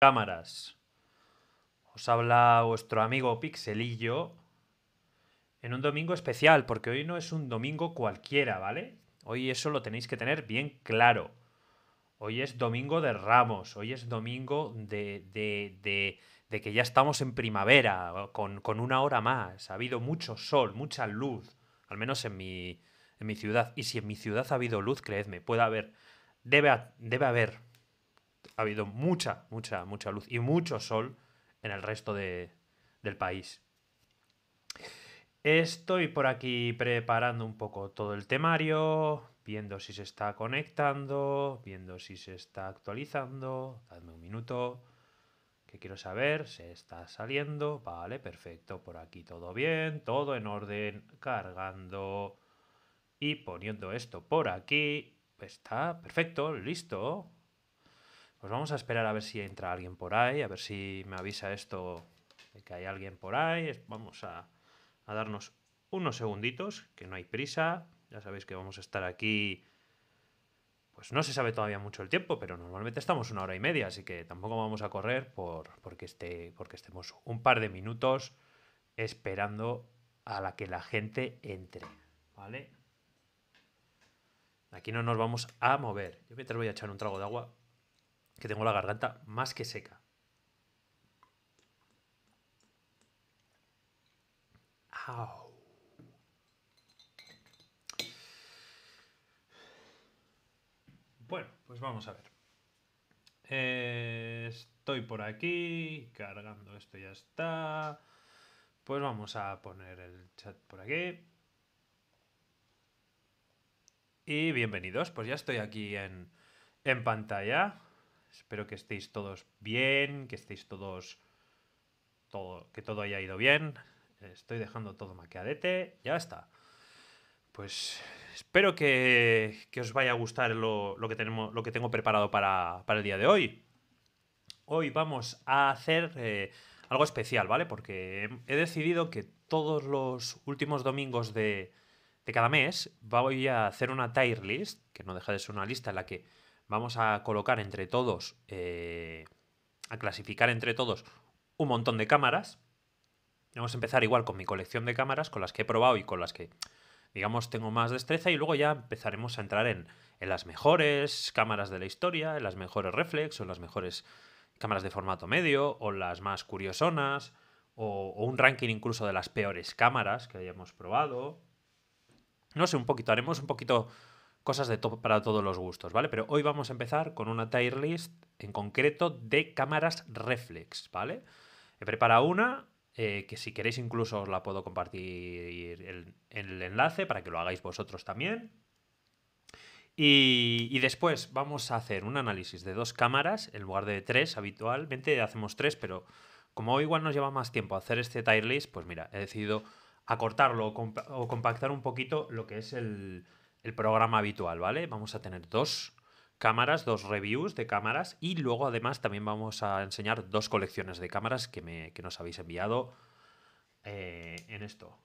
cámaras. Os habla vuestro amigo Pixelillo en un domingo especial, porque hoy no es un domingo cualquiera, ¿vale? Hoy eso lo tenéis que tener bien claro. Hoy es domingo de ramos, hoy es domingo de, de, de, que ya estamos en primavera, con, una hora más. Ha habido mucho sol, mucha luz, al menos en mi, en mi ciudad. Y si en mi ciudad ha habido luz, creedme, puede haber, debe, debe haber ha habido mucha, mucha, mucha luz y mucho sol en el resto del país. Estoy por aquí preparando un poco todo el temario, viendo si se está conectando, viendo si se está actualizando. Dame un minuto. Que quiero saber, se está saliendo. Vale, perfecto. Por aquí todo bien, todo en orden, cargando y poniendo esto por aquí. Está perfecto, listo. Pues vamos a esperar a ver si entra alguien por ahí, a ver si me avisa esto de que hay alguien por ahí. Vamos a, darnos unos segunditos, que no hay prisa. Ya sabéis que vamos a estar aquí. Pues no se sabe todavía mucho el tiempo, pero normalmente estamos una hora y media, así que tampoco vamos a correr por, porque, este, porque estemos un par de minutos esperando a la que la gente entre. ¿Vale? Aquí no nos vamos a mover. Yo mientras voy a echar un trago de agua que tengo la garganta más que seca. Au. Bueno, pues vamos a ver. Eh, estoy por aquí, cargando esto ya está. Pues vamos a poner el chat por aquí. Y bienvenidos, pues ya estoy aquí en, en pantalla. Espero que estéis todos bien, que estéis todos. Todo, que todo haya ido bien. Estoy dejando todo maqueadete. Ya está. Pues espero que, os vaya a gustar lo, que, tenemos, lo que tengo preparado para, el día de hoy. Hoy vamos a hacer eh, algo especial, ¿vale? Porque he decidido que todos los últimos domingos de, de cada mes voy a hacer una tier list, que no deja de ser una lista en la que vamos a colocar entre todos, eh, a clasificar entre todos un montón de cámaras. Vamos a empezar igual con mi colección de cámaras, con las que he probado y con las que, digamos, tengo más destreza y luego ya empezaremos a entrar en, las mejores cámaras de la historia, en las mejores reflex o en las mejores cámaras de formato medio o las más curiosonas o, o un ranking incluso de las peores cámaras que hayamos probado. No sé, un poquito, haremos un poquito cosas de para todos los gustos, ¿vale? Pero hoy vamos a empezar con una tier list en concreto de cámaras reflex, ¿vale? He preparado una eh, que si queréis incluso os la puedo compartir en el enlace para que lo hagáis vosotros también. Y, después vamos a hacer un análisis de dos cámaras en lugar de tres habitualmente. Hacemos tres, pero como hoy igual nos lleva más tiempo hacer este tier list, pues mira, he decidido acortarlo o compactar un poquito lo que es el, el programa habitual, ¿vale? Vamos a tener dos cámaras, dos reviews de cámaras y luego además también vamos a enseñar dos colecciones de cámaras que, nos habéis enviado eh, en esto.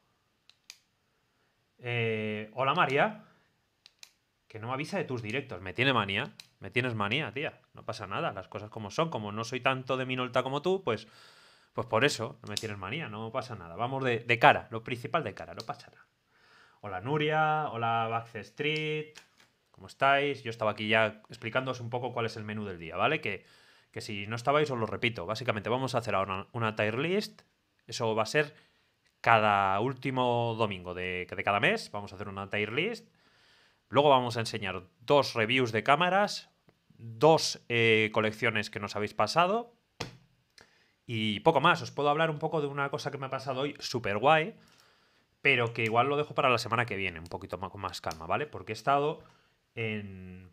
Eh, hola María, que no me avisa de tus directos, me tiene manía, me tienes manía, tía, no pasa nada, las cosas como son, como no soy tanto de minolta como tú, pues, pues por eso no me tienes manía, no pasa nada, vamos de, de cara, lo principal de cara, no pasa nada. Hola Nuria, hola Backstreet, ¿cómo estáis? Yo estaba aquí ya explicándoos un poco cuál es el menú del día, ¿vale? Que, si no estabais os lo repito. Básicamente vamos a hacer ahora una, tier list, eso va a ser cada último domingo de, cada mes, vamos a hacer una tier list. Luego vamos a enseñar dos reviews de cámaras, dos eh, colecciones que nos habéis pasado y poco más. Os puedo hablar un poco de una cosa que me ha pasado hoy súper guay pero que igual lo dejo para la semana que viene, un poquito más, con más calma, ¿vale? Porque he estado en.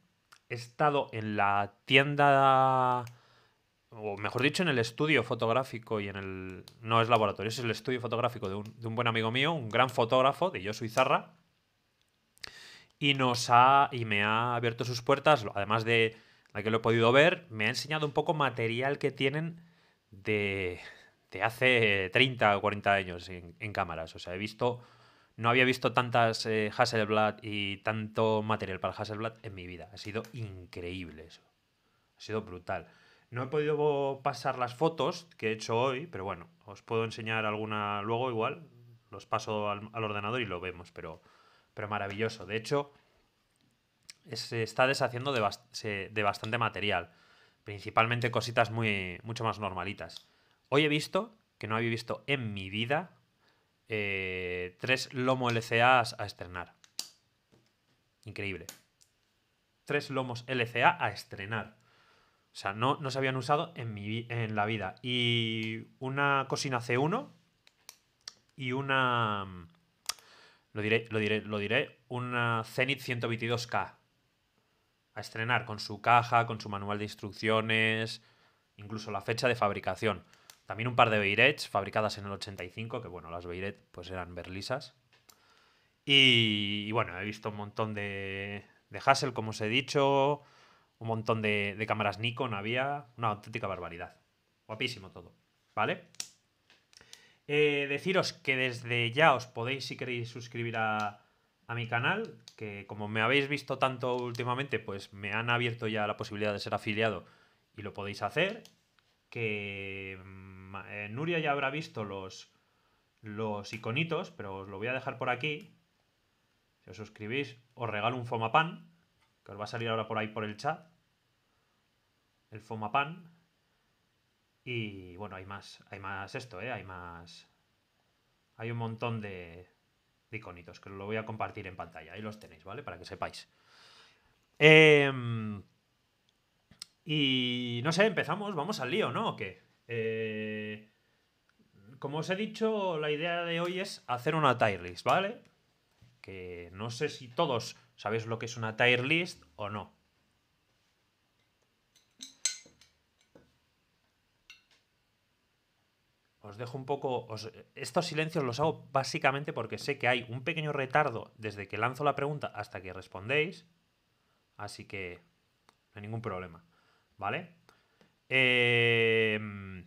He estado en la tienda. O mejor dicho, en el estudio fotográfico y en el. No es laboratorio, es el estudio fotográfico de un, buen amigo mío, un gran fotógrafo de Yo Soy Zarra. Y nos ha. Y me ha abierto sus puertas. Además de la que lo he podido ver, me ha enseñado un poco material que tienen de de hace 30 eh, o 40 años en, cámaras. O sea, he visto, no había visto tantas eh, Hasselblad y tanto material para Hasselblad en mi vida. Ha sido increíble eso. Ha sido brutal. No he podido pasar las fotos que he hecho hoy, pero bueno, os puedo enseñar alguna luego igual. Los paso al, ordenador y lo vemos, pero, pero maravilloso. De hecho, se está deshaciendo de, de bastante material. Principalmente cositas muy, mucho más normalitas. Hoy he visto, que no había visto en mi vida, eh, tres lomos LCA a estrenar. Increíble. Tres lomos LCA a estrenar. O sea, no, no se habían usado en, en la vida. Y una cocina C1 y una... Lo diré, lo diré, lo diré. Una Zenith 122K. A estrenar con su caja, con su manual de instrucciones, incluso la fecha de fabricación. También un par de Beirets fabricadas en el 85, que bueno, las Beiret pues eran berlisas. Y, bueno, he visto un montón de, de Hassel, como os he dicho, un montón de, cámaras Nikon había, una auténtica barbaridad. Guapísimo todo, ¿vale? Eh, deciros que desde ya os podéis, si queréis, suscribir a, a, mi canal, que como me habéis visto tanto últimamente, pues me han abierto ya la posibilidad de ser afiliado y lo podéis hacer que mm, eh, Nuria ya habrá visto los, los iconitos, pero os lo voy a dejar por aquí. Si os suscribís, os regalo un Fomapan, que os va a salir ahora por ahí por el chat. El Fomapan. Y bueno, hay más, hay más esto, ¿eh? Hay más... Hay un montón de, de iconitos, que os lo voy a compartir en pantalla. Ahí los tenéis, ¿vale? Para que sepáis. Eh... Y no sé, empezamos, vamos al lío, ¿no? qué? Eh, como os he dicho, la idea de hoy es hacer una tier list, ¿vale? Que no sé si todos sabéis lo que es una tier list o no. os dejo un poco. estos silencios los hago básicamente porque sé que hay un pequeño retardo desde que lanzo la pregunta hasta que respondéis. Así que no hay ningún problema. ¿vale? Em,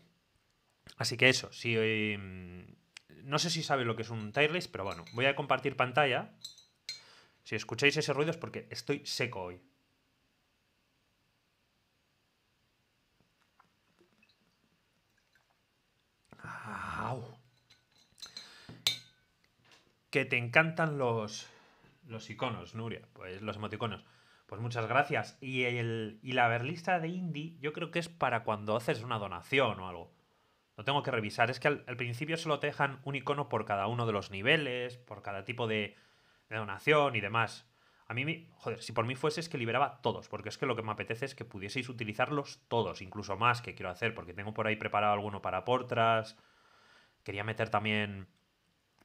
así que eso, si, em, no sé si sabéis lo que es un tireless pero bueno, voy a compartir pantalla. Si escucháis ese ruido es porque estoy seco hoy. ¡Au! Que te encantan los, los iconos, Nuria. Pues los emoticonos. Pues muchas gracias. Y, el, y la berlista de Indie yo creo que es para cuando haces una donación o algo. Lo tengo que revisar. Es que al, principio solo te dejan un icono por cada uno de los niveles, por cada tipo de, donación y demás. A mí, joder, si por mí fuese es que liberaba todos, porque es que lo que me apetece es que pudieseis utilizarlos todos, incluso más que quiero hacer, porque tengo por ahí preparado alguno para Portras. Quería meter también.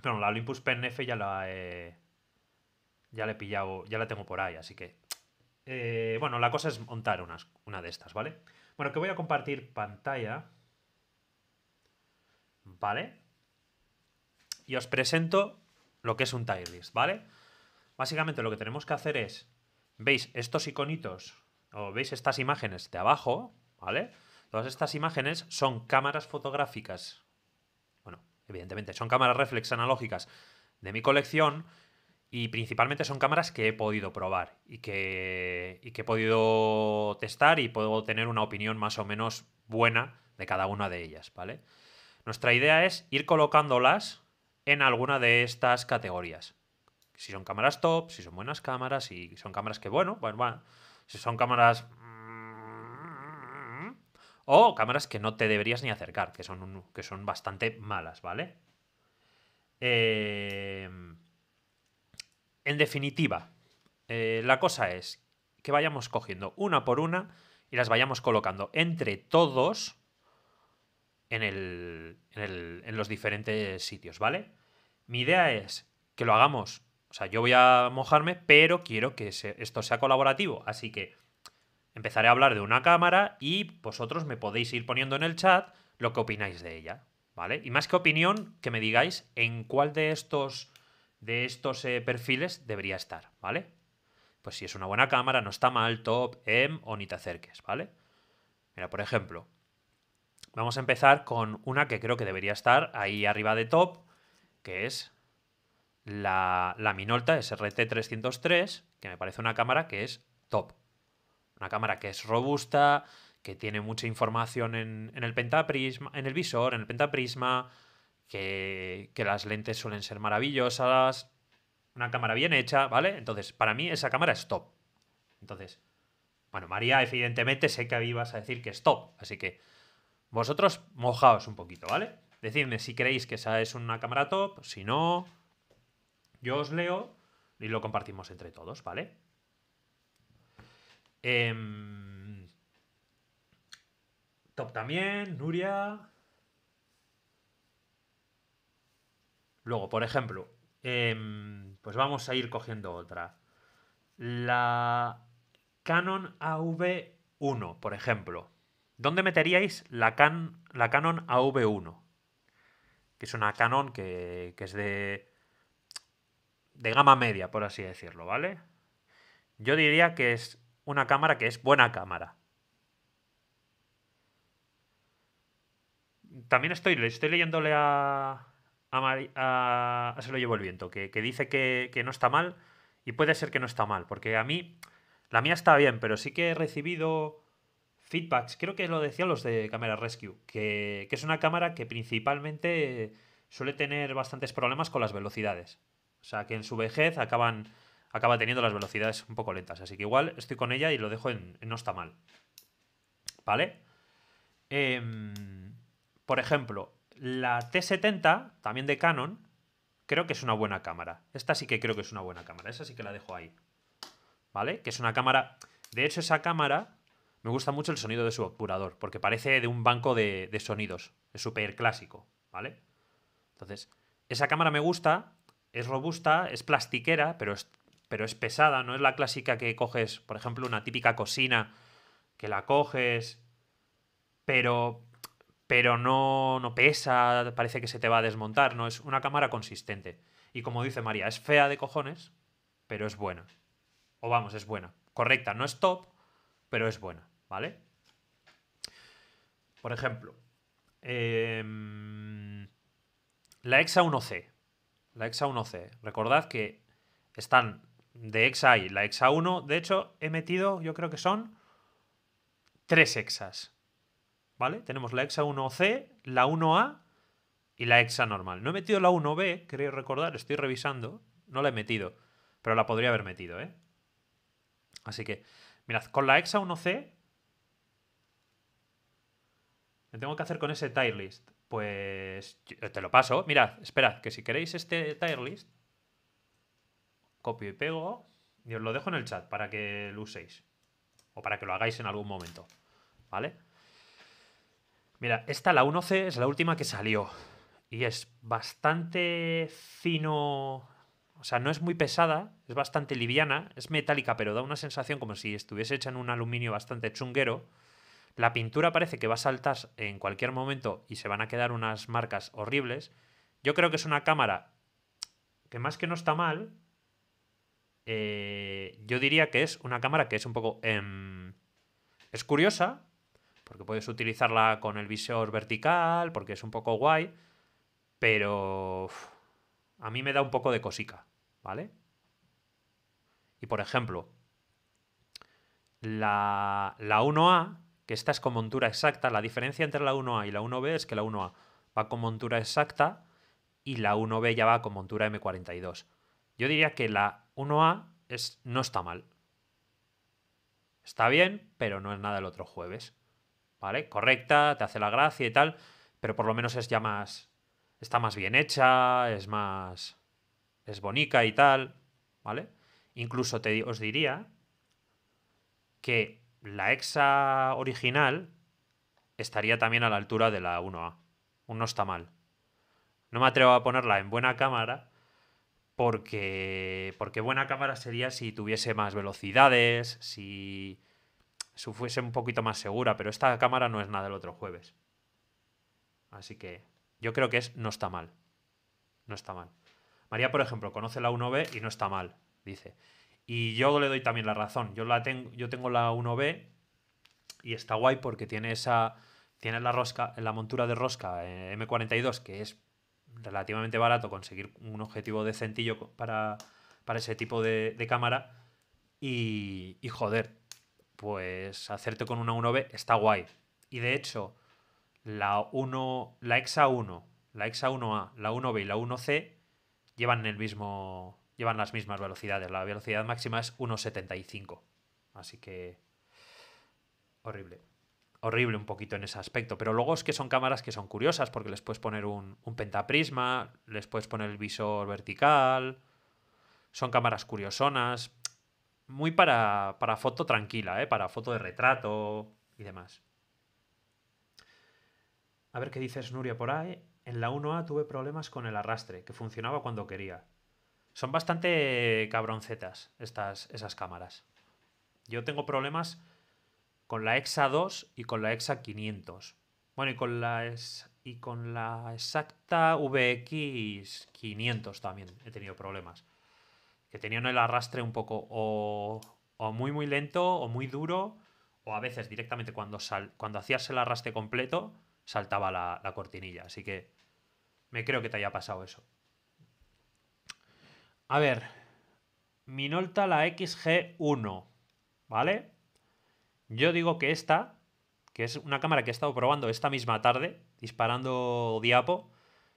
bueno, la Olympus PNF ya la he. Ya la he pillado, ya la tengo por ahí, así que eh, bueno, la cosa es montar unas, una de estas, ¿vale? Bueno, que voy a compartir pantalla. ¿Vale? Y os presento lo que es un tier list, ¿vale? Básicamente lo que tenemos que hacer es, veis estos iconitos o veis estas imágenes de abajo, ¿vale? Todas estas imágenes son cámaras fotográficas. Bueno, evidentemente son cámaras reflex analógicas de mi colección y principalmente son cámaras que he podido probar y que, que he podido testar y puedo tener una opinión más o menos buena de cada una de ellas, ¿vale? Nuestra idea es ir colocándolas en alguna de estas categorías. Si son cámaras top, si son buenas cámaras, si son cámaras que, bueno, bueno, bueno, si son cámaras... Mm, o cámaras que no te deberías ni acercar, que son, que son bastante malas, ¿vale? Eh... En definitiva, eh, la cosa es que vayamos cogiendo una por una y las vayamos colocando entre todos en, los diferentes sitios, ¿vale? Mi idea es que lo hagamos. O sea, yo voy a mojarme, pero quiero que esto sea colaborativo. Así que empezaré a hablar de una cámara y vosotros me podéis ir poniendo en el chat lo que opináis de ella, ¿vale? Y más que opinión, que me digáis en cuál de estos de estos eh, perfiles debería estar, ¿vale? Pues si es una buena cámara, no está mal, top, M o ni te acerques, ¿vale? Mira, por ejemplo, vamos a empezar con una que creo que debería estar ahí arriba de top, que es la, Minolta SRT303, que me parece una cámara que es top. Una cámara que es robusta, que tiene mucha información en el pentaprisma, en el visor, en el pentaprisma, que, las lentes suelen ser maravillosas, una cámara bien hecha, ¿vale? Entonces, para mí esa cámara es top. Entonces, bueno, María, evidentemente sé que ibas a decir que es top, así que vosotros mojaos un poquito, ¿vale? Decidme si creéis que esa es una cámara top, si no, yo os leo y lo compartimos entre todos, ¿vale? Em, top también, Nuria. Luego, por ejemplo, em, pues vamos a ir cogiendo otra. La Canon AV1, por ejemplo. ¿Dónde meteríais la, la Canon AV1? Que es una Canon que, es de, de gama media, por así decirlo, ¿vale? Yo diría que es una cámara que es buena cámara. También estoy, estoy leyéndole a, a, a, Se lo llevo el viento, que, dice que, no está mal, y puede ser que no está mal, porque a mí, la mía está bien, pero sí que he recibido feedbacks, creo que lo decían los de Camera Rescue, que, es una cámara que principalmente suele tener bastantes problemas con las velocidades. O sea, que en su vejez acaban, acaba teniendo las velocidades un poco lentas. Así que igual estoy con ella y lo dejo en, no está mal. ¿Vale? Em, por ejemplo, la T70, también de Canon, creo que es una buena cámara. Esta sí que creo que es una buena cámara. Esa sí que la dejo ahí. ¿Vale? Que es una cámara... De hecho, esa cámara me gusta mucho el sonido de su obturador, porque parece de un banco de, sonidos. Es súper clásico, ¿vale? Entonces, esa cámara me gusta, es robusta, es plastiquera, pero es, pero es pesada, no es la clásica que coges, por ejemplo, una típica cocina, que la coges, pero pero no, no pesa, parece que se te va a desmontar, no, es una cámara consistente. Y como dice María, es fea de cojones, pero es buena. O vamos, es buena. Correcta, no es top, pero es buena, ¿vale? Por ejemplo, em, la EXA 1C. La EXA 1C. Recordad que están de EXA y la EXA 1. De hecho, he metido, yo creo que son tres EXAs. ¿vale? Tenemos la hexa 1C, la 1A y la hexa normal. No he metido la 1B, queréis recordar, estoy revisando. No la he metido, pero la podría haber metido, ¿eh? Así que, mirad, con la hexa 1C... ¿Me tengo que hacer con ese tile list? Pues eh, te lo paso. Mirad, esperad, que si queréis este tire list, copio y pego y os lo dejo en el chat para que lo uséis o para que lo hagáis en algún momento. ¿Vale? Mira, esta, la 1C, es la última que salió. Y es bastante fino. O sea, no es muy pesada, es bastante liviana, es metálica, pero da una sensación como si estuviese hecha en un aluminio bastante chunguero. La pintura parece que va a saltar en cualquier momento y se van a quedar unas marcas horribles. Yo creo que es una cámara que más que no está mal, eh, yo diría que es una cámara que es un poco... Em, es curiosa, porque puedes utilizarla con el visor vertical, porque es un poco guay, pero a mí me da un poco de cosica, ¿vale? Y por ejemplo, la, 1A, que esta es con montura exacta, la diferencia entre la 1A y la 1B es que la 1A va con montura exacta y la 1B ya va con montura M42. Yo diría que la 1A es, no está mal. Está bien, pero no es nada el otro jueves. ¿vale? Correcta, te hace la gracia y tal, pero por lo menos es ya más... Está más bien hecha, es más... Es bonita y tal, ¿vale? Incluso te, os diría que la EXA original estaría también a la altura de la 1A. uno no está mal. No me atrevo a ponerla en buena cámara porque, porque buena cámara sería si tuviese más velocidades, si si fuese un poquito más segura, pero esta cámara no es nada del otro jueves. Así que yo creo que es no está mal. No está mal. María, por ejemplo, conoce la 1B y no está mal, dice. Y yo le doy también la razón. Yo, la tengo, yo tengo la 1B y está guay porque tiene esa. Tiene la rosca, la montura de rosca eh, M42, que es relativamente barato conseguir un objetivo decentillo para, para ese tipo de, de cámara. Y, y joder, pues hacerte con una 1B está guay. Y de hecho, la 1, la EXA 1, la EXA 1A, la 1B y la 1C llevan el mismo llevan las mismas velocidades, la velocidad máxima es 1.75. Así que horrible. Horrible un poquito en ese aspecto. Pero luego es que son cámaras que son curiosas porque les puedes poner un, un pentaprisma, les puedes poner el visor vertical. Son cámaras curiosonas, muy para, foto tranquila, ¿eh? para foto de retrato y demás. A ver qué dices Nuria por ahí. En la 1A tuve problemas con el arrastre, que funcionaba cuando quería. Son bastante cabroncetas estas, esas cámaras. Yo tengo problemas con la EXA 2 y con la EXA 500. Bueno, y con la, es, y con la exacta VX 500 también he tenido problemas que tenían el arrastre un poco o, muy muy lento o muy duro, o a veces directamente cuando, sal, cuando hacías el arrastre completo saltaba la, la cortinilla. Así que me creo que te haya pasado eso. A ver, Minolta la XG1, ¿vale? Yo digo que esta, que es una cámara que he estado probando esta misma tarde, disparando diapo,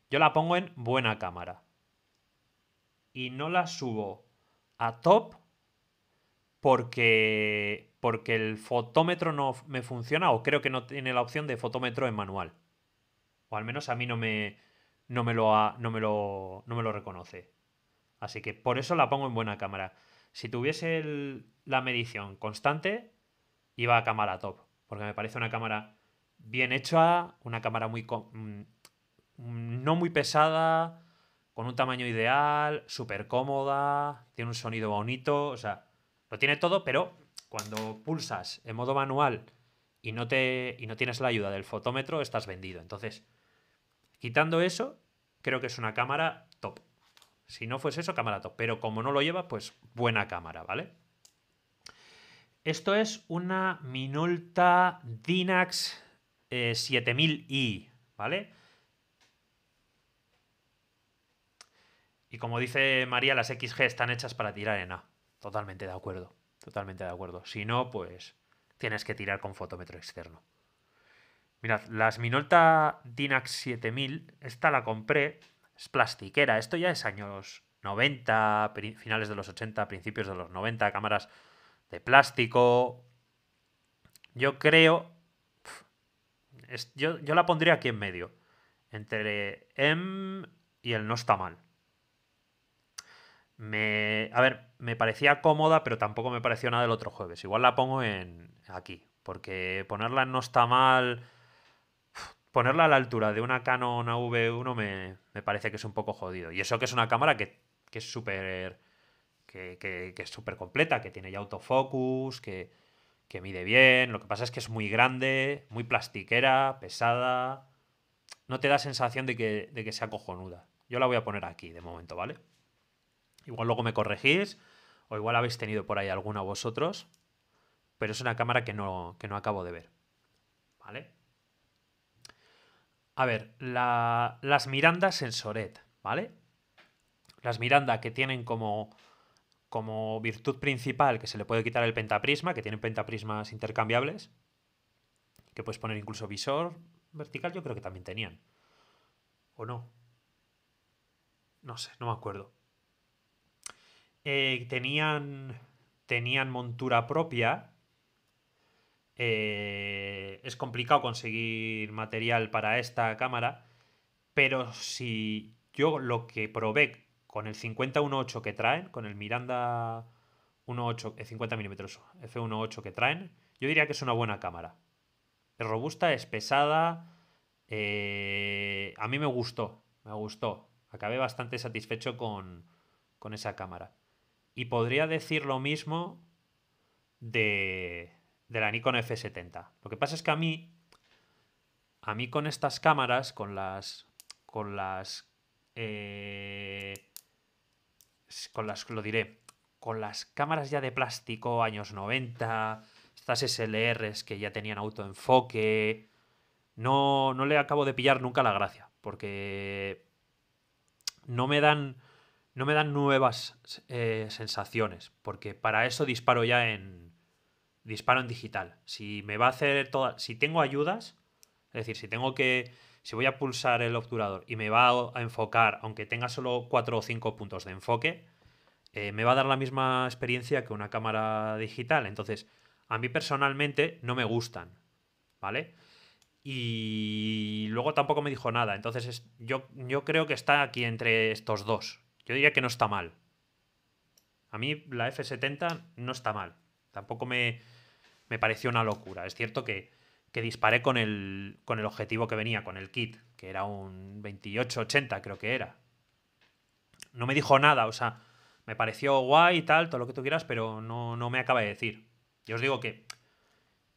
yo la pongo en buena cámara y no la subo a top porque, porque el fotómetro no me funciona o creo que no tiene la opción de fotómetro en manual. O al menos a mí no me, no me, lo, no me, lo, no me lo reconoce. Así que por eso la pongo en buena cámara. Si tuviese la medición constante, iba a cámara top. Porque me parece una cámara bien hecha, una cámara muy... Mm, mm, no muy pesada, con un tamaño ideal, súper cómoda, tiene un sonido bonito, o sea, lo tiene todo, pero cuando pulsas en modo manual y no, te, y no tienes la ayuda del fotómetro, estás vendido. Entonces, quitando eso, creo que es una cámara top. Si no fuese eso, cámara top. Pero como no lo lleva, pues buena cámara, ¿vale? Esto es una Minolta Dinax 7000i, eh, ¿vale? Y como dice María, las XG están hechas para tirar en A. Totalmente de acuerdo. Totalmente de acuerdo. Si no, pues tienes que tirar con fotómetro externo. Mirad, las Minolta Dynax 7000, esta la compré, es plastiquera, esto ya es años 90, finales de los 80, principios de los 90, cámaras de plástico. Yo creo, yo, yo la pondría aquí en medio, entre M y el no está mal. Me, a ver, me parecía cómoda, pero tampoco me pareció nada del otro jueves. Igual la pongo en aquí, porque ponerla no está mal. Ponerla a la altura de una Canon AV1 me, parece que es un poco jodido. Y eso que es una cámara que, que es súper que, que, que, es súper completa, que tiene ya autofocus, que, mide bien. Lo que pasa es que es muy grande, muy plastiquera, pesada. No te da sensación de que, de que sea cojonuda. Yo la voy a poner aquí de momento, ¿vale? Igual luego me corregís, o igual habéis tenido por ahí alguna vosotros, pero es una cámara que no, no acabo de ver. ¿Vale? A ver, las Mirandas Sensoret, ¿vale? Las Miranda que tienen como, como virtud principal que se le puede quitar el pentaprisma, que tienen pentaprismas intercambiables, que puedes poner incluso visor vertical, yo creo que también tenían. ¿O no? No sé, no me acuerdo. Eh, tenían, tenían montura propia. Eh, es complicado conseguir material para esta cámara, pero si yo lo que probé con el 50 que traen, con el Miranda 1.8, 50 mm, f1.8 que traen, yo diría que es una buena cámara. Es robusta, es pesada. Eh, a mí me gustó, me gustó. Acabé bastante satisfecho con, con esa cámara. Y podría decir lo mismo de, de la Nikon F70. Lo que pasa es que a mí, a mí con estas cámaras, con las, con las, eh, con las, lo diré, con las cámaras ya de plástico, años 90, estas SLRs que ya tenían autoenfoque, no, no le acabo de pillar nunca la gracia, porque no me dan no me dan nuevas eh, sensaciones, porque para eso disparo ya en disparo en digital. Si me va a hacer todas, si tengo ayudas, es decir, si tengo que si voy a pulsar el obturador y me va a enfocar, aunque tenga solo 4 o 5 puntos de enfoque, eh, me va a dar la misma experiencia que una cámara digital. Entonces, a mí personalmente no me gustan, ¿vale? Y luego tampoco me dijo nada. Entonces, yo, yo creo que está aquí entre estos dos. Yo diría que no está mal. A mí la F70 no está mal. Tampoco me, me pareció una locura. Es cierto que, disparé con el, con el objetivo que venía, con el kit, que era un 28-80, creo que era. No me dijo nada, o sea, me pareció guay y tal, todo lo que tú quieras, pero no, no me acaba de decir. Yo os digo que,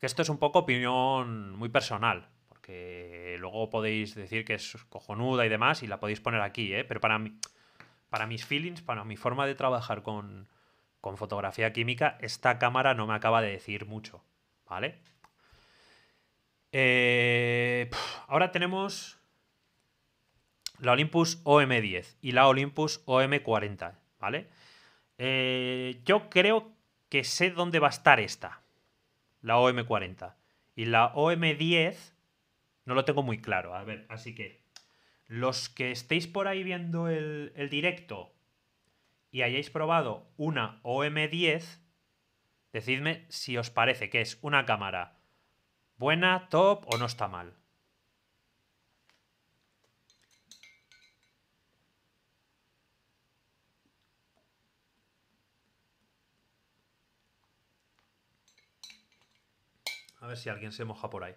que esto es un poco opinión muy personal, porque luego podéis decir que es cojonuda y demás y la podéis poner aquí, ¿eh? pero para mí, para mis feelings, para mi forma de trabajar con, con fotografía química, esta cámara no me acaba de decir mucho, ¿vale? Eh, ahora tenemos la Olympus OM10 y la Olympus OM40, ¿vale? Eh, yo creo que sé dónde va a estar esta, la OM40. Y la OM10 no lo tengo muy claro, a ver, así que los que estéis por ahí viendo el, directo y hayáis probado una OM10, decidme si os parece que es una cámara buena, top o no está mal. A ver si alguien se moja por ahí.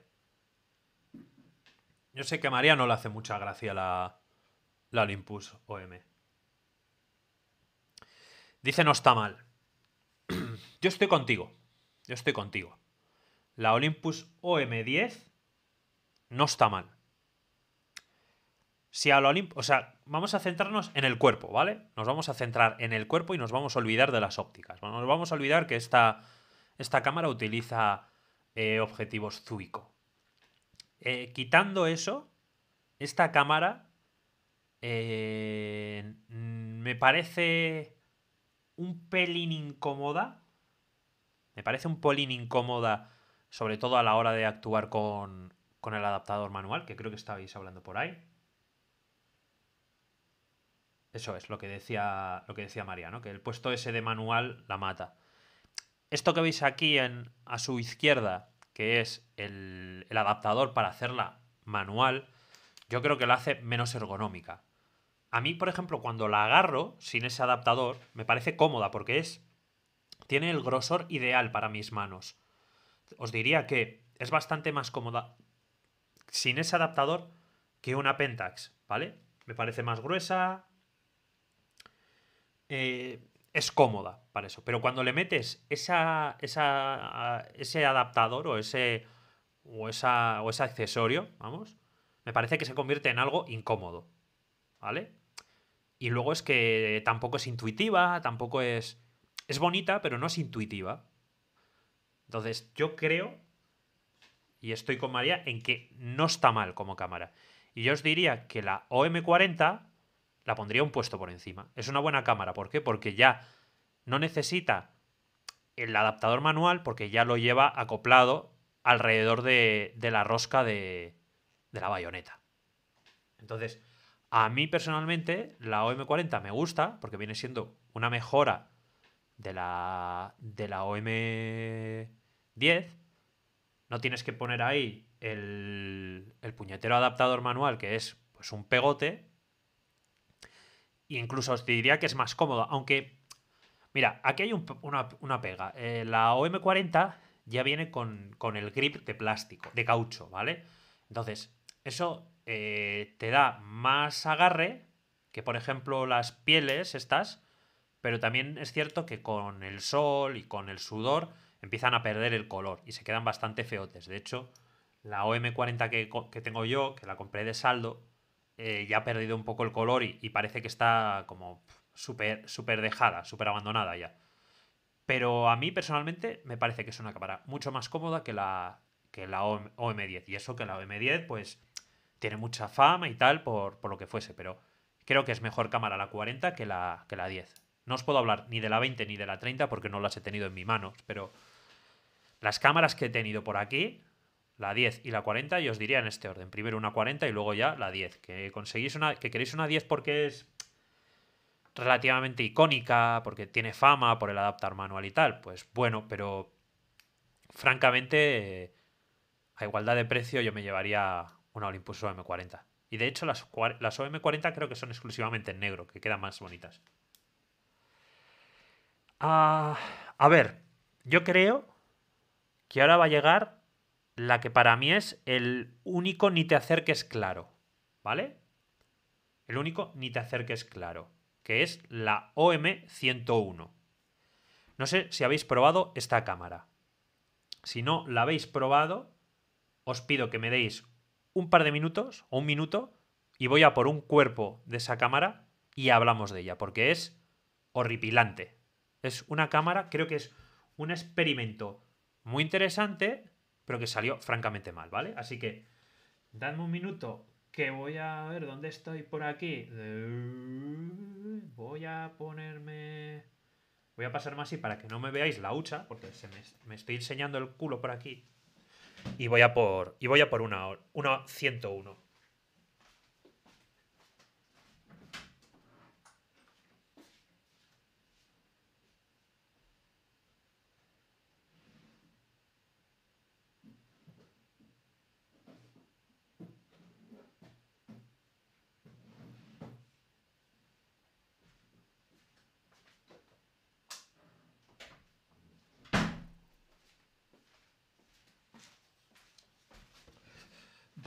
Yo sé que a María no le hace mucha gracia la, Olympus OM. Dice, no está mal. Yo estoy contigo. Yo estoy contigo. La Olympus OM10 no está mal. Si a O sea, vamos a centrarnos en el cuerpo, ¿vale? Nos vamos a centrar en el cuerpo y nos vamos a olvidar de las ópticas. Nos vamos a olvidar que esta, esta cámara utiliza eh, objetivos Zuico. Eh, quitando eso, esta cámara eh, mm, me parece un pelín incómoda. Me parece un pelín incómoda, sobre todo a la hora de actuar con, el adaptador manual, que creo que estabais hablando por ahí. Eso es lo que decía, lo que decía María, ¿no? que el puesto ese de manual la mata. Esto que veis aquí en, a su izquierda, que es el, adaptador para hacerla manual, yo creo que la hace menos ergonómica. A mí, por ejemplo, cuando la agarro sin ese adaptador, me parece cómoda porque es tiene el grosor ideal para mis manos. Os diría que es bastante más cómoda sin ese adaptador que una Pentax, ¿vale? Me parece más gruesa. Eh, es cómoda para eso. Pero cuando le metes esa, esa, ese adaptador o ese, o, esa, o ese accesorio, vamos, me parece que se convierte en algo incómodo. ¿Vale? Y luego es que tampoco es intuitiva, tampoco es... Es bonita, pero no es intuitiva. Entonces, yo creo, y estoy con María, en que no está mal como cámara. Y yo os diría que la OM40 la pondría un puesto por encima. Es una buena cámara, ¿por qué? Porque ya no necesita el adaptador manual porque ya lo lleva acoplado alrededor de, la rosca de, la bayoneta. Entonces, a mí personalmente la OM40 me gusta porque viene siendo una mejora de la, de la OM10. No tienes que poner ahí el, el puñetero adaptador manual que es pues, un pegote incluso os diría que es más cómodo, aunque... Mira, aquí hay una, pega. Eh, la OM40 ya viene con, el grip de plástico, de caucho, ¿vale? Entonces, eso eh, te da más agarre que, por ejemplo, las pieles estas, pero también es cierto que con el sol y con el sudor empiezan a perder el color y se quedan bastante feotes. De hecho, la OM40 que, que tengo yo, que la compré de saldo, eh, ya ha perdido un poco el color y, parece que está como súper super dejada, súper abandonada ya. Pero a mí personalmente me parece que es una cámara mucho más cómoda que la, que la OM10. Y eso que la OM10 pues tiene mucha fama y tal por, lo que fuese, pero creo que es mejor cámara la 40 que la, que la 10. No os puedo hablar ni de la 20 ni de la 30 porque no las he tenido en mi mano, pero las cámaras que he tenido por aquí la 10 y la 40 y os diría en este orden. Primero una 40 y luego ya la 10. Que conseguís una. que queréis una 10 porque es relativamente icónica, porque tiene fama por el adaptar manual y tal. Pues bueno, pero francamente, eh, a igualdad de precio, yo me llevaría una Olympus OM40. Y de hecho, las, las OM40 creo que son exclusivamente en negro, que quedan más bonitas. Ah, a ver, yo creo que ahora va a llegar la que para mí es el único ni te acerques claro, ¿vale? El único ni te acerques claro, que es la OM101. No sé si habéis probado esta cámara. Si no la habéis probado, os pido que me deis un par de minutos o un minuto y voy a por un cuerpo de esa cámara y hablamos de ella, porque es horripilante. Es una cámara, creo que es un experimento muy interesante pero que salió francamente mal, ¿vale? Así que, dadme un minuto que voy a ver dónde estoy por aquí. Voy a ponerme... Voy a pasarme así para que no me veáis la hucha, porque se me, estoy enseñando el culo por aquí. Y voy a por, y voy a por una, una 101.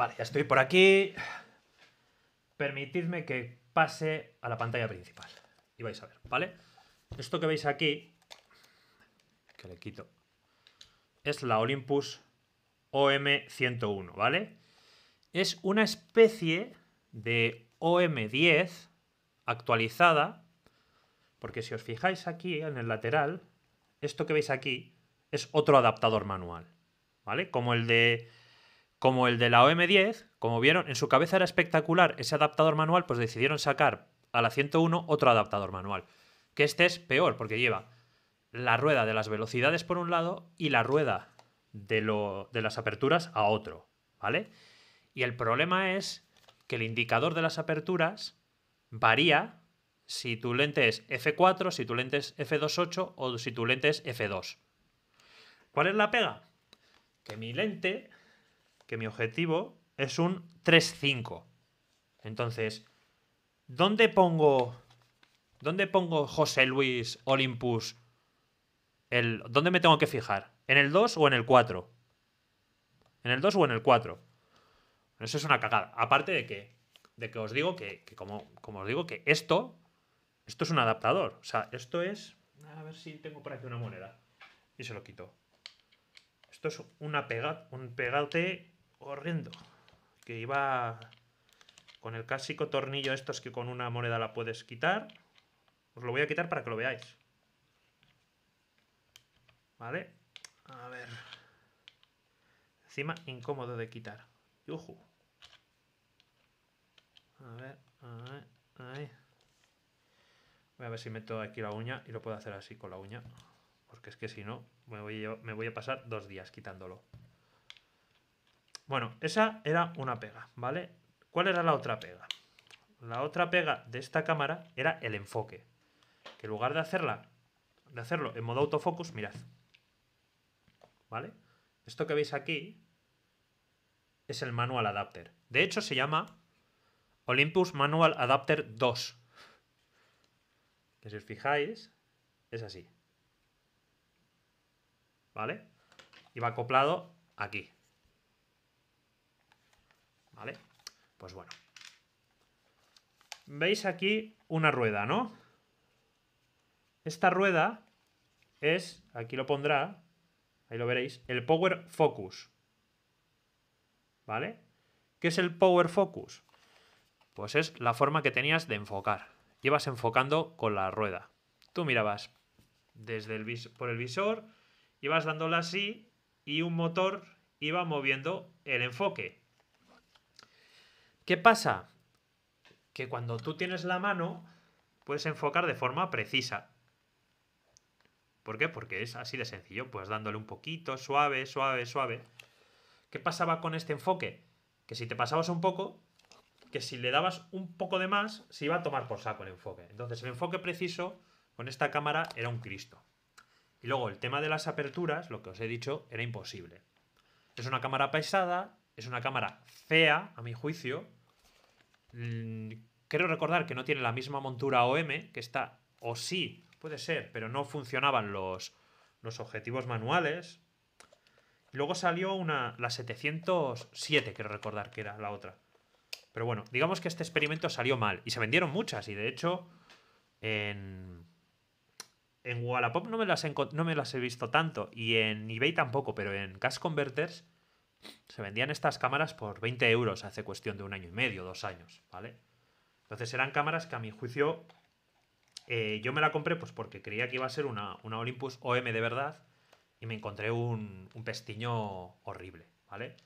Vale, ya estoy por aquí. Permitidme que pase a la pantalla principal. Y vais a ver, ¿vale? Esto que veis aquí, que le quito, es la Olympus OM101, ¿vale? Es una especie de OM10 actualizada, porque si os fijáis aquí en el lateral, esto que veis aquí es otro adaptador manual, ¿vale? Como el de como el de la OM10, como vieron, en su cabeza era espectacular ese adaptador manual, pues decidieron sacar a la 101 otro adaptador manual. Que este es peor, porque lleva la rueda de las velocidades por un lado y la rueda de, las aperturas a otro, ¿vale? Y el problema es que el indicador de las aperturas varía si tu lente es F4, si tu lente es F28 o si tu lente es F2. ¿Cuál es la pega? Que mi lente que mi objetivo es un 3-5. Entonces, ¿dónde pongo, ¿dónde pongo José Luis Olympus? El, ¿Dónde me tengo que fijar? ¿En el 2 o en el 4? ¿En el 2 o en el 4? Eso es una cagada. Aparte de que, de que os digo que, como, como os digo, que esto, esto es un adaptador. O sea, esto es... A ver si tengo por aquí una moneda. Y se lo quito. Esto es una pega, un pegate horrendo. Que iba con el clásico tornillo estos que con una moneda la puedes quitar. Os lo voy a quitar para que lo veáis. ¿Vale? A ver. Encima, incómodo de quitar. Yuju. A ver, a ver, ahí. Voy a ver si meto aquí la uña y lo puedo hacer así con la uña. Porque es que si no, me voy a pasar dos días quitándolo. Bueno, esa era una pega, ¿vale? ¿Cuál era la otra pega? La otra pega de esta cámara era el enfoque. Que en lugar de hacerla, de hacerlo en modo autofocus, mirad. ¿Vale? Esto que veis aquí es el manual adapter. De hecho, se llama Olympus Manual Adapter 2. Que si os fijáis, es así. ¿Vale? Y va acoplado aquí. ¿Vale? Pues bueno. Veis aquí una rueda, ¿no? Esta rueda es, aquí lo pondrá, ahí lo veréis, el Power Focus. ¿Vale? ¿Qué es el Power Focus? Pues es la forma que tenías de enfocar. Ibas enfocando con la rueda. Tú mirabas desde el por el visor, ibas dándola así y un motor iba moviendo el enfoque. ¿Qué pasa? Que cuando tú tienes la mano, puedes enfocar de forma precisa. ¿Por qué? Porque es así de sencillo, pues dándole un poquito, suave, suave, suave. ¿Qué pasaba con este enfoque? Que si te pasabas un poco, que si le dabas un poco de más, se iba a tomar por saco el enfoque. Entonces el enfoque preciso con esta cámara era un Cristo. Y luego el tema de las aperturas, lo que os he dicho, era imposible. Es una cámara pesada, es una cámara fea, a mi juicio. Quiero mm, recordar que no tiene la misma montura OM, que está, o sí, puede ser, pero no funcionaban los, objetivos manuales. Luego salió una, la 707, quiero recordar que era la otra. Pero bueno, digamos que este experimento salió mal. Y se vendieron muchas. Y de hecho, en, en Wallapop no me, las no me las he visto tanto. Y en eBay tampoco. Pero en Cash Converters se vendían estas cámaras por 20 euros hace cuestión de un año y medio, dos años, ¿vale? Entonces eran cámaras que a mi juicio eh, yo me la compré pues porque creía que iba a ser una, Olympus OM de verdad y me encontré un, pestiño horrible, ¿vale?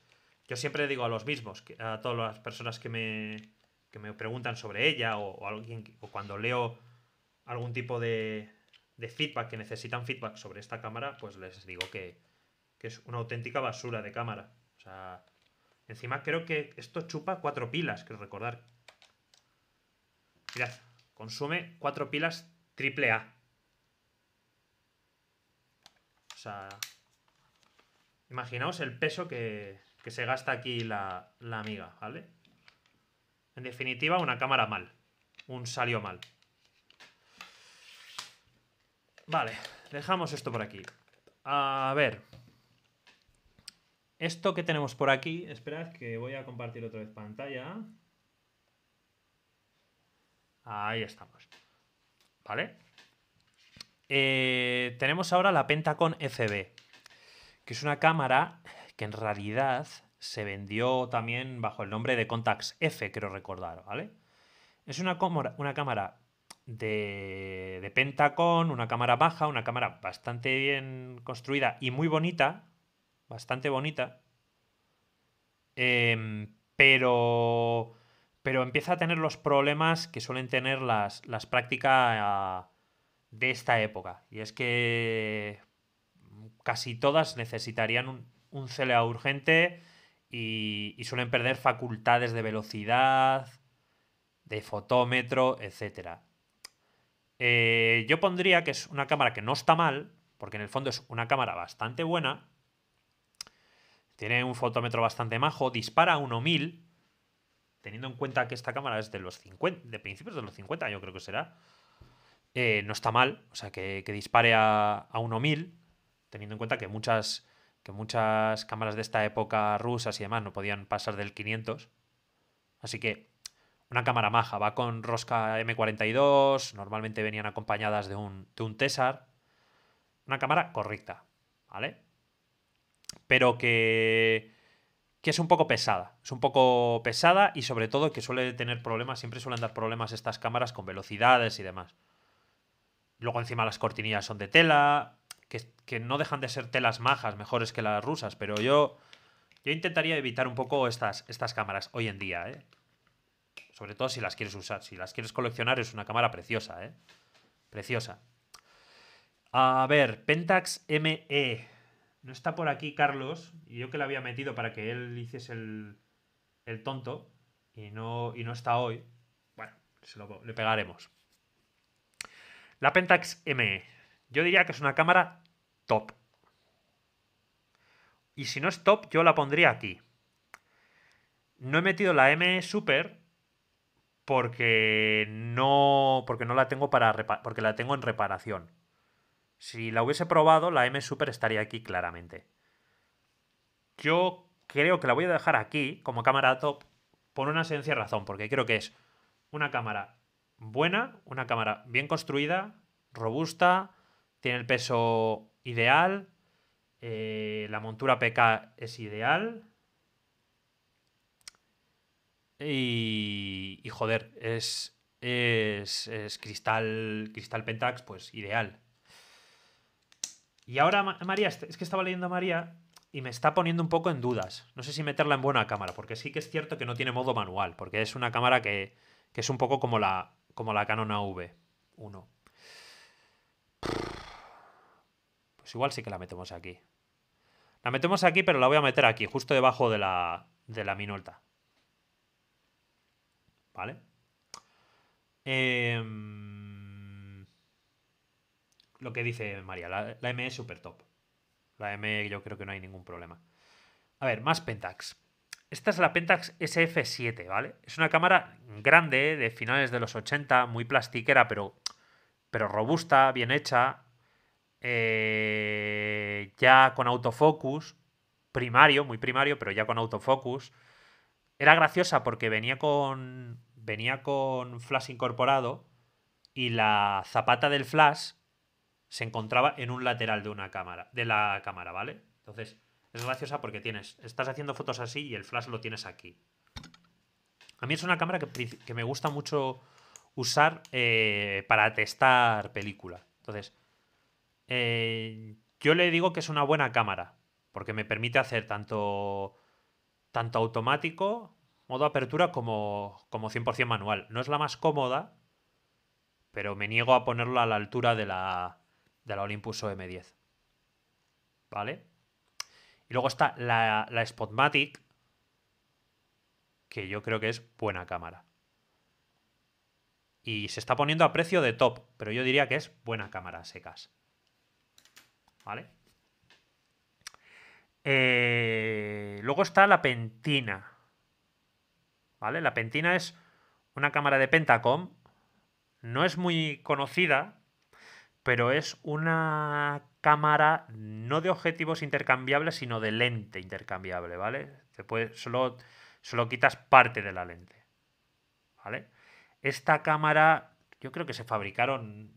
Yo siempre digo a los mismos, a todas las personas que me, que me preguntan sobre ella o, alguien, o cuando leo algún tipo de, de feedback que necesitan feedback sobre esta cámara, pues les digo que, que es una auténtica basura de cámara encima creo que esto chupa cuatro pilas, creo recordar. Mirad, consume cuatro pilas triple A. O sea, imaginaos el peso que, que se gasta aquí la, la amiga, ¿vale? En definitiva, una cámara mal. Un salió mal. Vale, dejamos esto por aquí. A ver. Esto que tenemos por aquí, esperad que voy a compartir otra vez pantalla. Ahí estamos. ¿Vale? Eh, tenemos ahora la Pentacon FB, que es una cámara que en realidad se vendió también bajo el nombre de Contax F, quiero recordar, ¿vale? Es una, cámara, de, de Pentacon, una cámara baja, una cámara bastante bien construida y muy bonita, bastante bonita, em, pero, pero empieza a tener los problemas que suelen tener las, prácticas ah, de esta época. Y es que casi todas necesitarían un, un CLA urgente y, suelen perder facultades de velocidad, de fotómetro, etc. Eh, yo pondría que es una cámara que no está mal, porque en el fondo es una cámara bastante buena, tiene un fotómetro bastante majo, dispara a 1000, teniendo en cuenta que esta cámara es de los 50, de principios de los 50, yo creo que será. Eh, no está mal, o sea, que, dispare a, a 1000, teniendo en cuenta que muchas, que muchas cámaras de esta época rusas y demás no podían pasar del 500. Así que una cámara maja, va con rosca M42, normalmente venían acompañadas de un, de Una cámara correcta, ¿vale? pero que, que es un poco pesada. Es un poco pesada y sobre todo que suele tener problemas, siempre suelen dar problemas estas cámaras con velocidades y demás. Luego encima las cortinillas son de tela, que, no dejan de ser telas majas, mejores que las rusas, pero yo, yo intentaría evitar un poco estas, estas cámaras hoy en día, ¿eh? Sobre todo si las quieres usar, si las quieres coleccionar es una cámara preciosa, ¿eh? Preciosa. A ver, Pentax ME. No está por aquí Carlos, y yo que la había metido para que él hiciese el, tonto, y no, y no está hoy. Bueno, se lo, le pegaremos. La Pentax M. E, yo diría que es una cámara top. Y si no es top, yo la pondría aquí. No he metido la M e Super porque no, porque no la tengo para porque la tengo en reparación. Si la hubiese probado, la M Super estaría aquí claramente. Yo creo que la voy a dejar aquí como cámara top por una sencilla razón, porque creo que es una cámara buena, una cámara bien construida, robusta, tiene el peso ideal, eh, la montura PK es ideal. Y, y joder, es, es, es, cristal, cristal Pentax, pues ideal. Y ahora, María, este, es que estaba leyendo a María y me está poniendo un poco en dudas. No sé si meterla en buena cámara, porque sí que es cierto que no tiene modo manual, porque es una cámara que, es un poco como la, como la Canon AV1. Pues igual sí que la metemos aquí. La metemos aquí, pero la voy a meter aquí, justo debajo de la, de la minolta. ¿Vale? Eh lo que dice María, la, la M es súper top. La M yo creo que no hay ningún problema. A ver, más Pentax. Esta es la Pentax SF7, ¿vale? Es una cámara grande, de finales de los 80, muy plastiquera, pero, pero robusta, bien hecha, eh, ya con autofocus, primario, muy primario, pero ya con autofocus. Era graciosa porque venía con, venía con flash incorporado y la zapata del flash se encontraba en un lateral de una cámara, de la cámara, ¿vale? Entonces, es graciosa porque tienes, estás haciendo fotos así y el flash lo tienes aquí. A mí es una cámara que, me gusta mucho usar eh, para testar película. Entonces, eh, yo le digo que es una buena cámara, porque me permite hacer tanto, tanto automático, modo apertura, como, como 100% manual. No es la más cómoda, pero me niego a ponerlo a la altura de la, de la Olympus OM10. ¿Vale? Y luego está la, Spotmatic, que yo creo que es buena cámara. Y se está poniendo a precio de top, pero yo diría que es buena cámara secas. ¿Vale? Eh, luego está la Pentina. ¿Vale? La Pentina es una cámara de Pentacom. No es muy conocida, pero es una cámara no de objetivos intercambiables, sino de lente intercambiable, ¿vale? solo, solo quitas parte de la lente, ¿vale? Esta cámara, yo creo que se fabricaron,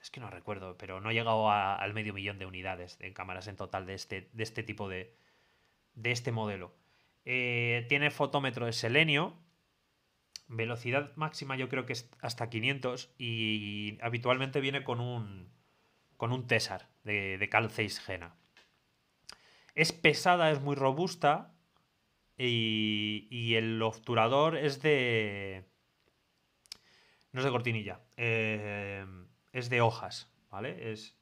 es que no recuerdo, pero no ha llegado al medio millón de unidades de cámaras en total de este, de este tipo de, de este modelo. Eh, tiene fotómetro de selenio, Velocidad máxima yo creo que es hasta 500 y habitualmente viene con un, con un Tésar de, de Carl Es pesada, es muy robusta y, el obturador es de... No es de cortinilla, eh, es de hojas, ¿vale? Es,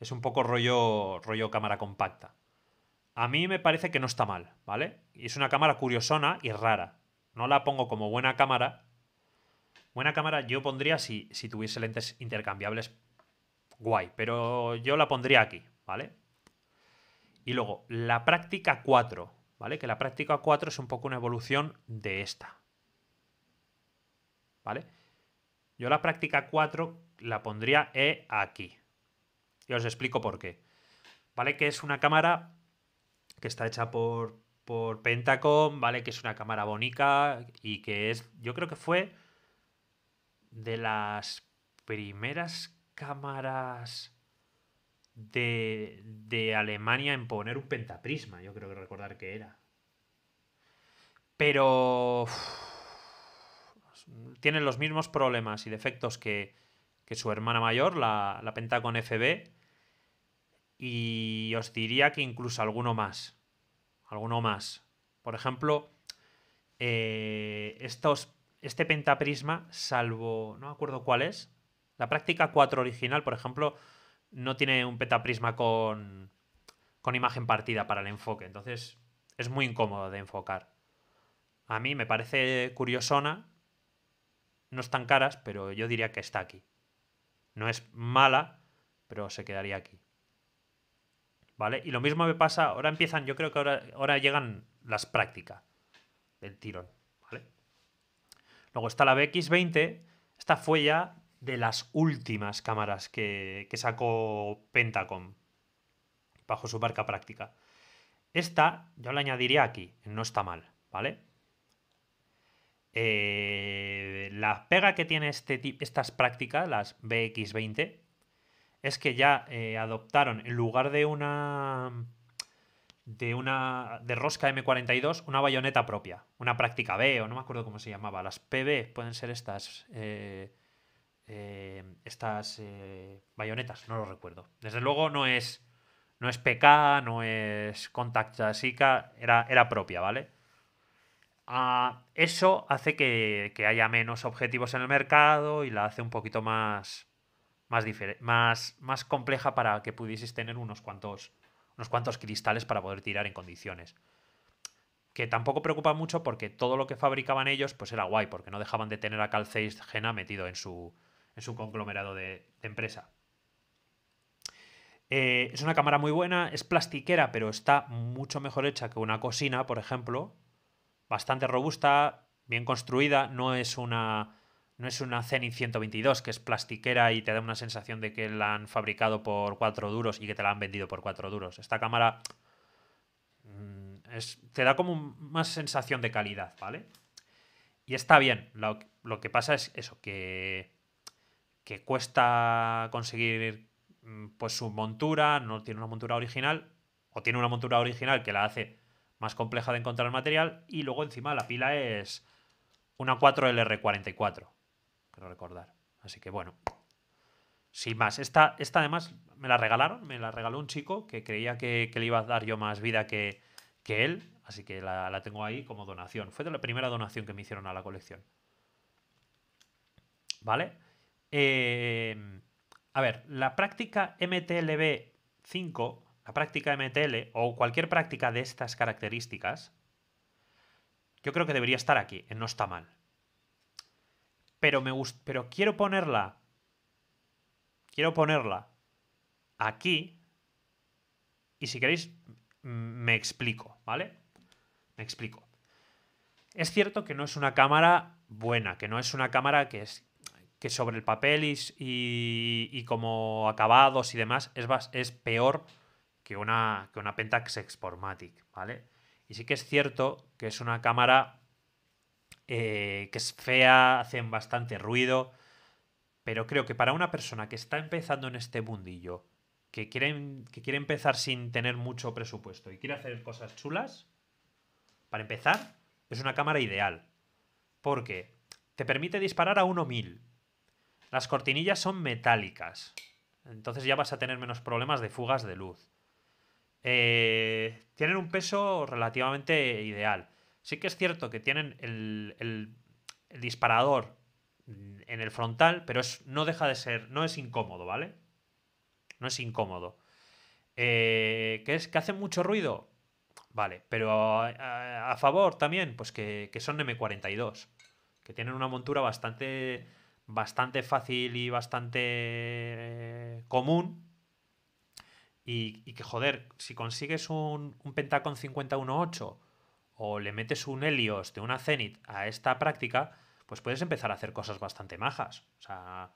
es un poco rollo, rollo cámara compacta. A mí me parece que no está mal, ¿vale? Y es una cámara curiosona y rara. No la pongo como buena cámara. Buena cámara yo pondría si, si tuviese lentes intercambiables. Guay, pero yo la pondría aquí, ¿vale? Y luego, la práctica 4, ¿vale? Que la práctica 4 es un poco una evolución de esta. ¿Vale? Yo la práctica 4 la pondría eh, aquí. Y os explico por qué. ¿Vale? Que es una cámara que está hecha por por Pentacom, ¿vale? Que es una cámara bonita y que es, yo creo que fue de las primeras cámaras de, Alemania en poner un pentaprisma, yo creo que recordar que era. Pero... tienen los mismos problemas y defectos que, su hermana mayor, la, la Pentacon FB, y os diría que incluso alguno más alguno más. Por ejemplo, eh, estos, este pentaprisma, salvo, no me acuerdo cuál es, la práctica 4 original, por ejemplo, no tiene un pentaprisma con, con imagen partida para el enfoque, entonces es muy incómodo de enfocar. A mí me parece curiosona, no están caras, pero yo diría que está aquí. No es mala, pero se quedaría aquí. ¿vale? Y lo mismo me pasa, ahora empiezan, yo creo que ahora, llegan las prácticas del tirón, ¿vale? Luego está la BX20, esta fue ya de las últimas cámaras que, sacó Pentacom bajo su marca práctica. Esta yo la añadiría aquí, no está mal, ¿vale? Eh, la pega que tiene este, estas prácticas, las BX20, es que ya eh, adoptaron, en lugar de una. de una. de rosca M42, una bayoneta propia. Una práctica B, o no me acuerdo cómo se llamaba. Las PB pueden ser estas. Eh, eh, estas bayonetas, no lo recuerdo. Desde luego no es. No es PK, no es contacta SICA, era, era propia, ¿vale? Ah, eso hace que, que haya menos objetivos en el mercado y la hace un poquito más, más, más, compleja para que pudieses tener unos cuantos, unos cuantos cristales para poder tirar en condiciones. Que tampoco preocupa mucho porque todo lo que fabricaban ellos pues era guay, porque no dejaban de tener a Calceis Gena metido en su, en su conglomerado de, empresa. Eh, es una cámara muy buena, es plastiquera, pero está mucho mejor hecha que una cocina, por ejemplo. Bastante robusta, bien construida, no es una no es una Zenith 122 que es plastiquera y te da una sensación de que la han fabricado por cuatro duros y que te la han vendido por cuatro duros. Esta cámara mm, te da como más sensación de calidad, ¿vale? Y está bien. Lo, que pasa es eso, que, que cuesta conseguir mm, pues su montura, no tiene una montura original, o tiene una montura original que la hace más compleja de encontrar el material, y luego encima la pila es una 4LR44, recordar. Así que bueno, sin más. Esta, esta además me la regalaron, me la regaló un chico que creía que, le iba a dar yo más vida que, él, así que la, tengo ahí como donación. Fue de la primera donación que me hicieron a la colección. ¿Vale? Eh, a ver, la práctica MTLB 5, la práctica MTL o cualquier práctica de estas características, yo creo que debería estar aquí, No está mal pero me pero quiero ponerla quiero ponerla aquí y si queréis me explico, ¿vale? Me explico. Es cierto que no es una cámara buena, que no es una cámara que es que sobre el papel y, y, como acabados y demás es, es peor que una, que una Pentax Exportmatic, ¿vale? Y sí que es cierto que es una cámara eh, que es fea, hacen bastante ruido, pero creo que para una persona que está empezando en este mundillo, que quiere, que quiere empezar sin tener mucho presupuesto y quiere hacer cosas chulas, para empezar, es una cámara ideal, porque te permite disparar a 1.000. Las cortinillas son metálicas, entonces ya vas a tener menos problemas de fugas de luz. Eh, tienen un peso relativamente ideal. Sí que es cierto que tienen el, el, disparador en el frontal, pero es, no deja de ser, no es incómodo, ¿vale? No es incómodo. Eh, ¿Que, es, que hacen mucho ruido? Vale, pero a, favor también, pues que, que, son M42, que tienen una montura bastante, bastante fácil y bastante eh, común. Y, y, que joder, si consigues un, un Pentacon 51.8 o le metes un Helios de una Zenith a esta práctica, pues puedes empezar a hacer cosas bastante majas. O sea,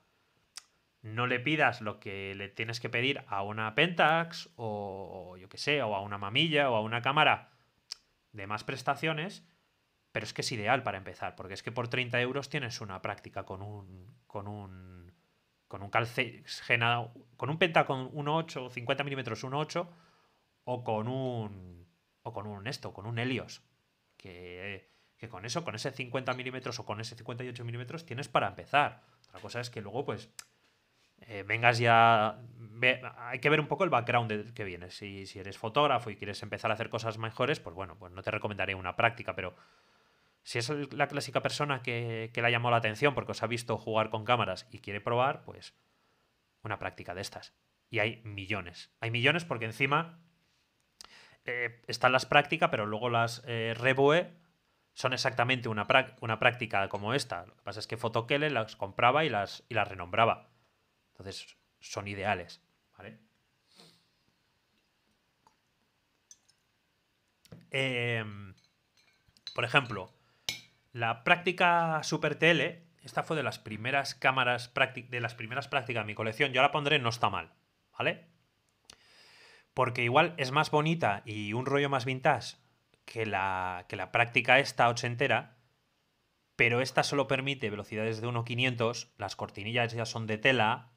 no le pidas lo que le tienes que pedir a una Pentax o, yo qué sé, o a una mamilla o a una cámara de más prestaciones, pero es que es ideal para empezar, porque es que por 30 euros tienes una práctica con un. con un. con un con un pentacon 1.8, 50 milímetros 1.8, o con un. o con un esto, con un Helios que, con eso, con ese 50 milímetros o con ese 58 milímetros tienes para empezar. La cosa es que luego, pues, eh, vengas ya. hay que ver un poco el background que vienes. Si, eres fotógrafo y quieres empezar a hacer cosas mejores, pues bueno, pues no te recomendaré una práctica, pero si es la clásica persona que, que le ha llamado la atención porque os ha visto jugar con cámaras y quiere probar, pues una práctica de estas. Y hay millones. Hay millones porque encima eh, están las prácticas, pero luego las eh, Reboe son exactamente una, una, práctica como esta. Lo que pasa es que Fotokele las compraba y las, y las renombraba. Entonces son ideales. ¿vale? Em, por ejemplo, la práctica Super esta fue de las primeras cámaras, de las primeras prácticas de mi colección. Yo la pondré, no está mal. ¿Vale? Porque igual es más bonita y un rollo más vintage que la, que la práctica esta ochentera, pero esta solo permite velocidades de 1.500, las cortinillas ya son de tela,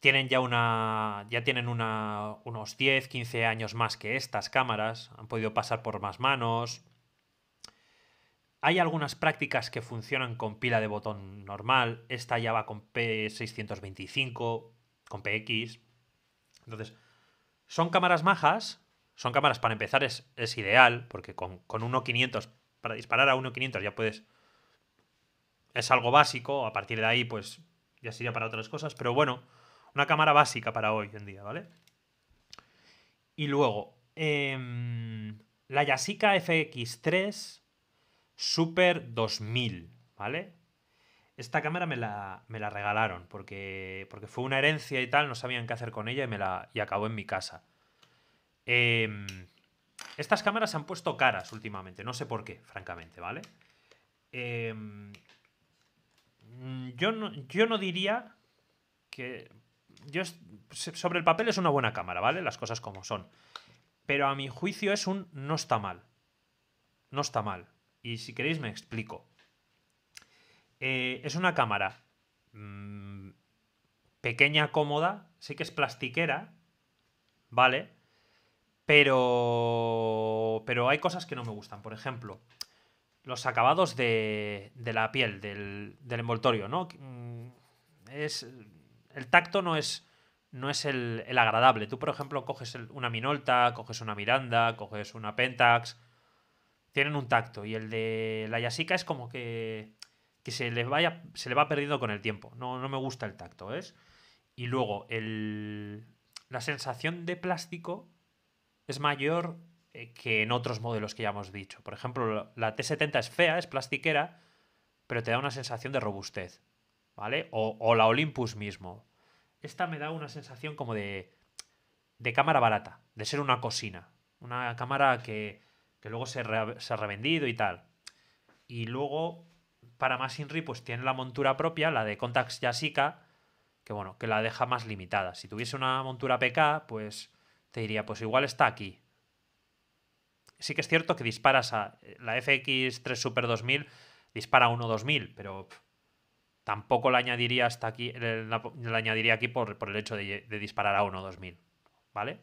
tienen ya una ya tienen una, unos 10, 15 años más que estas cámaras, han podido pasar por más manos. Hay algunas prácticas que funcionan con pila de botón normal, esta ya va con P625, con PX. Entonces, son cámaras majas, son cámaras para empezar es, ideal, porque con, 1.500, para disparar a 1.500 ya puedes... Es algo básico, a partir de ahí pues ya sería para otras cosas, pero bueno, una cámara básica para hoy en día, ¿vale? Y luego, em, la Yasika FX3 Super 2000, ¿vale? Esta cámara me la, regalaron porque, porque fue una herencia y tal, no sabían qué hacer con ella y, me la, y acabó en mi casa. Em, estas cámaras se han puesto caras últimamente, no sé por qué, francamente, ¿vale? Em, yo, no, yo no diría que... Yo, sobre el papel es una buena cámara, ¿vale? Las cosas como son. Pero a mi juicio es un no está mal. No está mal. Y si queréis me explico. Eh, es una cámara mm, pequeña, cómoda, sí que es plastiquera, ¿vale? Pero, pero hay cosas que no me gustan. Por ejemplo, los acabados de, de la piel, del, envoltorio, ¿no? Mm, es, el tacto no es, no es el, agradable. Tú, por ejemplo, coges una Minolta, coges una Miranda, coges una Pentax. Tienen un tacto. Y el de la Yasica es como que que se le, vaya, se le va perdiendo con el tiempo. No, no me gusta el tacto, ¿es? Y luego, el, la sensación de plástico es mayor eh, que en otros modelos que ya hemos dicho. Por ejemplo, la T70 es fea, es plastiquera, pero te da una sensación de robustez, ¿vale? O, la Olympus mismo. Esta me da una sensación como de, de cámara barata, de ser una cocina. Una cámara que, que luego se, se ha revendido y tal. Y luego para más Inri pues tiene la montura propia, la de Contax Yasika, que bueno, que la deja más limitada. Si tuviese una montura PK, pues te diría, pues igual está aquí. Sí que es cierto que disparas a eh, la FX3 Super 2000, dispara 1-2000, pero tampoco la añadiría hasta aquí, eh, la, añadiría aquí por, por el hecho de, disparar a 1-2000, ¿vale?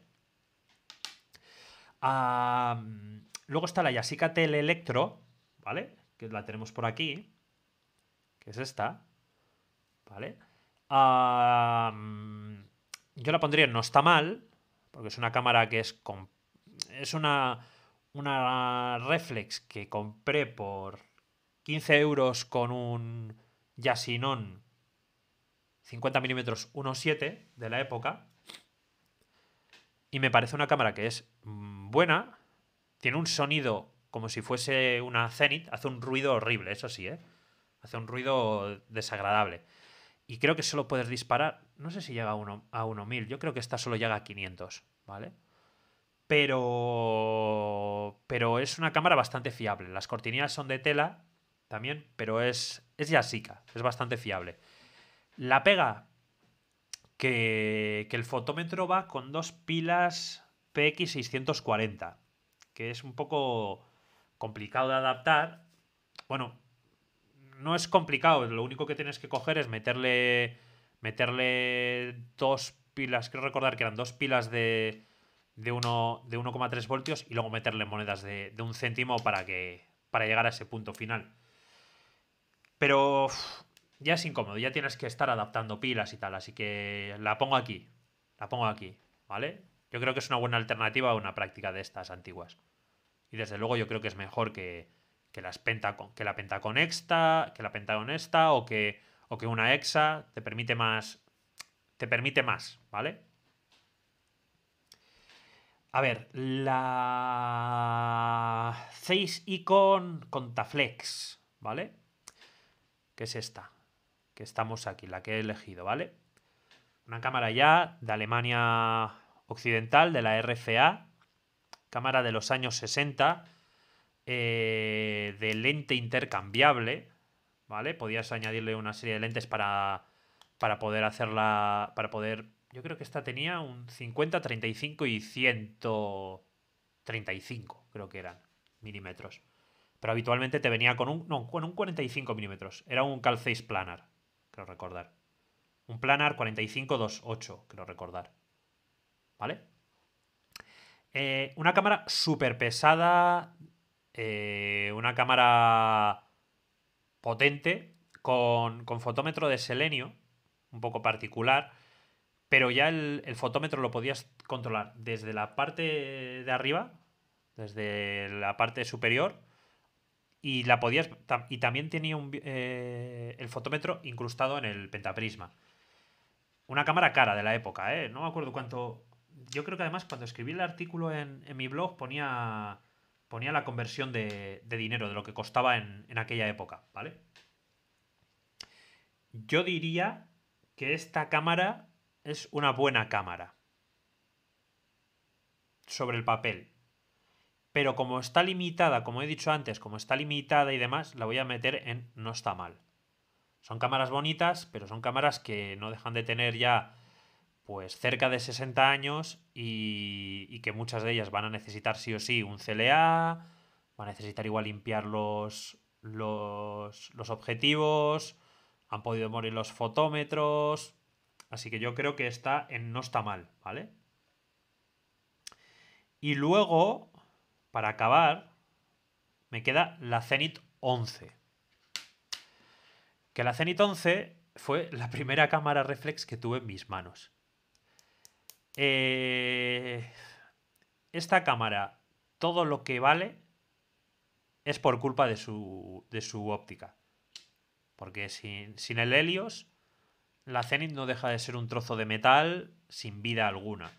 luego está la Yasika Teleelectro, Electro, ¿vale? Que la tenemos por aquí es esta, ¿vale? yo la pondría no está mal, porque es una cámara que es... es una, una reflex que compré por 15 euros con un Yasinon 50 mm 1.7 de la época. Y me parece una cámara que es mm, buena. Tiene un sonido como si fuese una Zenith. Hace un ruido horrible, eso sí, ¿eh? hace un ruido desagradable. Y creo que solo puedes disparar, no sé si llega a 1.000, a uno yo creo que esta solo llega a 500, ¿vale? Pero, pero es una cámara bastante fiable. Las cortinillas son de tela también, pero es, es yasica, es bastante fiable. La pega que, que el fotómetro va con dos pilas PX640, que es un poco complicado de adaptar. Bueno, no es complicado, lo único que tienes que coger es meterle, meterle dos pilas, quiero recordar que eran dos pilas de, de 1,3 voltios y luego meterle monedas de, de, un céntimo para, que, para llegar a ese punto final. Pero ya es incómodo, ya tienes que estar adaptando pilas y tal, así que la pongo aquí, la pongo aquí, ¿vale? Yo creo que es una buena alternativa a una práctica de estas antiguas. Y desde luego yo creo que es mejor que, que, la pentacon, que la que la pentagonesta o que, o que una hexa te permite más, te permite más, ¿vale? A ver, la 6 icon contaflex, ¿vale? Que es esta, que estamos aquí, la que he elegido, ¿vale? Una cámara ya de Alemania Occidental, de la RFA. cámara de los años 60, eh, de lente intercambiable, ¿vale? Podías añadirle una serie de lentes para, poder hacerla, para poder... Yo creo que esta tenía un 50, 35 y 135, creo que eran, milímetros. Pero habitualmente te venía con un... No, con un 45 milímetros. Era un Calceis planar, creo recordar. Un planar 45-28, creo recordar. ¿Vale? Eh, una cámara súper pesada, eh, una cámara potente con, fotómetro de selenio, un poco particular, pero ya el, fotómetro lo podías controlar desde la parte de arriba, desde la parte superior, y la podías y también tenía un, eh, el fotómetro incrustado en el pentaprisma una cámara cara de la época ¿eh? no me acuerdo cuánto yo creo que además cuando escribí el artículo en, en mi blog ponía ponía la conversión de, dinero, de lo que costaba en, en aquella época, ¿vale? Yo diría que esta cámara es una buena cámara sobre el papel. Pero como está limitada, como he dicho antes, como está limitada y demás, la voy a meter en no está mal. Son cámaras bonitas, pero son cámaras que no dejan de tener ya pues cerca de 60 años y, que muchas de ellas van a necesitar sí o sí un CLA, van a necesitar igual limpiar los, objetivos, han podido morir los fotómetros, así que yo creo que esta no está mal, ¿vale? Y luego, para acabar, me queda la Zenit 11. Que la Zenit 11 fue la primera cámara reflex que tuve en mis manos. Eh, esta cámara, todo lo que vale es por culpa de su, de su óptica. Porque sin, sin el Helios, la Zenith no deja de ser un trozo de metal sin vida alguna.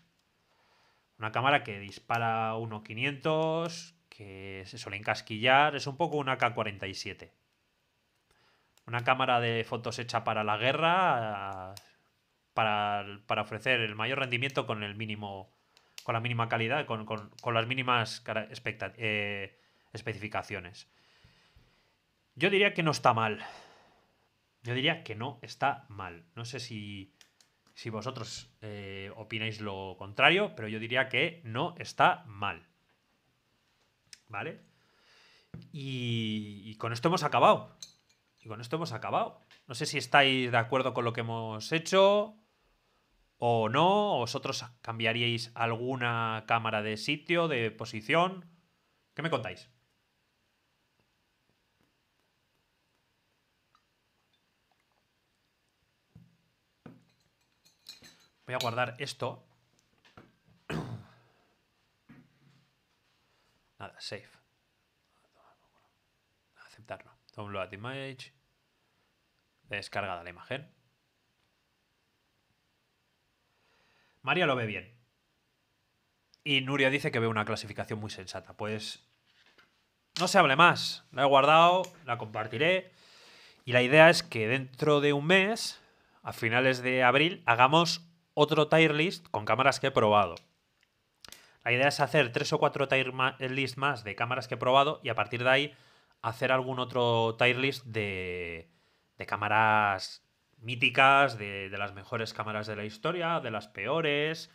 Una cámara que dispara 1.500, que se suele encasquillar, es un poco una K-47. Una cámara de fotos hecha para la guerra para, ofrecer el mayor rendimiento con el mínimo con la mínima calidad, con, las mínimas eh, especificaciones. Yo diría que no está mal. Yo diría que no está mal. No sé si, vosotros eh, opináis lo contrario, pero yo diría que no está mal. ¿Vale? Y, y, con esto hemos acabado. Y con esto hemos acabado. No sé si estáis de acuerdo con lo que hemos hecho o no? ¿Vosotros cambiaríais alguna cámara de sitio, de posición? ¿Qué me contáis? Voy a guardar esto. Nada, save. Aceptarlo. Download image. Descargada la imagen. María lo ve bien. Y Nuria dice que ve una clasificación muy sensata. Pues no se hable más. La he guardado, la compartiré. Y la idea es que dentro de un mes, a finales de abril, hagamos otro tier list con cámaras que he probado. La idea es hacer tres o cuatro tier eh, list más de cámaras que he probado y a partir de ahí hacer algún otro tier list de, de cámaras míticas, de, las mejores cámaras de la historia, de las peores,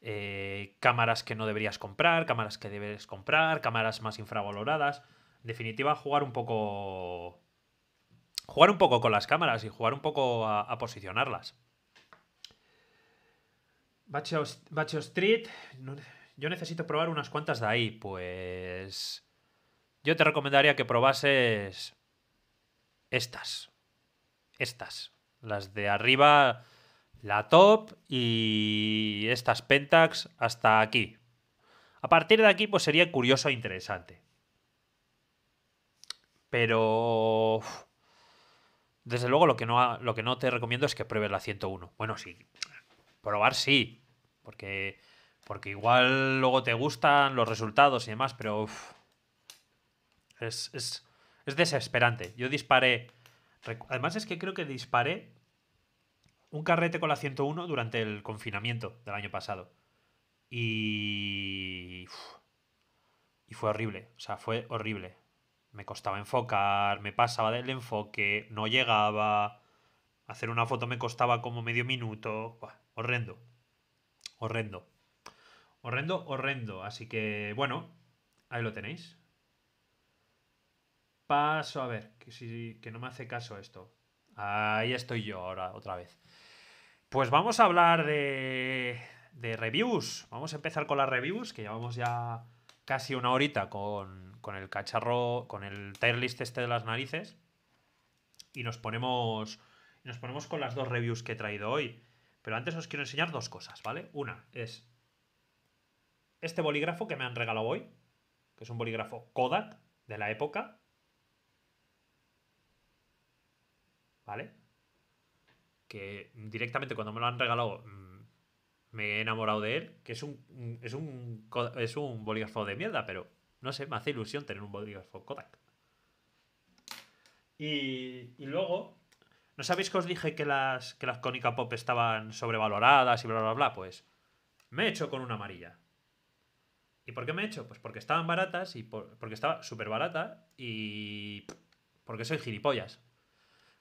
eh, cámaras que no deberías comprar, cámaras que debes comprar, cámaras más infravaloradas. En definitiva, jugar un poco. Jugar un poco con las cámaras y jugar un poco a, posicionarlas. Bacho, Street. yo necesito probar unas cuantas de ahí. Pues. Yo te recomendaría que probases. Estas. Estas. Las de arriba, la top y estas Pentax hasta aquí. A partir de aquí, pues sería curioso e interesante. Pero... Desde luego lo que, no, lo que no te recomiendo es que pruebes la 101. Bueno, sí. Probar sí. Porque, porque igual luego te gustan los resultados y demás, pero... Es, es, es desesperante. Yo disparé Además es que creo que disparé un carrete con la 101 durante el confinamiento del año pasado. Y... y fue horrible, o sea, fue horrible. Me costaba enfocar, me pasaba del enfoque, no llegaba. Hacer una foto me costaba como medio minuto. horrendo. Horrendo. Horrendo, horrendo. Así que, bueno, ahí lo tenéis paso, a ver, que, si, que no me hace caso esto. Ahí estoy yo ahora, otra vez. Pues vamos a hablar de, de reviews. Vamos a empezar con las reviews, que llevamos ya casi una horita con, con el cacharro, con el tier list este de las narices. Y nos ponemos, nos ponemos con las dos reviews que he traído hoy. Pero antes os quiero enseñar dos cosas, ¿vale? Una es este bolígrafo que me han regalado hoy, que es un bolígrafo Kodak de la época, ¿vale? Que directamente cuando me lo han regalado mm, me he enamorado de él, que es un, es un, es bolígrafo de mierda, pero no sé, me hace ilusión tener un bolígrafo Kodak. Y, y luego, ¿no sabéis que os dije que las, que las Konica Pop estaban sobrevaloradas y bla, bla, bla? Pues me he hecho con una amarilla. ¿Y por qué me he hecho? Pues porque estaban baratas y porque estaba súper barata y porque soy gilipollas.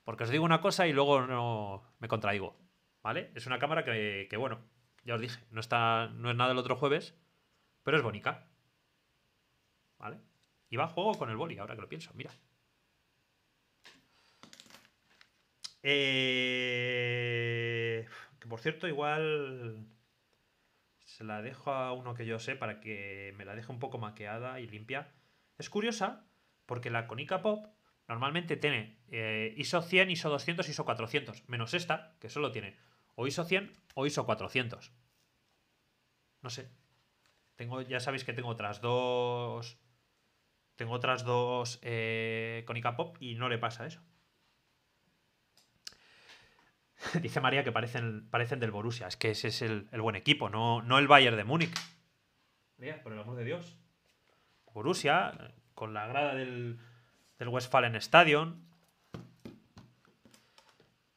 Porque os digo una cosa y luego no me contraigo. ¿Vale? Es una cámara que, bueno, ya os dije, no, está, no es nada el otro jueves, pero es bonita. ¿Vale? Y va a juego con el boli, ahora que lo pienso, mira. Eh, que por cierto, igual se la dejo a uno que yo sé para que me la deje un poco maqueada y limpia. Es curiosa porque la Conica Pop normalmente tiene eh, ISO 100, ISO 200, ISO 400, menos esta, que solo tiene o ISO 100 o ISO 400. No sé. Tengo, ya sabéis que tengo otras dos. Tengo otras dos eh, con Pop y no le pasa eso. Dice María que parecen, parecen del Borussia. Es que ese es el, buen equipo, no, no el Bayern de Múnich. María, por el amor de Dios. Borussia, con la grada del, el Westfalen Stadion.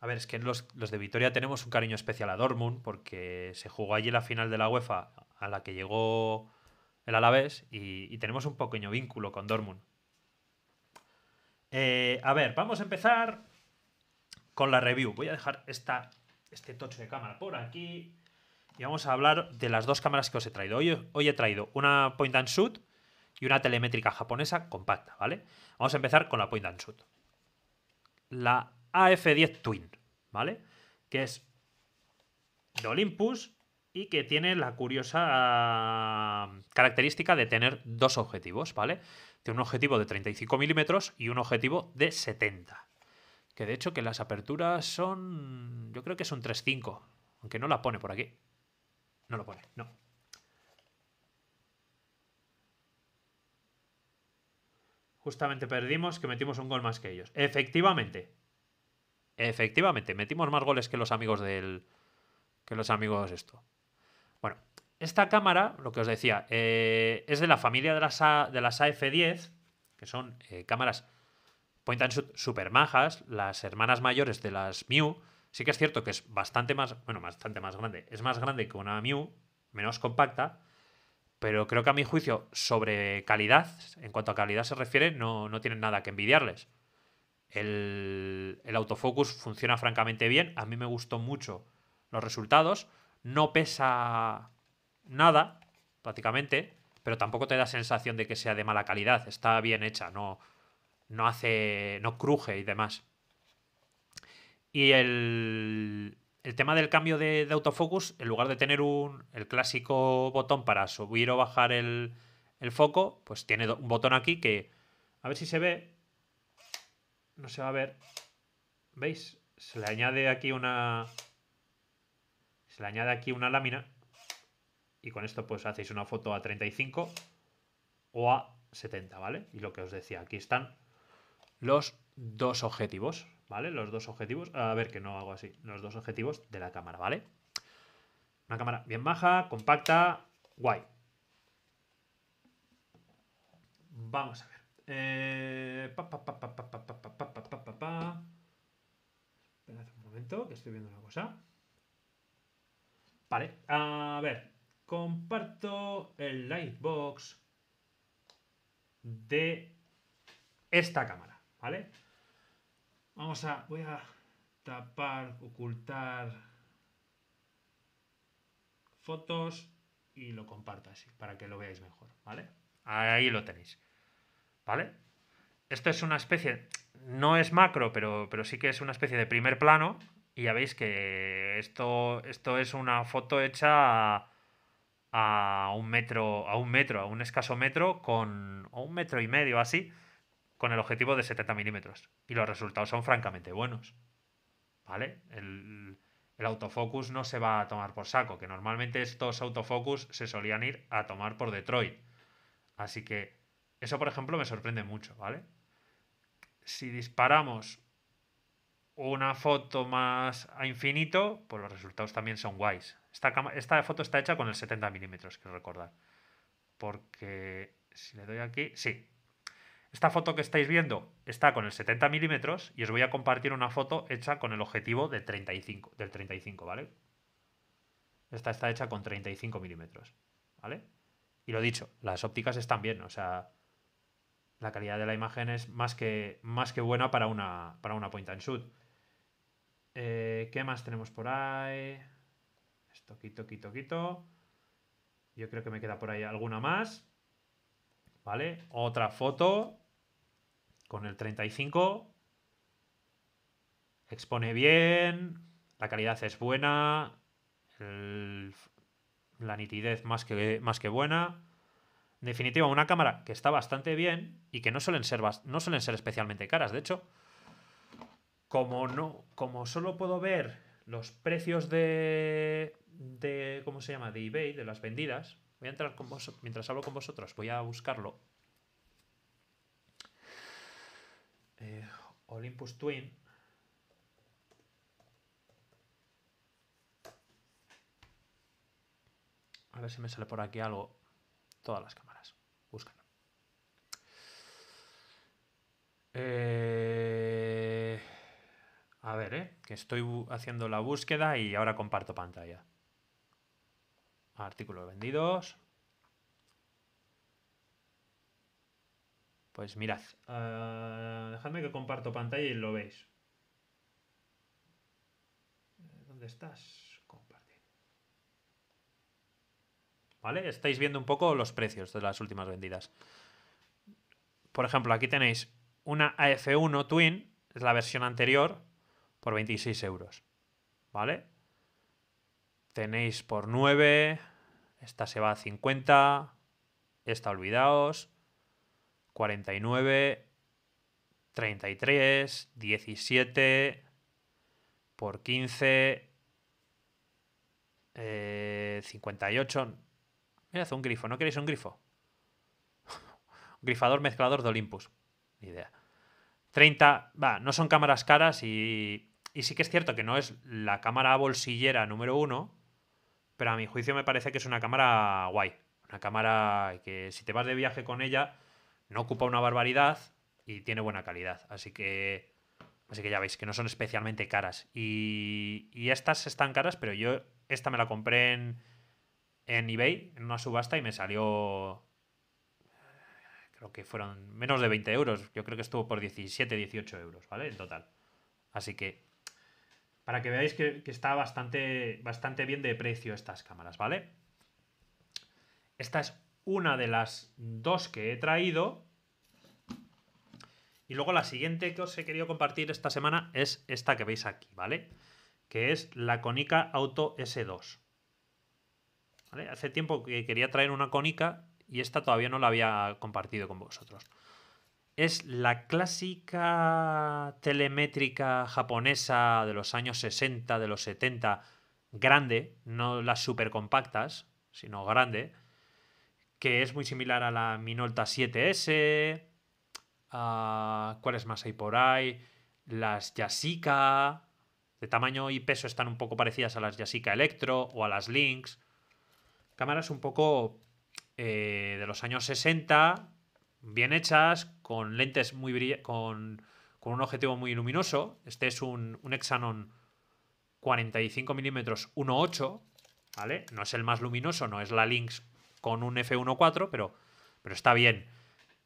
A ver, es que los, de Vitoria tenemos un cariño especial a Dortmund porque se jugó allí la final de la UEFA a la que llegó el Alavés y, tenemos un pequeño vínculo con Dortmund. Eh, a ver, vamos a empezar con la review. Voy a dejar esta, este tocho de cámara por aquí y vamos a hablar de las dos cámaras que os he traído. Hoy, hoy he traído una point and shoot y una telemétrica japonesa compacta, ¿vale? Vamos a empezar con la Point and Shoot. La AF10 Twin, ¿vale? Que es de Olympus y que tiene la curiosa ah, característica de tener dos objetivos, ¿vale? Tiene un objetivo de 35 milímetros y un objetivo de 70. Que de hecho que las aperturas son... Yo creo que son 3.5, aunque no la pone por aquí. No lo pone, no. justamente perdimos que metimos un gol más que ellos. Efectivamente. Efectivamente, metimos más goles que los amigos del. que los amigos esto. Bueno, esta cámara, lo que os decía, eh, es de la familia de las, de las AF10, que son eh, cámaras point and super majas, las hermanas mayores de las Mew. Sí que es cierto que es bastante más, bueno, bastante más grande. Es más grande que una Mew, menos compacta, pero creo que a mi juicio, sobre calidad, en cuanto a calidad se refiere, no, tienen nada que envidiarles. El, el autofocus funciona francamente bien. A mí me gustó mucho los resultados. No pesa nada, prácticamente, pero tampoco te da sensación de que sea de mala calidad. Está bien hecha, no, no hace. no cruje y demás. Y el, el tema del cambio de, autofocus, en lugar de tener un, el clásico botón para subir o bajar el, foco, pues tiene un botón aquí que, a ver si se ve, no se va a ver, ¿veis? Se le añade aquí una, se le añade aquí una lámina y con esto pues hacéis una foto a 35 o a 70, ¿vale? Y lo que os decía, aquí están los dos objetivos. ¿vale? Los dos objetivos, a ver que no hago así, los dos objetivos de la cámara, ¿vale? Una cámara bien baja, compacta, guay. Vamos a ver. Pa, pa, pa, pa, Esperad un momento, que estoy viendo una cosa. Vale, a ver. Comparto el Lightbox de esta cámara, ¿vale? Vamos a, voy a tapar, ocultar fotos y lo comparto así para que lo veáis mejor, ¿vale? Ahí lo tenéis, ¿vale? Esto es una especie, no es macro, pero, pero sí que es una especie de primer plano y ya veis que esto, esto es una foto hecha a, un metro, a un metro, a un escaso metro con un metro y medio así con el objetivo de 70 milímetros y los resultados son francamente buenos. ¿Vale? El, autofocus no se va a tomar por saco, que normalmente estos autofocus se solían ir a tomar por Detroit. Así que eso, por ejemplo, me sorprende mucho, ¿vale? Si disparamos una foto más a infinito, pues los resultados también son guays. Esta, esta foto está hecha con el 70 milímetros, que recordar. Porque si le doy aquí, sí, esta foto que estáis viendo está con el 70 milímetros y os voy a compartir una foto hecha con el objetivo del 35, ¿vale? Esta está hecha con 35 milímetros, ¿vale? Y lo dicho, las ópticas están bien, o sea, la calidad de la imagen es más que, más que buena para una, para una point and shoot. Eh, ¿Qué más tenemos por ahí? Esto quito, quito, quito. Yo creo que me queda por ahí alguna más. ¿Vale? Otra foto con el 35 expone bien, la calidad es buena, la nitidez más que, más que buena. En definitiva, una cámara que está bastante bien y que no suelen ser, no suelen ser especialmente caras. De hecho, como, no, como solo puedo ver los precios de, de. ¿Cómo se llama? De eBay, de las vendidas. Voy a entrar con mientras hablo con vosotros, voy a buscarlo Olympus Twin. A ver si me sale por aquí algo. Todas las cámaras. Búscalo. Eh, a ver, ¿eh? que estoy haciendo la búsqueda y ahora comparto pantalla. Artículos vendidos. Pues mirad, ah, dejadme que comparto pantalla y lo veis. Eh, ¿Dónde estás? Compartir. ¿Vale? Estáis viendo un poco los precios de las últimas vendidas. Por ejemplo, aquí tenéis una AF1 Twin, es la versión anterior, por 26 euros. ¿Vale? Tenéis por 9, esta se va a 50, esta olvidaos, 49, 33, 17, por 15, eh, 58. Mirad, un grifo. ¿No queréis un grifo? grifador mezclador de Olympus. Ni idea. 30, va, no son cámaras caras y, y sí que es cierto que no es la cámara bolsillera número uno, pero a mi juicio me parece que es una cámara guay. Una cámara que si te vas de viaje con ella, no ocupa una barbaridad y tiene buena calidad. Así que, así que ya veis que no son especialmente caras. Y, y estas están caras, pero yo esta me la compré en, en eBay, en una subasta, y me salió creo que fueron menos de 20 euros. Yo creo que estuvo por 17, 18 euros, ¿vale? En total. Así que, para que veáis que, está bastante, bastante bien de precio estas cámaras, ¿vale? Esta es una de las dos que he traído. Y luego la siguiente que os he querido compartir esta semana es esta que veis aquí, ¿vale? Que es la Conica Auto S2. Hace tiempo que quería traer una Conica y esta todavía no la había compartido con vosotros. Es la clásica telemétrica japonesa de los años 60, de los 70, grande, no las super compactas, sino grande que es muy similar a la Minolta 7S. ¿Cuáles más hay por ahí? Las Yasica. De tamaño y peso están un poco parecidas a las Yasica Electro o a las Lynx. Cámaras un poco eh, de los años 60, bien hechas, con lentes muy brillantes, con, un objetivo muy luminoso. Este es un, un Exanon 45 mm 1.8, ¿vale? No es el más luminoso, no es la Lynx con un F1.4, pero, pero está bien.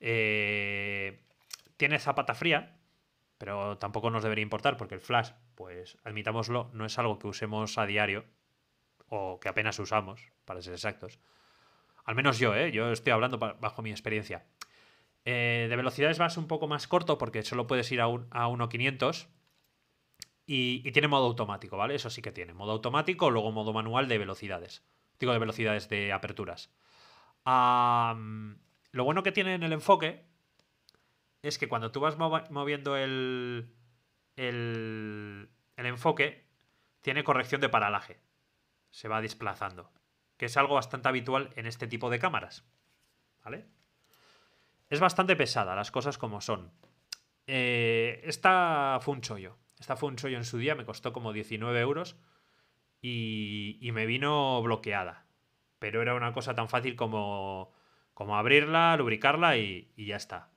Eh, tiene zapata fría, pero tampoco nos debería importar porque el flash, pues admitámoslo, no es algo que usemos a diario o que apenas usamos, para ser exactos. Al menos yo, ¿eh? yo estoy hablando bajo mi experiencia. Eh, de velocidades vas un poco más corto porque solo puedes ir a, a 1.500 y, y, tiene modo automático, ¿vale? Eso sí que tiene. Modo automático, luego modo manual de velocidades. Digo, de velocidades de aperturas lo bueno que tiene en el enfoque es que cuando tú vas moviendo el, el, enfoque, tiene corrección de paralaje. Se va desplazando. Que es algo bastante habitual en este tipo de cámaras. ¿Vale? Es bastante pesada, las cosas como son. Eh, esta fue un chollo. Esta fue un chollo en su día, me costó como 19 euros y me vino bloqueada pero era una cosa tan fácil como, como abrirla, lubricarla y, ya está.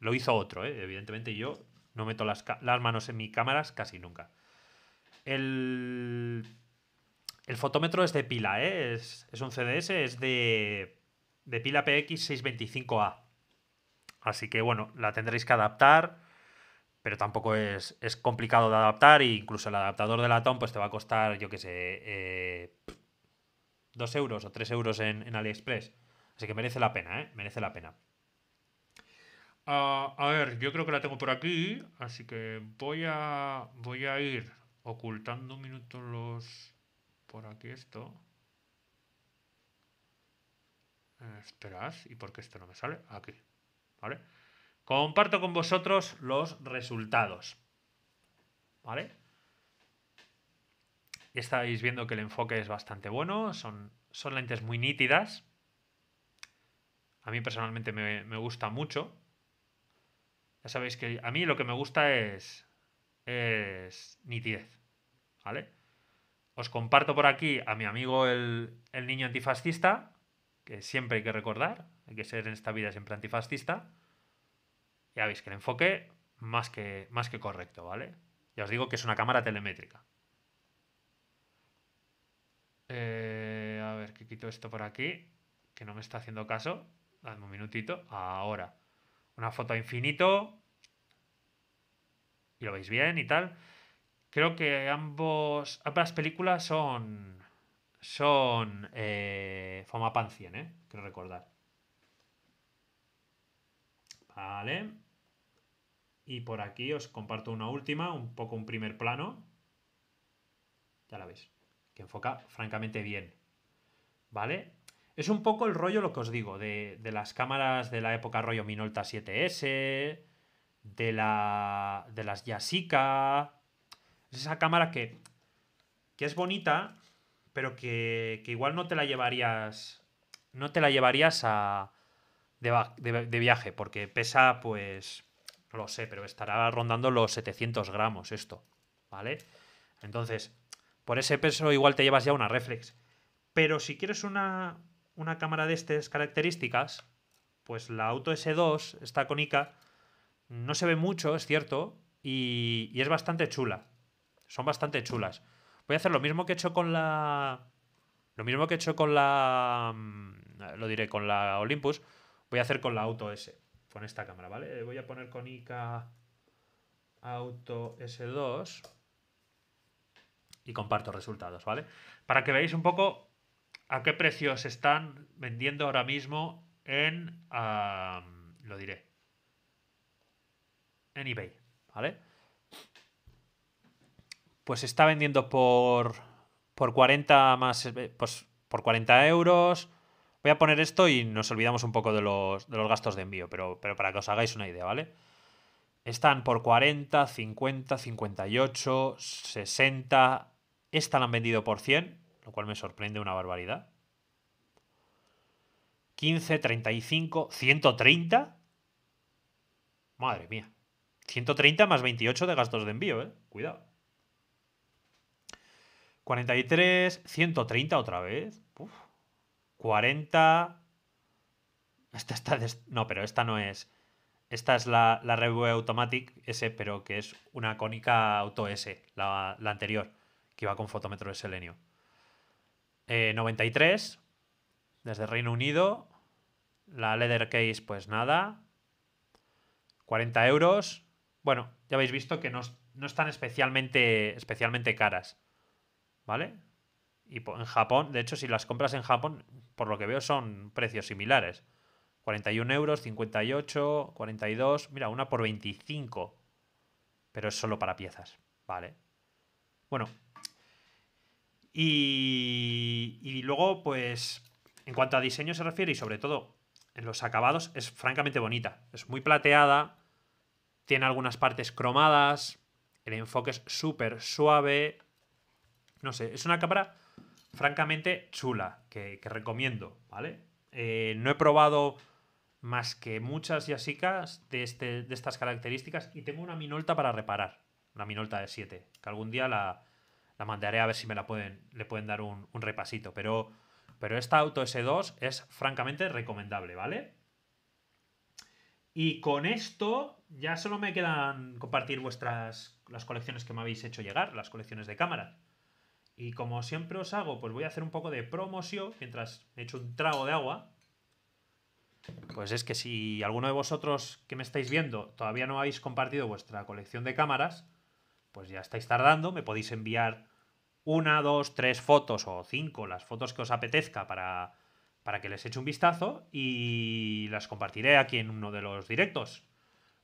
Lo hizo otro, ¿eh? evidentemente yo no meto las, manos en mis cámaras casi nunca. El, el fotómetro es de pila, ¿eh? es, un CDS, es de, de pila PX625A. Así que bueno, la tendréis que adaptar, pero tampoco es, complicado de adaptar e incluso el adaptador de latón pues te va a costar, yo qué sé, eh, 2 euros o 3 euros en, AliExpress. Así que merece la pena, ¿eh? Merece la pena. Ah, a ver, yo creo que la tengo por aquí, así que voy a, voy a ir ocultando un minuto los... por aquí esto. Eh, esperad. ¿y por qué esto no me sale? Aquí, ¿vale? Comparto con vosotros los resultados, ¿vale? estáis viendo que el enfoque es bastante bueno, son, son lentes muy nítidas. A mí personalmente me, gusta mucho. Ya sabéis que a mí lo que me gusta es, es nitidez. ¿Vale? Os comparto por aquí a mi amigo el, niño antifascista, que siempre hay que recordar, hay que ser en esta vida siempre antifascista. Ya veis que el enfoque más que, más que correcto, ¿vale? Ya os digo que es una cámara telemétrica. Eh, a ver, que quito esto por aquí, que no me está haciendo caso. Dame un minutito. Ahora. Una foto a infinito. Y lo veis bien y tal. Creo que ambos, ambas películas son. Son. Eh, Pan 100, ¿eh? Quiero recordar. Vale. Y por aquí os comparto una última, un poco un primer plano. Ya la veis que enfoca francamente bien. ¿Vale? Es un poco el rollo lo que os digo, de, las cámaras de la época rollo Minolta 7S, de, la, de las Yashica. Es esa cámara que, que es bonita, pero que, igual no te la llevarías. No te la llevarías a. de, de viaje, porque pesa, pues. No lo sé, pero estará rondando los 700 gramos esto, ¿vale? Entonces, por ese peso igual te llevas ya una reflex. Pero si quieres una, una cámara de estas características, pues la Auto S2, esta conica, no se ve mucho, es cierto, y, y es bastante chula. Son bastante chulas. Voy a hacer lo mismo que he hecho con la. Lo mismo que he hecho con la. Mm, lo diré, con la Olympus. Voy a hacer con la Auto S. Con esta cámara, ¿vale? Voy a poner con ICA Auto S2 y comparto resultados, ¿vale? Para que veáis un poco a qué precios están vendiendo ahora mismo en, lo diré, en eBay, ¿vale? Pues está vendiendo por, por 40 más, eh, pues por 40 euros. Voy a poner esto y nos olvidamos un poco de los, gastos de envío, pero, pero para que os hagáis una idea, ¿vale? Están por 40, 50, 58, 60, esta la han vendido por 100, lo cual me sorprende una barbaridad. 15, 35, 130. Madre mía. 130 más 28 de gastos de envío, ¿eh? Cuidado. 43, 130 otra vez. 40. Esta está. No, pero esta no es. Esta es la, Revue Automatic S, pero que es una cónica Auto S, la anterior que iba con fotómetro de selenio. 93, eh, desde Reino Unido. La leather case, pues nada. 40 euros. Bueno, ya habéis visto que no, están especialmente, especialmente caras. ¿Vale? Y en Japón, de hecho, si las compras en Japón, por lo que veo, son precios similares. 41 euros, 58, 42. Mira, una por 25. Pero es solo para piezas. Vale. Bueno, y, luego, pues, en cuanto a diseño se refiere y sobre todo en los acabados, es francamente bonita. Es muy plateada, tiene algunas partes cromadas, el enfoque es súper suave. No sé, es una cámara francamente chula, que, recomiendo, ¿vale? Eh, no he probado más que muchas yasicas de, este, de estas características y tengo una minolta para reparar, una minolta de 7, que algún día la, la mandaré a ver si me la pueden, le pueden dar un, repasito. Pero, pero esta Auto S2 es francamente recomendable, ¿vale? Y con esto ya solo me quedan compartir vuestras las colecciones que me habéis hecho llegar, las colecciones de cámaras. Y como siempre os hago, pues voy a hacer un poco de promoción mientras me echo un trago de agua. Pues es que si alguno de vosotros que me estáis viendo todavía no habéis compartido vuestra colección de cámaras, pues ya estáis tardando, me podéis enviar una, dos, tres fotos o cinco, las fotos que os apetezca para, que les eche un vistazo y las compartiré aquí en uno de los directos.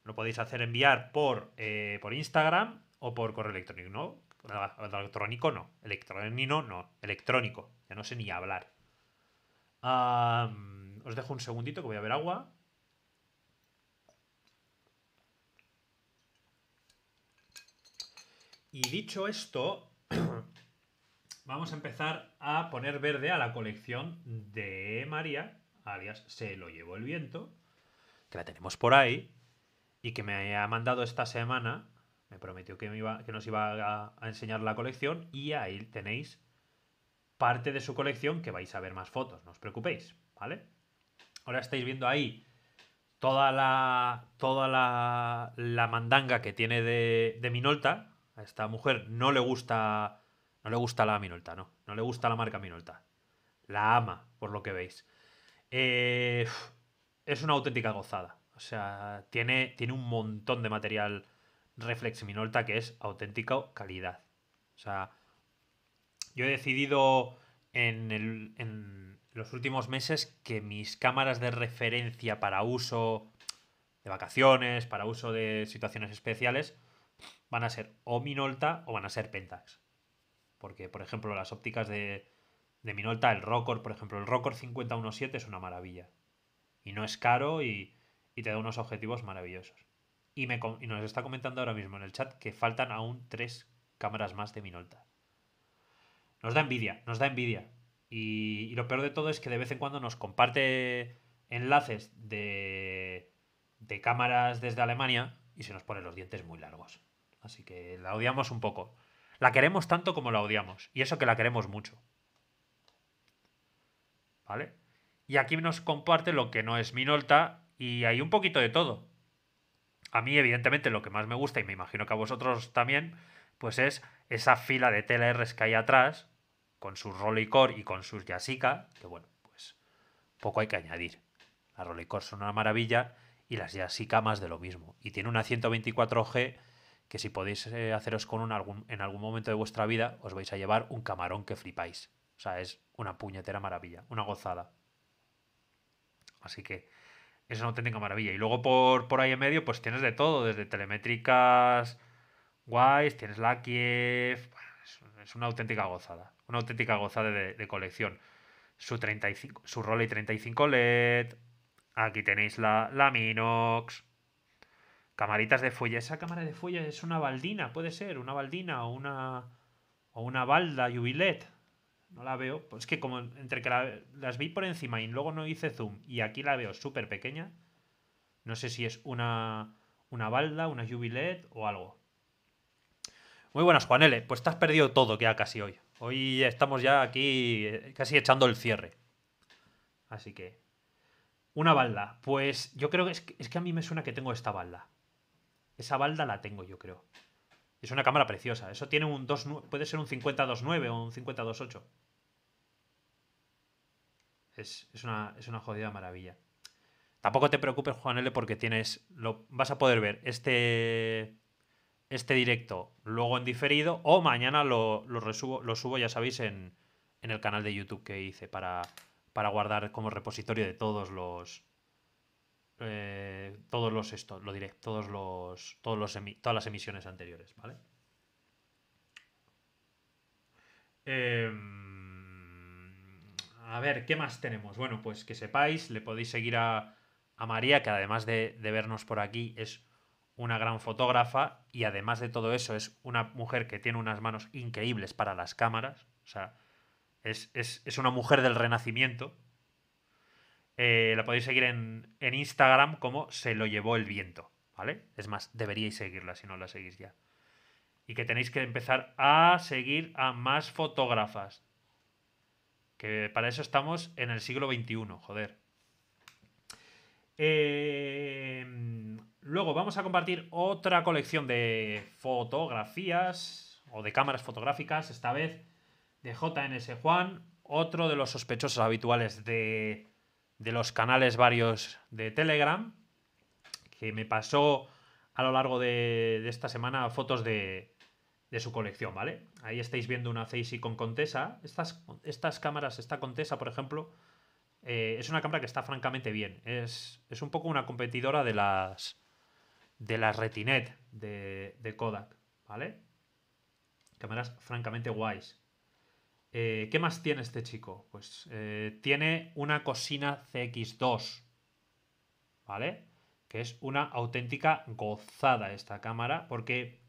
Lo podéis hacer enviar por, eh, por Instagram o por correo electrónico, ¿no? Electrónico no, electrónico no, electrónico, ya no sé ni hablar. os dejo un segundito que voy a ver agua. Y dicho esto, vamos a empezar a poner verde a la colección de María, alias Se lo llevó el viento, que la tenemos por ahí y que me ha mandado esta semana. Me prometió que, iba, que nos iba a, enseñar la colección y ahí tenéis parte de su colección que vais a ver más fotos, no os preocupéis, ¿vale? Ahora estáis viendo ahí toda la, toda la, mandanga que tiene de, de Minolta, a esta mujer no le gusta. No le gusta la Minolta, no. No le gusta la marca Minolta. La ama, por lo que veis. Eh, es una auténtica gozada. O sea, tiene, tiene un montón de material Reflex Minolta que es auténtica calidad. O sea, yo he decidido en, en los últimos meses que mis cámaras de referencia para uso de vacaciones, para uso de situaciones especiales, van a ser o Minolta o van a ser Pentax. Porque, por ejemplo, las ópticas de, Minolta, el Rokkor por ejemplo, el Rocor 517 es una maravilla. Y no es caro y, te da unos objetivos maravillosos. Y, me, nos está comentando ahora mismo en el chat que faltan aún tres cámaras más de Minolta. Nos da envidia, nos da envidia. Y, lo peor de todo es que de vez en cuando nos comparte enlaces de, de cámaras desde Alemania y se nos ponen los dientes muy largos. Así que la odiamos un poco. La queremos tanto como la odiamos. Y eso que la queremos mucho. ¿Vale? Y aquí nos comparte lo que no es Minolta y hay un poquito de todo. A mí, evidentemente, lo que más me gusta, y me imagino que a vosotros también, pues es esa fila de TLRs que hay atrás, con sus Rollicor y con sus Yasika, que bueno, pues poco hay que añadir. Las Rollicor son una maravilla y las Yasika más de lo mismo. Y tiene una 124G que si podéis eh, haceros con un en algún momento de vuestra vida, os vais a llevar un camarón que flipáis. O sea, es una puñetera maravilla, una gozada. Así que es una auténtica maravilla. Y luego por, por ahí en medio, pues tienes de todo, desde telemétricas guays, tienes la Kiev. es, una auténtica gozada. Una auténtica gozada de, colección. Su, 35, su Roley 35 LED. Aquí tenéis la, la Minox. Camaritas de folla. Esa cámara de folla es una baldina, puede ser, una baldina o una, o una balda jubilet. No la veo. Pues es que como entre que las vi por encima y luego no hice zoom y aquí la veo súper pequeña, no sé si es una, una balda, una jubilet o algo. Muy buenas, Juanele. Pues te has perdido todo ya casi hoy. Hoy estamos ya aquí eh, casi echando el cierre. Así que. Una balda. Pues yo creo que es, que es que a mí me suena que tengo esta balda. Esa balda la tengo, yo creo. Es una cámara preciosa. Eso tiene un 2, puede ser un 50-2.9 o un 50 Es, es, una, jodida maravilla. Tampoco te preocupes, Juan L, porque tienes. Lo, vas a poder ver este. Este directo luego en diferido. O mañana lo, lo, lo subo, ya sabéis, en, en el canal de YouTube que hice para, para guardar como repositorio de todos los, eh, todos los esto, lo diré, todos los, todos los todas las emisiones anteriores, ¿vale? Em, a ver, ¿qué más tenemos? Bueno, pues que sepáis, le podéis seguir a, María, que además de, de, vernos por aquí es una gran fotógrafa y además de todo eso es una mujer que tiene unas manos increíbles para las cámaras, o sea, es, es, es una mujer del renacimiento, eh, la podéis seguir en, Instagram como Se lo llevó el viento, ¿vale? Es más, deberíais seguirla si no la seguís ya. Y que tenéis que empezar a seguir a más fotógrafas. Que para eso estamos en el siglo XXI, joder. Eh, luego vamos a compartir otra colección de fotografías o de cámaras fotográficas, esta vez de JNS Juan, otro de los sospechosos habituales de de los canales varios de Telegram, que me pasó a lo largo de, esta semana fotos de, su colección, ¿vale? Ahí estáis viendo una Zeiss con Contesa. Estas, estas cámaras, esta Contesa, por ejemplo, eh, es una cámara que está francamente bien. Es, un poco una competidora de las, de las Retinet de, de Kodak, ¿vale? Cámaras francamente guays. Eh, ¿Qué más tiene este chico? Pues eh, tiene una cocina CX2, ¿vale? Que es una auténtica gozada esta cámara, porque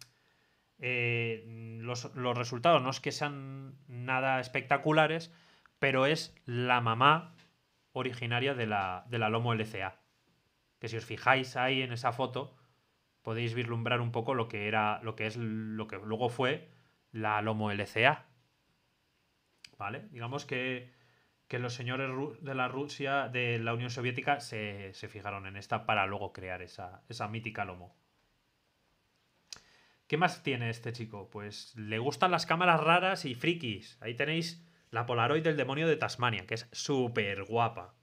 eh, los, resultados no es que sean nada espectaculares, pero es la mamá originaria de la, de la Lomo LCA. Que si os fijáis ahí en esa foto, podéis vislumbrar un poco lo que era, lo que es, lo que luego fue la Lomo LCA ¿vale? Digamos que, los señores de la Rusia, de la Unión Soviética, se, fijaron en esta para luego crear esa, mítica lomo. ¿Qué más tiene este chico? Pues le gustan las cámaras raras y frikis. Ahí tenéis la Polaroid del demonio de Tasmania, que es súper guapa.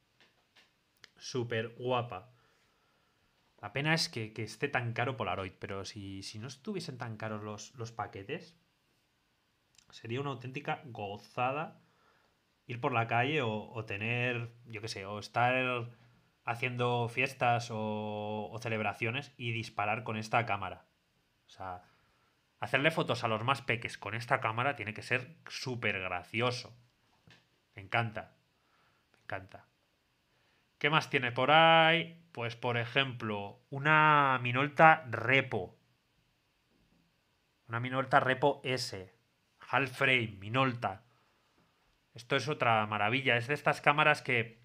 Súper guapa. La pena es que, esté tan caro Polaroid, pero si, si no estuviesen tan caros los, los paquetes, sería una auténtica gozada ir por la calle o, tener, yo qué sé, o estar haciendo fiestas o, o, celebraciones y disparar con esta cámara. O sea, hacerle fotos a los más peques con esta cámara tiene que ser súper gracioso. Me encanta. Me encanta. ¿Qué más tiene por ahí? Pues, por ejemplo, una Minolta Repo. Una Minolta Repo S. Half Frame, Minolta. Esto es otra maravilla. Es de estas cámaras que,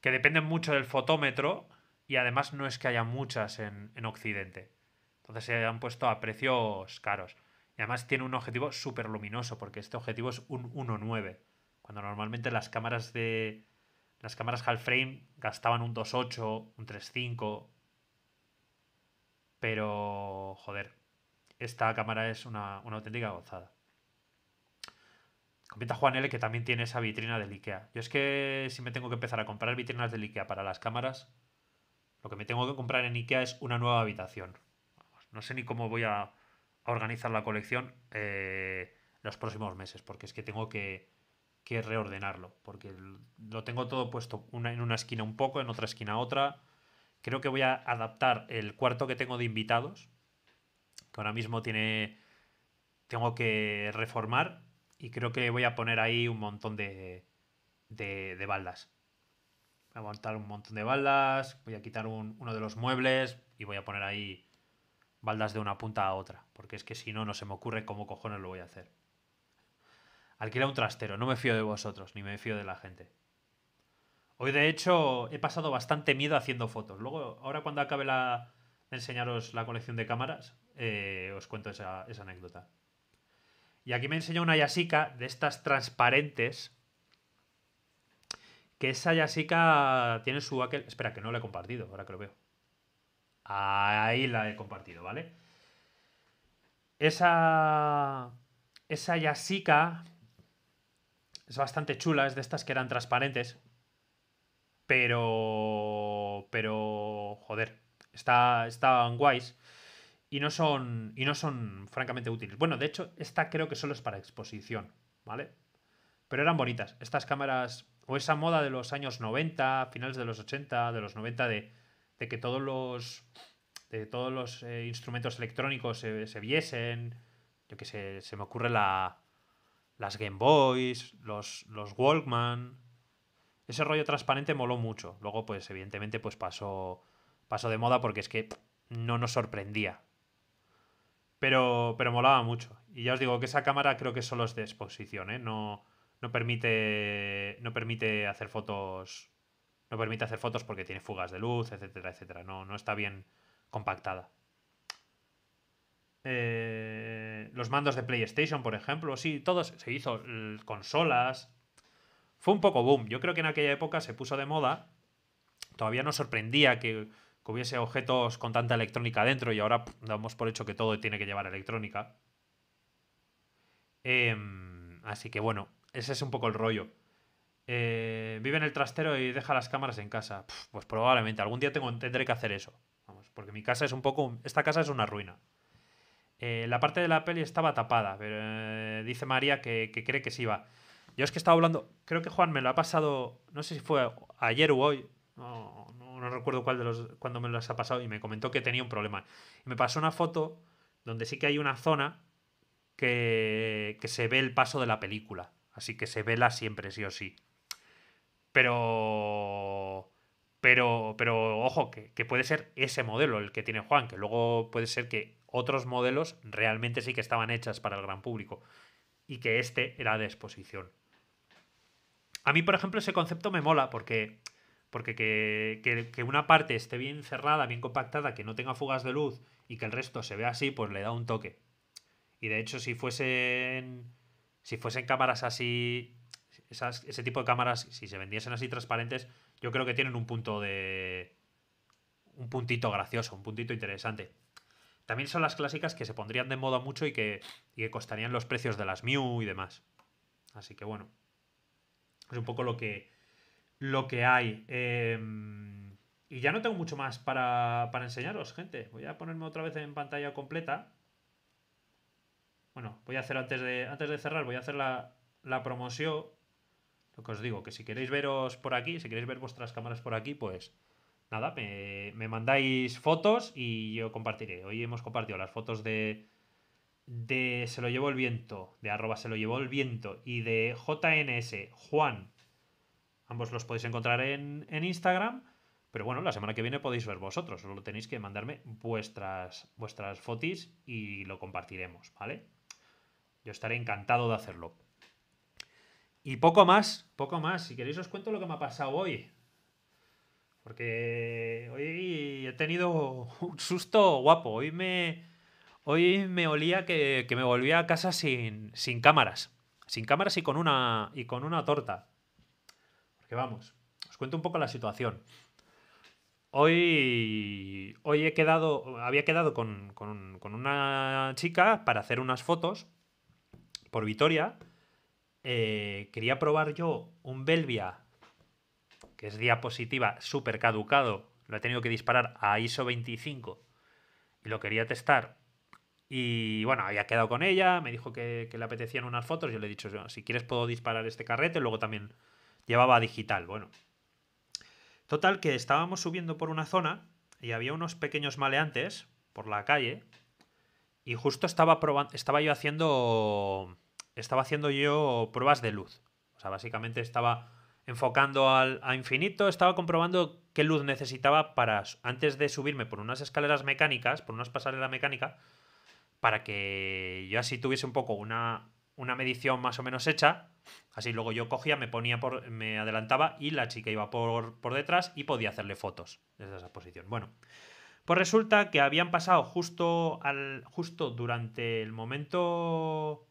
que dependen mucho del fotómetro y además no es que haya muchas en, Occidente. Entonces se han puesto a precios caros. Y además tiene un objetivo súper luminoso, porque este objetivo es un 1.9. Cuando normalmente las cámaras de. Las cámaras half frame gastaban un 2.8, un 3.5. Pero. joder. Esta cámara es una, una auténtica gozada compita Juan L que también tiene esa vitrina del IKEA. Yo es que si me tengo que empezar a comprar vitrinas del IKEA para las cámaras, lo que me tengo que comprar en IKEA es una nueva habitación. No sé ni cómo voy a, organizar la colección eh, los próximos meses, porque es que tengo que, que reordenarlo, porque lo tengo todo puesto en una esquina un poco, en otra esquina otra. Creo que voy a adaptar el cuarto que tengo de invitados, que ahora mismo tiene tengo que reformar y creo que voy a poner ahí un montón de, de, baldas. Voy a montar un montón de baldas, voy a quitar uno de los muebles y voy a poner ahí baldas de una punta a otra, porque es que si no, no se me ocurre cómo cojones lo voy a hacer. Alquilar un trastero, no me fío de vosotros, ni me fío de la gente. Hoy, de hecho, he pasado bastante miedo haciendo fotos. Luego, ahora cuando acabe la, de enseñaros la colección de cámaras, eh, os cuento esa anécdota. Y aquí me enseña una yasica de estas transparentes. Que esa yasica tiene su aquel. Espera, que no la he compartido, ahora que lo veo. Ahí la he compartido, ¿vale? Esa. Esa yasica es bastante chula, es de estas que eran transparentes. Pero. Pero. Joder. Está, estaban guays y no son, y no son francamente útiles. Bueno, de hecho, esta creo que solo es para exposición, ¿vale? Pero eran bonitas. Estas cámaras, o esa moda de los años 90, finales de los 80, de los 90, de, que todos los, de todos los eh, instrumentos electrónicos se, viesen. Yo que sé, se me ocurre la, las Game Boys, los, los Walkman. Ese rollo transparente moló mucho. Luego, pues, evidentemente, pues pasó, pasó de moda porque es que no nos sorprendía pero, molaba mucho. Y ya os digo que esa cámara creo que solo es de exposición, ¿eh? No, permite, no permite hacer fotos. No permite hacer fotos porque tiene fugas de luz, etcétera, etcétera. No, no está bien compactada. Eh, los mandos de PlayStation, por ejemplo. Sí, todos se hizo consolas. Fue un poco boom. Yo creo que en aquella época se puso de moda. Todavía nos sorprendía que que hubiese objetos con tanta electrónica dentro y ahora damos por hecho que todo tiene que llevar electrónica. Em, así que bueno, ese es un poco el rollo. Eh, vive en el trastero y deja las cámaras en casa. pues probablemente algún día tengo, tendré que hacer eso. Vamos, porque mi casa es un poco... Esta casa es una ruina. Eh, la parte de la peli estaba tapada, pero eh, dice María que, que cree que sí va. Yo es que estaba hablando, creo que Juan me lo ha pasado, no sé si fue ayer o hoy, no, no recuerdo cuál de los, cuándo me las ha pasado, y me comentó que tenía un problema. me pasó una foto donde sí que hay una zona que, que se ve el paso de la película. Así que se vela siempre, sí o sí. Pero. Pero, pero ojo, que, que, puede ser ese modelo el que tiene Juan, que luego puede ser que otros modelos realmente sí que estaban hechas para el gran público y que este era de exposición. A mí, por ejemplo, ese concepto me mola porque porque que, que, una parte esté bien cerrada, bien compactada, que no tenga fugas de luz y que el resto se vea así, pues le da un toque. Y de hecho, si fuesen. Si fuesen cámaras así. ese tipo de cámaras, si se vendiesen así transparentes, yo creo que tienen un punto de. Un puntito gracioso, un puntito interesante. También son las clásicas que se pondrían de moda mucho y que, y que costarían los precios de las Mew y demás. Así que bueno. Es un poco lo que lo que hay. Em, y ya no tengo mucho más para, enseñaros, gente. Voy a ponerme otra vez en pantalla completa. Bueno, voy a hacer antes de, antes de cerrar, voy a hacer la, promoción. Lo que os digo, que si queréis veros por aquí, si queréis ver vuestras cámaras por aquí, pues nada, me, me mandáis fotos y yo compartiré. Hoy hemos compartido las fotos de, de Se lo llevó el viento, de arroba se lo llevó el viento y de JNS Juan Ambos los podéis encontrar en, Instagram. Pero bueno, la semana que viene podéis ver vosotros. Solo tenéis que mandarme vuestras, vuestras fotis y lo compartiremos, ¿vale? Yo estaré encantado de hacerlo. Y poco más, poco más. Si queréis os cuento lo que me ha pasado hoy. Porque hoy he tenido un susto guapo. Hoy me, hoy me olía que, que me volvía a casa sin, sin cámaras. Sin cámaras y con una, y con una torta vamos. Os cuento un poco la situación. Hoy, hoy he quedado, había quedado con, una chica para hacer unas fotos por Vitoria. Eh, quería probar yo un Belvia, que es diapositiva súper caducado. Lo he tenido que disparar a ISO 25 y lo quería testar. Y bueno, había quedado con ella, me dijo que, que le apetecían unas fotos. Yo le he dicho, si quieres puedo disparar este carrete, luego también llevaba digital, bueno. Total que estábamos subiendo por una zona y había unos pequeños maleantes por la calle y justo estaba probando, estaba yo haciendo, estaba haciendo yo pruebas de luz. O sea, básicamente estaba enfocando al, a infinito, estaba comprobando qué luz necesitaba para, antes de subirme por unas escaleras mecánicas, por unas pasarelas mecánicas, para que yo así tuviese un poco una una medición más o menos hecha. Así luego yo cogía, me ponía por, me adelantaba y la chica iba por, detrás y podía hacerle fotos desde esa posición. Bueno, pues resulta que habían pasado justo al. justo durante el momento.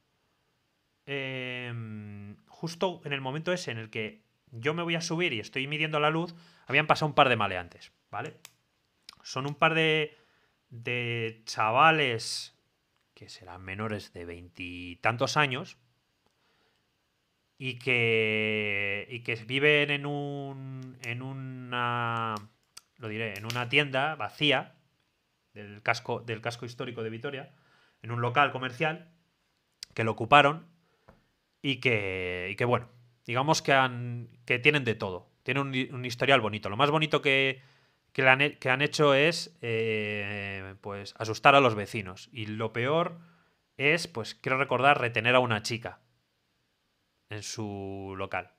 Em, justo en el momento ese en el que yo me voy a subir y estoy midiendo la luz, habían pasado un par de maleantes, ¿vale? Son un par de, de chavales que serán menores de veintitantos años y que, y que viven en un en una lo diré en una tienda vacía del casco del casco histórico de Vitoria en un local comercial que lo ocuparon y que, y que bueno digamos que han que tienen de todo tienen un historial bonito lo más bonito que que, han, hecho es eh, pues asustar a los vecinos. Y lo peor es, pues quiero recordar, retener a una chica en su local.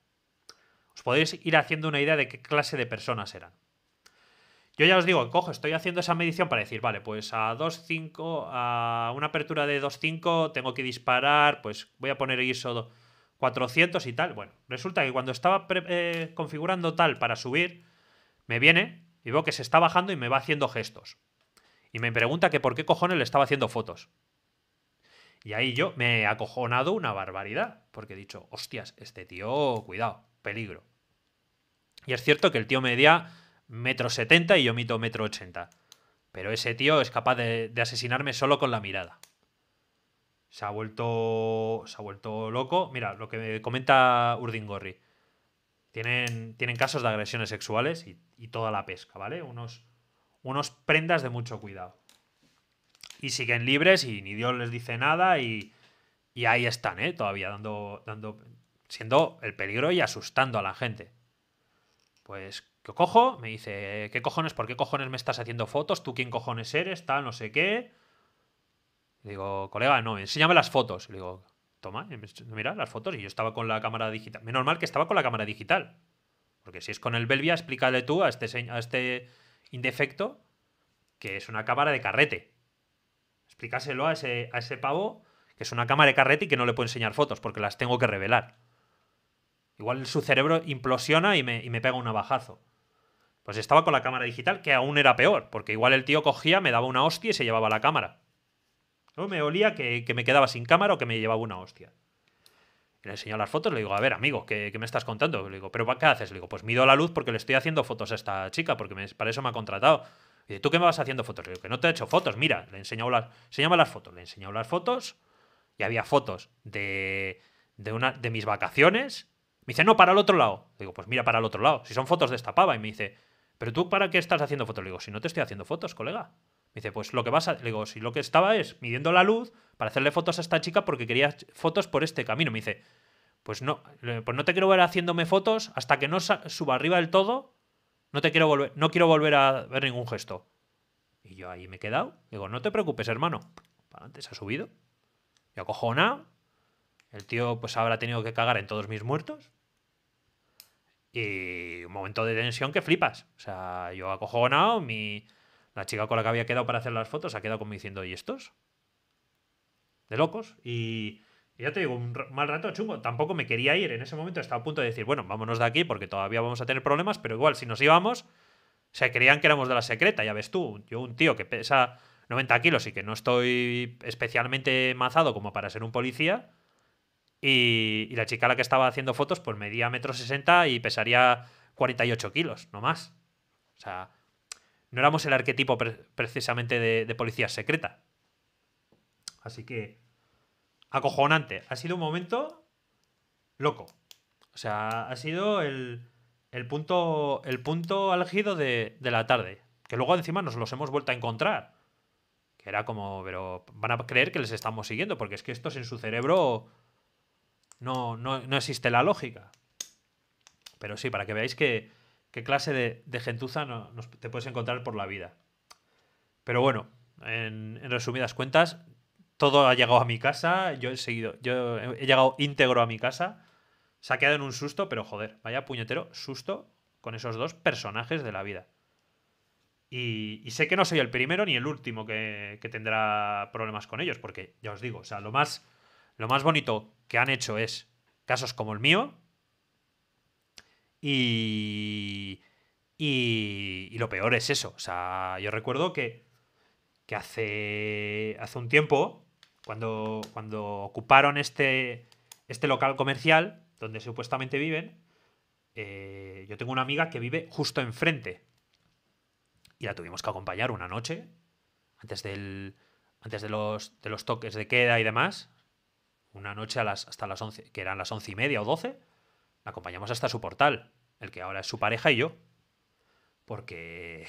Os podéis ir haciendo una idea de qué clase de personas eran. Yo ya os digo, cojo, estoy haciendo esa medición para decir, vale, pues a 2.5, a una apertura de 2.5 tengo que disparar, pues voy a poner ISO 400 y tal. Bueno, resulta que cuando estaba eh, configurando tal para subir, me viene y veo que se está bajando y me va haciendo gestos. Y me pregunta que por qué cojones le estaba haciendo fotos. Y ahí yo me he acojonado una barbaridad, porque he dicho, hostias, este tío, cuidado, peligro. Y es cierto que el tío medía metro setenta y yo mito metro ochenta. Pero ese tío es capaz de, asesinarme solo con la mirada. Se ha vuelto. Se ha vuelto loco. Mira, lo que me comenta Urdingorri. Tienen, casos de agresiones sexuales y, toda la pesca, ¿vale? Unos, unos prendas de mucho cuidado. Y siguen libres y ni Dios les dice nada y, y ahí están, ¿eh? Todavía dando, dando, siendo el peligro y asustando a la gente. Pues, ¿qué cojo? Me dice, ¿qué cojones? ¿Por qué cojones me estás haciendo fotos? ¿Tú quién cojones eres? Tal, no sé qué. Le digo, colega, no, enséñame las fotos. Le digo, toma, eh, mira las fotos. Y yo estaba con la cámara digital. Menos mal que estaba con la cámara digital. Porque si es con el Belvia, explícale tú a este, a este indefecto que es una cámara de carrete. Explícaselo a ese, a ese pavo que es una cámara de carrete y que no le puedo enseñar fotos porque las tengo que revelar. Igual su cerebro implosiona y me, y me pega un abajazo. Pues estaba con la cámara digital, que aún era peor, porque igual el tío cogía, me daba una hostia y se llevaba la cámara me olía que, me quedaba sin cámara o que me llevaba una hostia. le enseñó las fotos, le digo, a ver, amigo, ¿qué, me estás contando? Le digo, ¿pero qué haces? Le digo, pues mido la luz porque le estoy haciendo fotos a esta chica, porque para eso me ha contratado. Y dice, ¿tú qué me vas haciendo fotos? Le digo, que no te he hecho fotos, mira, le enseño las, las fotos. Le enseñado las fotos y había fotos de, de, una, de mis vacaciones. Me dice, no, para el otro lado. Le digo, pues mira, para el otro lado. Si son fotos de esta pava. Y me dice, ¿pero tú para qué estás haciendo fotos? Le digo, si no te estoy haciendo fotos, colega. Me dice, pues lo que vas Le digo, si lo que estaba es midiendo la luz para hacerle fotos a esta chica porque quería fotos por este camino. Me dice, pues no, pues no te quiero ver haciéndome fotos hasta que no suba arriba del todo. No te quiero volver, no quiero volver a ver ningún gesto. Y yo ahí me he quedado. Digo, no te preocupes, hermano. Para antes ha subido. Yo acojonado. El tío pues habrá tenido que cagar en todos mis muertos. Y un momento de tensión que flipas. O sea, yo acojonado, mi la chica con la que había quedado para hacer las fotos ha quedado como diciendo, ¿y estos? De locos. Y, ya te digo, un mal rato chungo. Tampoco me quería ir. En ese momento estaba a punto de decir, bueno, vámonos de aquí porque todavía vamos a tener problemas, pero igual, si nos íbamos, se creían que éramos de la secreta, ya ves tú. Yo, un tío que pesa 90 kilos y que no estoy especialmente mazado como para ser un policía. Y, la chica a la que estaba haciendo fotos, pues medía metro sesenta y pesaría 48 kilos, no más. O sea, no éramos el arquetipo precisamente de, policía secreta. Así que, acojonante. Ha sido un momento loco. O sea, ha sido el, el punto, el punto álgido de, la tarde. Que luego encima nos los hemos vuelto a encontrar. Que era como, pero van a creer que les estamos siguiendo, porque es que estos en su cerebro no, no existe la lógica. Pero sí, para que veáis que, qué clase de, gentuza nos, te puedes encontrar por la vida. Pero bueno, en, resumidas cuentas, todo ha llegado a mi casa, yo he seguido, yo he llegado íntegro a mi casa, se ha quedado en un susto, pero joder, vaya puñetero susto con esos dos personajes de la vida. Y, sé que no soy el primero ni el último que, tendrá problemas con ellos, porque ya os digo, o sea, lo más, lo más bonito que han hecho es casos como el mío, y, y, lo peor es eso. O sea, yo recuerdo que, que hace, hace un tiempo, cuando, cuando ocuparon este, este local comercial, donde supuestamente viven, eh, yo tengo una amiga que vive justo enfrente. Y la tuvimos que acompañar una noche, antes, del, antes de, los, de los toques de queda y demás. Una noche a las, hasta las 11, que eran las once y media o 12 acompañamos hasta su portal, el que ahora es su pareja y yo. Porque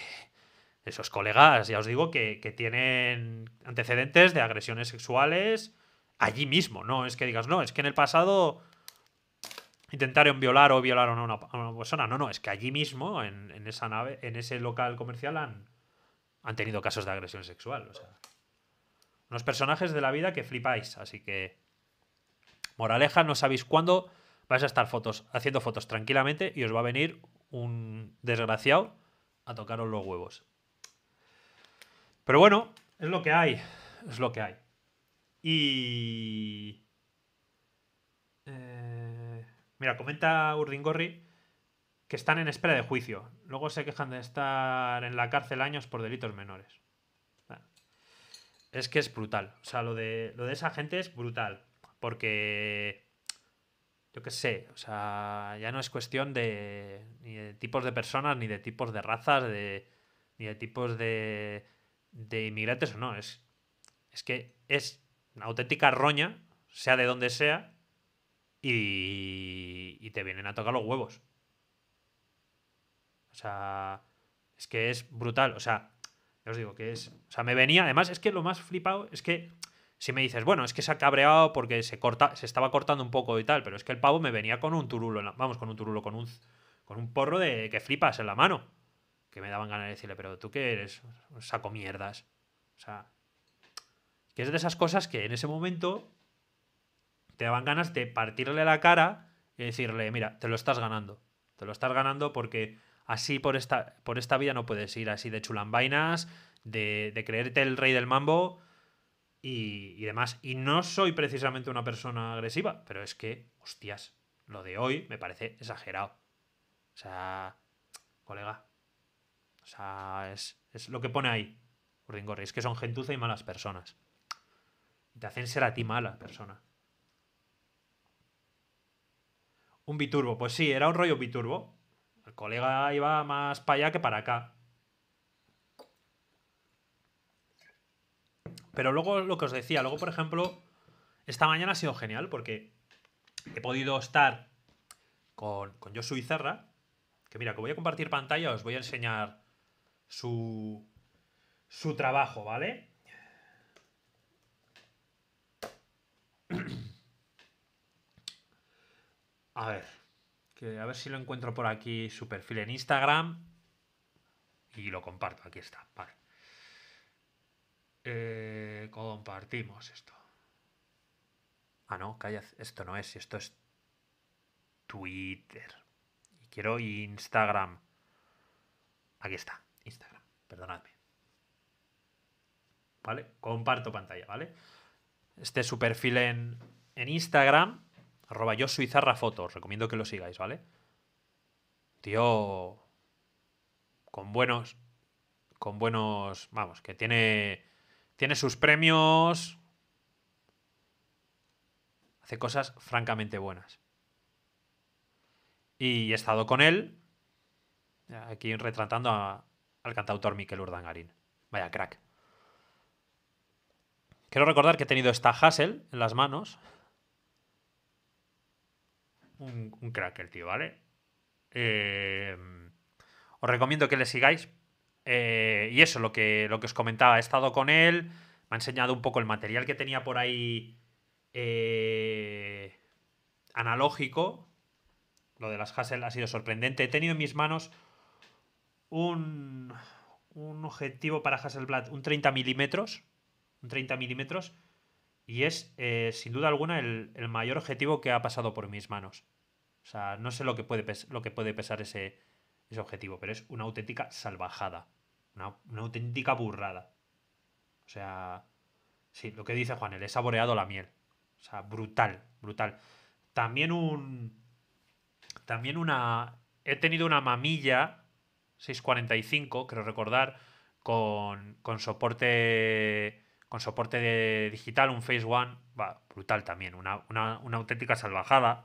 esos colegas, ya os digo, que, tienen antecedentes de agresiones sexuales allí mismo, ¿no? Es que digas, no, es que en el pasado intentaron violar o violaron a una, persona. No, no, es que allí mismo, en, esa nave, en ese local comercial, han, han tenido casos de agresión sexual. O sea, unos personajes de la vida que flipáis. Así que, moraleja, no sabéis cuándo vais a estar fotos, haciendo fotos tranquilamente y os va a venir un desgraciado a tocaros los huevos. Pero bueno, es lo que hay. Es lo que hay. Y. Eh, mira, comenta Urdingorri que están en espera de juicio. Luego se quejan de estar en la cárcel años por delitos menores. Es que es brutal. O sea, lo de, lo de esa gente es brutal. Porque yo qué sé, o sea, ya no es cuestión de ni de tipos de personas, ni de tipos de razas, de, ni de tipos de, de inmigrantes o no, es, es que es una auténtica roña, sea de donde sea, y, y te vienen a tocar los huevos. O sea, es que es brutal, o sea, os digo que es, o sea, me venía, además es que lo más flipado es que si me dices, bueno, es que se ha cabreado porque se, corta, se estaba cortando un poco y tal, pero es que el pavo me venía con un turulo, vamos, con un turulo, con un, con un porro de que flipas en la mano. Que me daban ganas de decirle, pero tú qué eres, saco mierdas. O sea, que es de esas cosas que en ese momento te daban ganas de partirle la cara y decirle, mira, te lo estás ganando. Te lo estás ganando porque así por esta, por esta vida no puedes ir así de chulambainas, de, de creerte el rey del mambo y, y demás. Y no soy precisamente una persona agresiva, pero es que, hostias, lo de hoy me parece exagerado. O sea, colega. O sea, es, es lo que pone ahí, Urdingorri. Es que son gentuza y malas personas. Y te hacen ser a ti mala persona. Un biturbo. Pues sí, era un rollo biturbo. El colega iba más para allá que para acá. Pero luego lo que os decía, luego por ejemplo, esta mañana ha sido genial porque he podido estar con, con Josu que mira, que voy a compartir pantalla, os voy a enseñar su, su trabajo, ¿vale? A ver, que a ver si lo encuentro por aquí su perfil en Instagram y lo comparto, aquí está, vale. Eh, compartimos esto. Ah, no, calla, esto no es, esto es Twitter. Y quiero Instagram. Aquí está, Instagram, perdonadme. ¿Vale? Comparto pantalla, ¿vale? Este es su perfil en, en Instagram, arroba yo suizarra fotos, recomiendo que lo sigáis, ¿vale? Tío, con buenos, con buenos, vamos, que tiene tiene sus premios. Hace cosas francamente buenas. Y he estado con él, aquí retratando al cantautor Miquel Urdangarín. Vaya crack. Quiero recordar que he tenido esta Hassel en las manos. Un, cracker crack el tío, ¿vale? Eh, os recomiendo que le sigáis eh, y eso, lo que, lo que os comentaba, he estado con él, me ha enseñado un poco el material que tenía por ahí eh, analógico. Lo de las Hassel ha sido sorprendente. He tenido en mis manos un, un objetivo para Hasselblad, un 30 milímetros, un 30 milímetros, y es eh, sin duda alguna el, mayor objetivo que ha pasado por mis manos. O sea, no sé lo que puede, lo que puede pesar ese, ese objetivo, pero es una auténtica salvajada. Una, auténtica burrada. O sea, sí, lo que dice Juan, Juanel, he saboreado la miel. O sea, brutal, brutal. También un. También una. He tenido una mamilla 645, creo recordar, con, con soporte. Con soporte de digital, un Phase One. Va, brutal también. Una, una auténtica salvajada.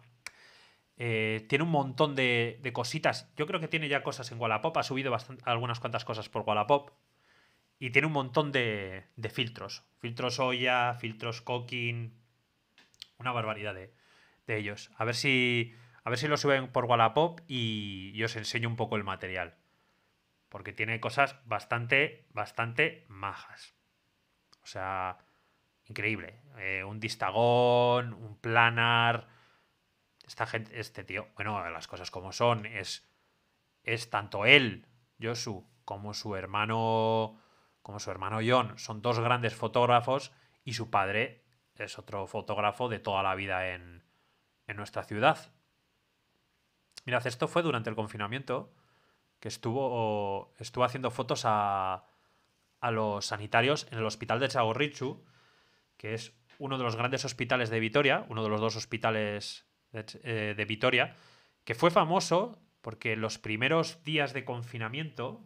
Eh, tiene un montón de, cositas. Yo creo que tiene ya cosas en Wallapop. Ha subido algunas cuantas cosas por Wallapop. Y tiene un montón de, filtros. Filtros olla filtros Cooking. Una barbaridad de, ellos. A ver si. A ver si lo suben por Wallapop y, os enseño un poco el material. Porque tiene cosas bastante, bastante majas. O sea, increíble. Eh, un distagón, un planar esta gente, este tío, bueno, las cosas como son, es, es tanto él, Josu, como su hermano, como su hermano John, son dos grandes fotógrafos y su padre es otro fotógrafo de toda la vida en, nuestra ciudad. Mirad, esto fue durante el confinamiento que estuvo, estuvo haciendo fotos a, a los sanitarios en el hospital de Chagorrichu, que es uno de los grandes hospitales de Vitoria, uno de los dos hospitales eh, de, Vitoria, que fue famoso porque los primeros días de confinamiento,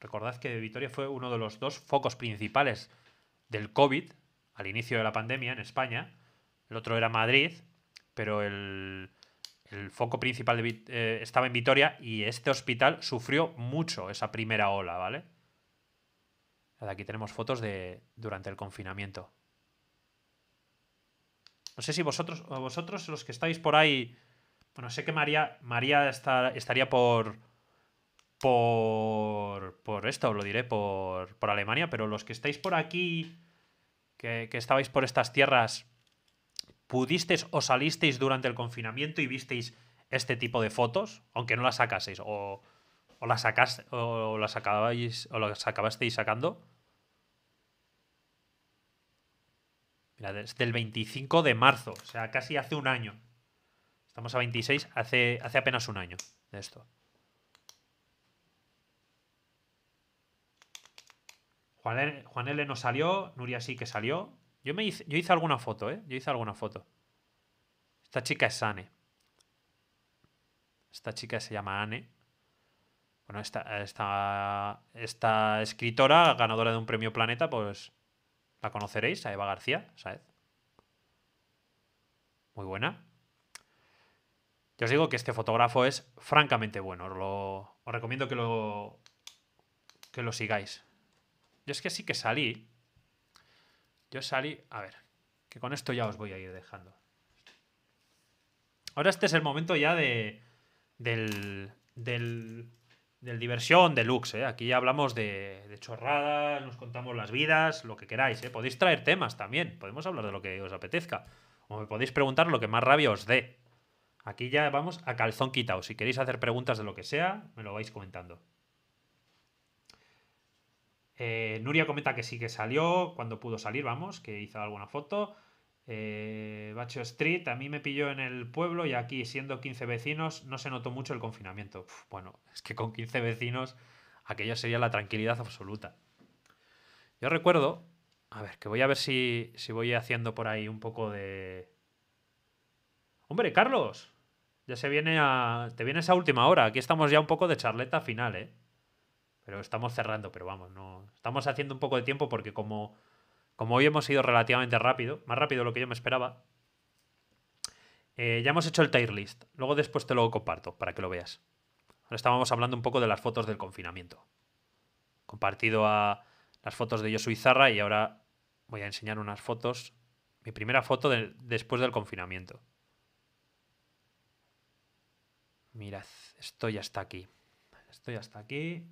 recordad que Vitoria fue uno de los dos focos principales del COVID al inicio de la pandemia en España. El otro era Madrid, pero el, foco principal de, eh, estaba en Vitoria y este hospital sufrió mucho esa primera ola, ¿vale? Aquí tenemos fotos de durante el confinamiento. No sé si vosotros, vosotros los que estáis por ahí. Bueno, sé que María, María está, estaría por. Por. Por esto, lo diré, por, por Alemania, pero los que estáis por aquí. Que, estabais por estas tierras. ¿Pudisteis o salisteis durante el confinamiento y visteis este tipo de fotos? Aunque no las sacaseis. O, o las sacas, o, las o las acabasteis sacando. Mira, es del 25 de marzo, o sea, casi hace un año. Estamos a 26, hace, hace apenas un año de esto. Juan L, no salió, Nuria sí que salió. Yo, me hice, yo hice alguna foto, ¿eh? Yo hice alguna foto. Esta chica es Anne. Esta chica se llama Anne. Bueno, esta, esta, esta escritora, ganadora de un premio Planeta, pues la conoceréis, a Eva García ¿sabes? Muy buena. Yo os digo que este fotógrafo es francamente bueno. Os, lo, recomiendo que lo, que lo sigáis. Yo es que sí que salí. Yo salí. A ver, que con esto ya os voy a ir dejando. Ahora este es el momento ya de. Del. Del del diversión deluxe. luxe. ¿eh? Aquí ya hablamos de, de chorradas, nos contamos las vidas, lo que queráis. ¿eh? Podéis traer temas también, podemos hablar de lo que os apetezca. O me podéis preguntar lo que más rabia os dé. Aquí ya vamos a calzón quitado. Si queréis hacer preguntas de lo que sea, me lo vais comentando. Eh, Nuria comenta que sí que salió, cuando pudo salir, vamos, que hizo alguna foto. Eh, Bacho Street, a mí me pilló en el pueblo y aquí, siendo 15 vecinos, no se notó mucho el confinamiento. bueno, es que con 15 vecinos aquello sería la tranquilidad absoluta. Yo recuerdo, a ver, que voy a ver si, si voy haciendo por ahí un poco de... Hombre, Carlos, ya se viene a... Te viene esa última hora, aquí estamos ya un poco de charleta final, ¿eh? Pero estamos cerrando, pero vamos, no... Estamos haciendo un poco de tiempo porque como como hoy hemos ido relativamente rápido, más rápido de lo que yo me esperaba, eh, ya hemos hecho el tier list. Luego después te lo comparto para que lo veas. Ahora estábamos hablando un poco de las fotos del confinamiento. Compartido a las fotos de soy Zarra y ahora voy a enseñar unas fotos. Mi primera foto después del confinamiento. Mirad, estoy hasta aquí. Estoy hasta aquí.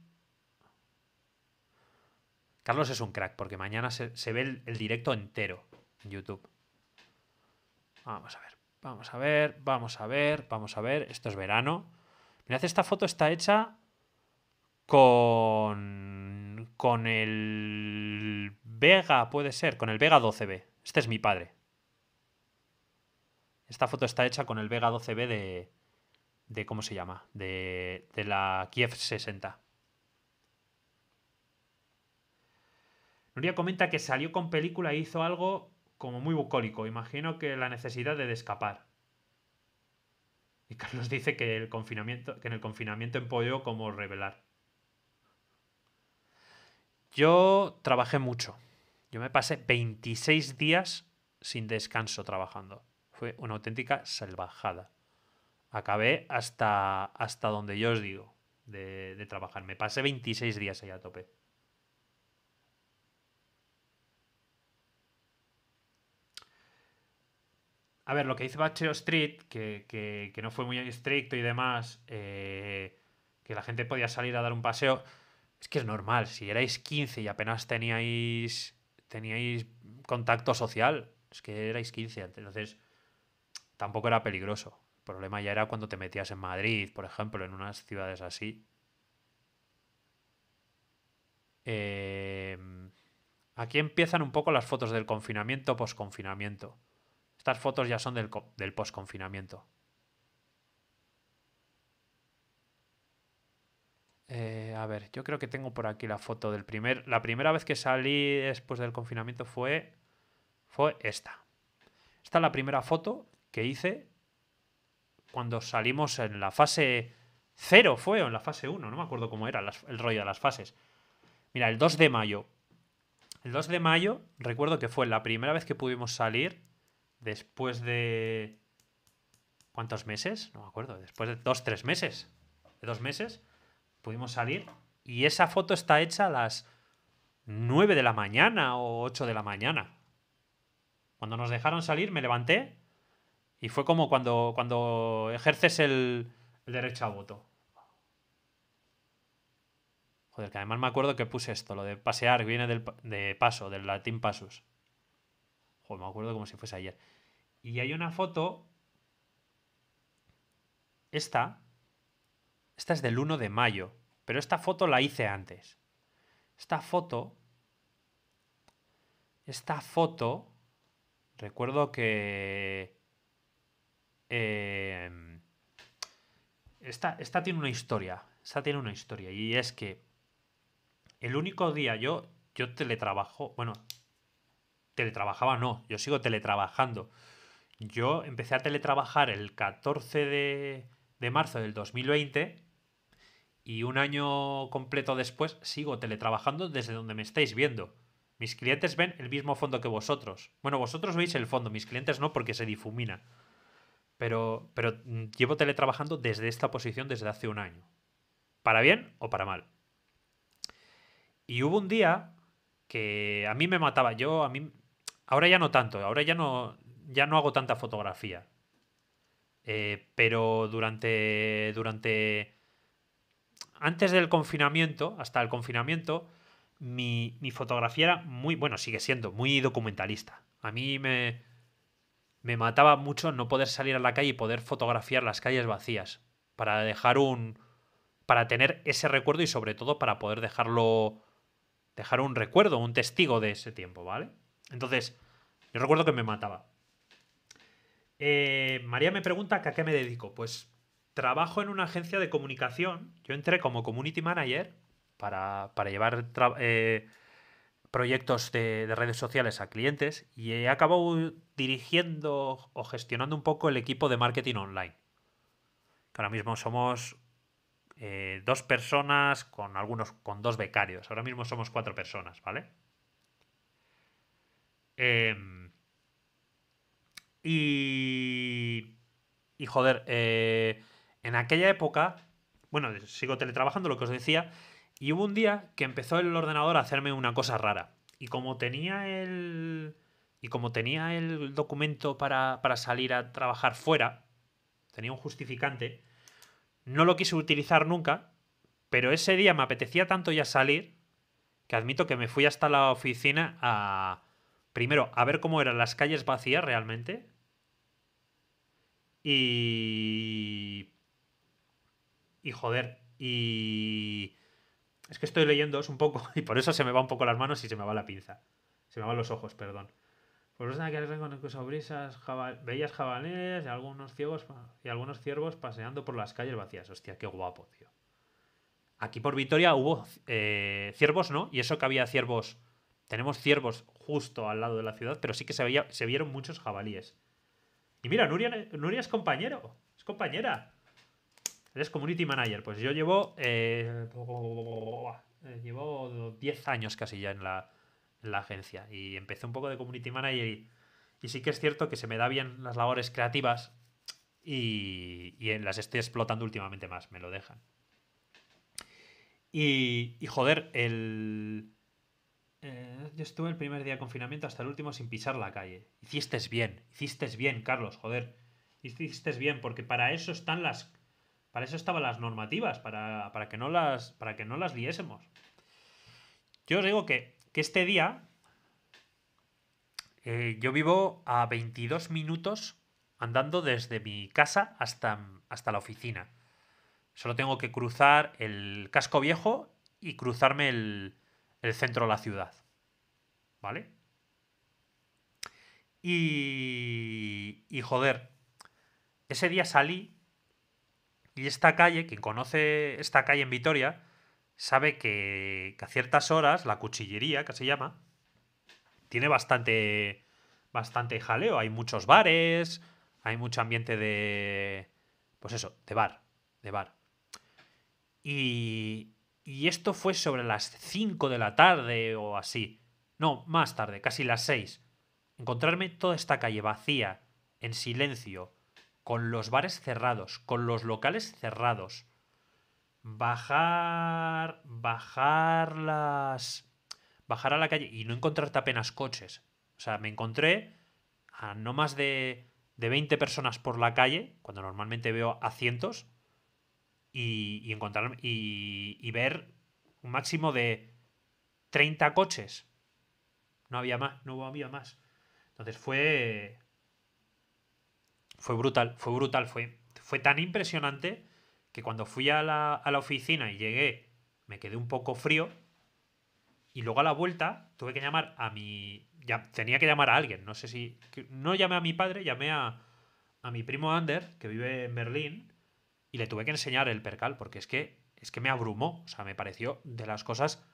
Carlos es un crack, porque mañana se, ve el, directo entero en YouTube. Vamos a ver, vamos a ver, vamos a ver, vamos a ver. Esto es verano. Mirad, esta foto está hecha con. con el. Vega, puede ser, con el Vega 12B. Este es mi padre. Esta foto está hecha con el Vega 12B de. de ¿Cómo se llama? De, de la Kiev 60. Nuria comenta que salió con película e hizo algo como muy bucólico. Imagino que la necesidad de, escapar. Y Carlos dice que, el confinamiento, que en el confinamiento empolló como revelar. Yo trabajé mucho. Yo me pasé 26 días sin descanso trabajando. Fue una auténtica salvajada. Acabé hasta, hasta donde yo os digo de, de trabajar. Me pasé 26 días ahí a tope. A ver, lo que dice Bacheo Street, que, no fue muy estricto y demás, eh, que la gente podía salir a dar un paseo, es que es normal. Si erais 15 y apenas teníais, teníais contacto social, es que erais 15, entonces tampoco era peligroso. El problema ya era cuando te metías en Madrid, por ejemplo, en unas ciudades así. Eh, aquí empiezan un poco las fotos del confinamiento, post-confinamiento. Estas fotos ya son del, post-confinamiento. Eh, a ver, yo creo que tengo por aquí la foto del primer. La primera vez que salí después del confinamiento fue. Fue esta. Esta es la primera foto que hice cuando salimos en la fase 0, fue, o en la fase 1, no me acuerdo cómo era el rollo de las fases. Mira, el 2 de mayo. El 2 de mayo, recuerdo que fue la primera vez que pudimos salir después de... ¿Cuántos meses? No me acuerdo. Después de dos, tres meses. De dos meses pudimos salir y esa foto está hecha a las nueve de la mañana o ocho de la mañana. Cuando nos dejaron salir me levanté y fue como cuando, cuando ejerces el, derecho a voto. Joder, que además me acuerdo que puse esto, lo de pasear, viene del, de paso, del latín pasus. Joder, me acuerdo como si fuese ayer. Y hay una foto, esta, esta es del 1 de mayo, pero esta foto la hice antes. Esta foto, esta foto, recuerdo que... Em, esta, esta tiene una historia, esta tiene una historia, y es que el único día yo, yo teletrabajo, bueno, teletrabajaba no, yo sigo teletrabajando yo empecé a teletrabajar el 14 de, de marzo del 2020 y un año completo después sigo teletrabajando desde donde me estáis viendo. Mis clientes ven el mismo fondo que vosotros. Bueno, vosotros veis el fondo, mis clientes no porque se difumina. Pero, pero mm, llevo teletrabajando desde esta posición desde hace un año. Para bien o para mal. Y hubo un día que a mí me mataba. Yo, a mí. Ahora ya no tanto. Ahora ya no ya no hago tanta fotografía. Eh, pero durante, durante. Antes del confinamiento, hasta el confinamiento, mi, mi, fotografía era muy. Bueno, sigue siendo muy documentalista. A mí me. Me mataba mucho no poder salir a la calle y poder fotografiar las calles vacías. Para dejar un. Para tener ese recuerdo y sobre todo para poder dejarlo. Dejar un recuerdo, un testigo de ese tiempo, ¿vale? Entonces, yo recuerdo que me mataba. Eh, María me pregunta a qué me dedico. Pues trabajo en una agencia de comunicación. Yo entré como community manager para, llevar eh, proyectos de, redes sociales a clientes y he eh, acabado dirigiendo o gestionando un poco el equipo de marketing online. ahora mismo somos dos personas con algunos con dos becarios. Ahora mismo somos cuatro personas, ¿vale? Eh, y. Y joder, eh, en aquella época, bueno, sigo teletrabajando, lo que os decía, y hubo un día que empezó el ordenador a hacerme una cosa rara. Y como tenía el. Y como tenía el documento para, para salir a trabajar fuera, tenía un justificante, no lo quise utilizar nunca, pero ese día me apetecía tanto ya salir que admito que me fui hasta la oficina a. Primero, a ver cómo eran las calles vacías realmente, y. Y joder, y. Es que estoy leyendo un poco y por eso se me va un poco las manos y se me va la pinza. Se me van los ojos, perdón. Por eso que con sobrisas, bellas jabalíes y algunos, ciegos, y algunos ciervos paseando por las calles vacías. Hostia, qué guapo, tío. Aquí por Vitoria hubo eh, ciervos, ¿no? Y eso que había ciervos. Tenemos ciervos justo al lado de la ciudad, pero sí que se, veía, se vieron muchos jabalíes. Y mira, Nuria, Nuria es compañero, es compañera. Eres community manager. Pues yo llevo. Eh, llevo 10 años casi ya en la, agencia. Y empecé un poco de community manager. Y, sí que es cierto que se me da bien las labores creativas. Y, y las estoy explotando últimamente más. Me lo dejan. Y, y joder, el. Eh, yo estuve el primer día de confinamiento hasta el último sin pisar la calle. Hiciste bien, hiciste bien, Carlos, joder. Hiciste bien, porque para eso están las. Para eso estaban las normativas, para, que, no las, para que no las liésemos. Yo os digo que, este día. Eh, yo vivo a 22 minutos andando desde mi casa hasta, hasta la oficina. Solo tengo que cruzar el casco viejo y cruzarme el, el centro de la ciudad. ¿Vale? Y, y joder, ese día salí y esta calle, quien conoce esta calle en Vitoria, sabe que, a ciertas horas la cuchillería, que se llama, tiene bastante, bastante jaleo. Hay muchos bares, hay mucho ambiente de, pues eso, de bar, de bar. Y, y esto fue sobre las 5 de la tarde o así. No, más tarde, casi las 6. Encontrarme toda esta calle vacía, en silencio, con los bares cerrados, con los locales cerrados. Bajar, bajar las... Bajar a la calle y no encontrarte apenas coches. O sea, me encontré a no más de, de 20 personas por la calle, cuando normalmente veo a cientos, y, encontrar y, ver un máximo de 30 coches. No había más, no había más. Entonces fue. Fue brutal, fue brutal, fue, fue tan impresionante que cuando fui a la, oficina y llegué, me quedé un poco frío. Y luego a la vuelta tuve que llamar a mi. Ya, tenía que llamar a alguien. No sé si. No llamé a mi padre, llamé a, a mi primo Ander, que vive en Berlín, y le tuve que enseñar el percal porque es que, es que me abrumó, o sea, me pareció de las cosas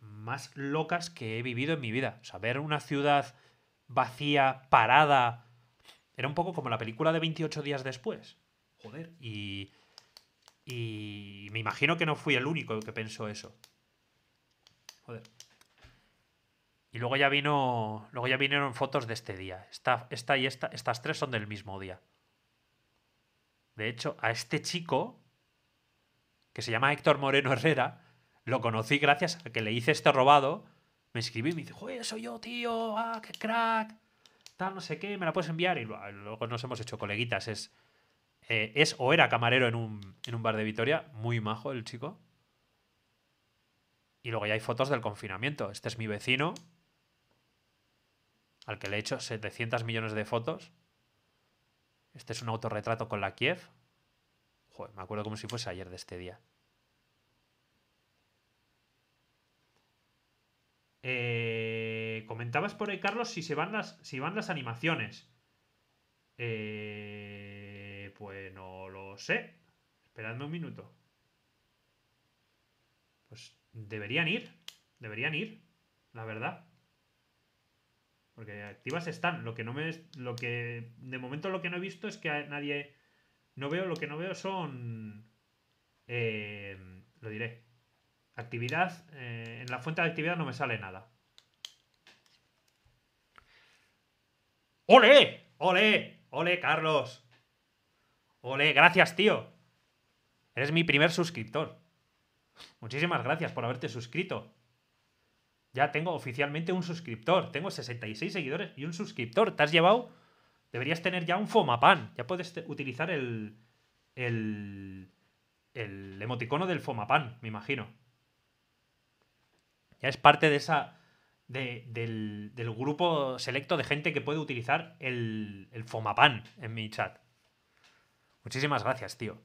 más locas que he vivido en mi vida. O sea, ver una ciudad vacía, parada, era un poco como la película de 28 días después. Joder, y, y me imagino que no fui el único que pensó eso. Joder. Y luego ya vino. Luego ya vinieron fotos de este día. Esta, esta y esta, estas tres son del mismo día. De hecho, a este chico, que se llama Héctor Moreno Herrera, lo conocí gracias a que le hice este robado. Me escribí y me dice, joder, soy yo, tío, ah, qué crack, tal, no sé qué, me la puedes enviar. Y luego nos hemos hecho coleguitas. Es, eh, es o era camarero en un, en un bar de Vitoria, muy majo el chico. Y luego ya hay fotos del confinamiento. Este es mi vecino, al que le he hecho 700 millones de fotos. Este es un autorretrato con la Kiev. Joder, me acuerdo como si fuese ayer de este día. Eh, comentabas por ahí, Carlos, si se van las, si van las animaciones. Eh, pues no lo sé. Esperadme un minuto. Pues deberían ir. Deberían ir, la verdad. Porque activas están. Lo que no me. Lo que. De momento lo que no he visto es que nadie. No veo. Lo que no veo son. Eh, lo diré. Actividad. Eh, en la fuente de actividad no me sale nada. ¡Ole! ¡Ole! ¡Ole, Carlos! ¡Ole! Gracias, tío. Eres mi primer suscriptor. Muchísimas gracias por haberte suscrito. Ya tengo oficialmente un suscriptor. Tengo 66 seguidores y un suscriptor. Te has llevado. Deberías tener ya un Fomapan. Ya puedes utilizar el. El. El emoticono del Fomapan, me imagino. Ya es parte de esa. De, del, del, grupo selecto de gente que puede utilizar el, el Fomapan en mi chat. Muchísimas gracias, tío.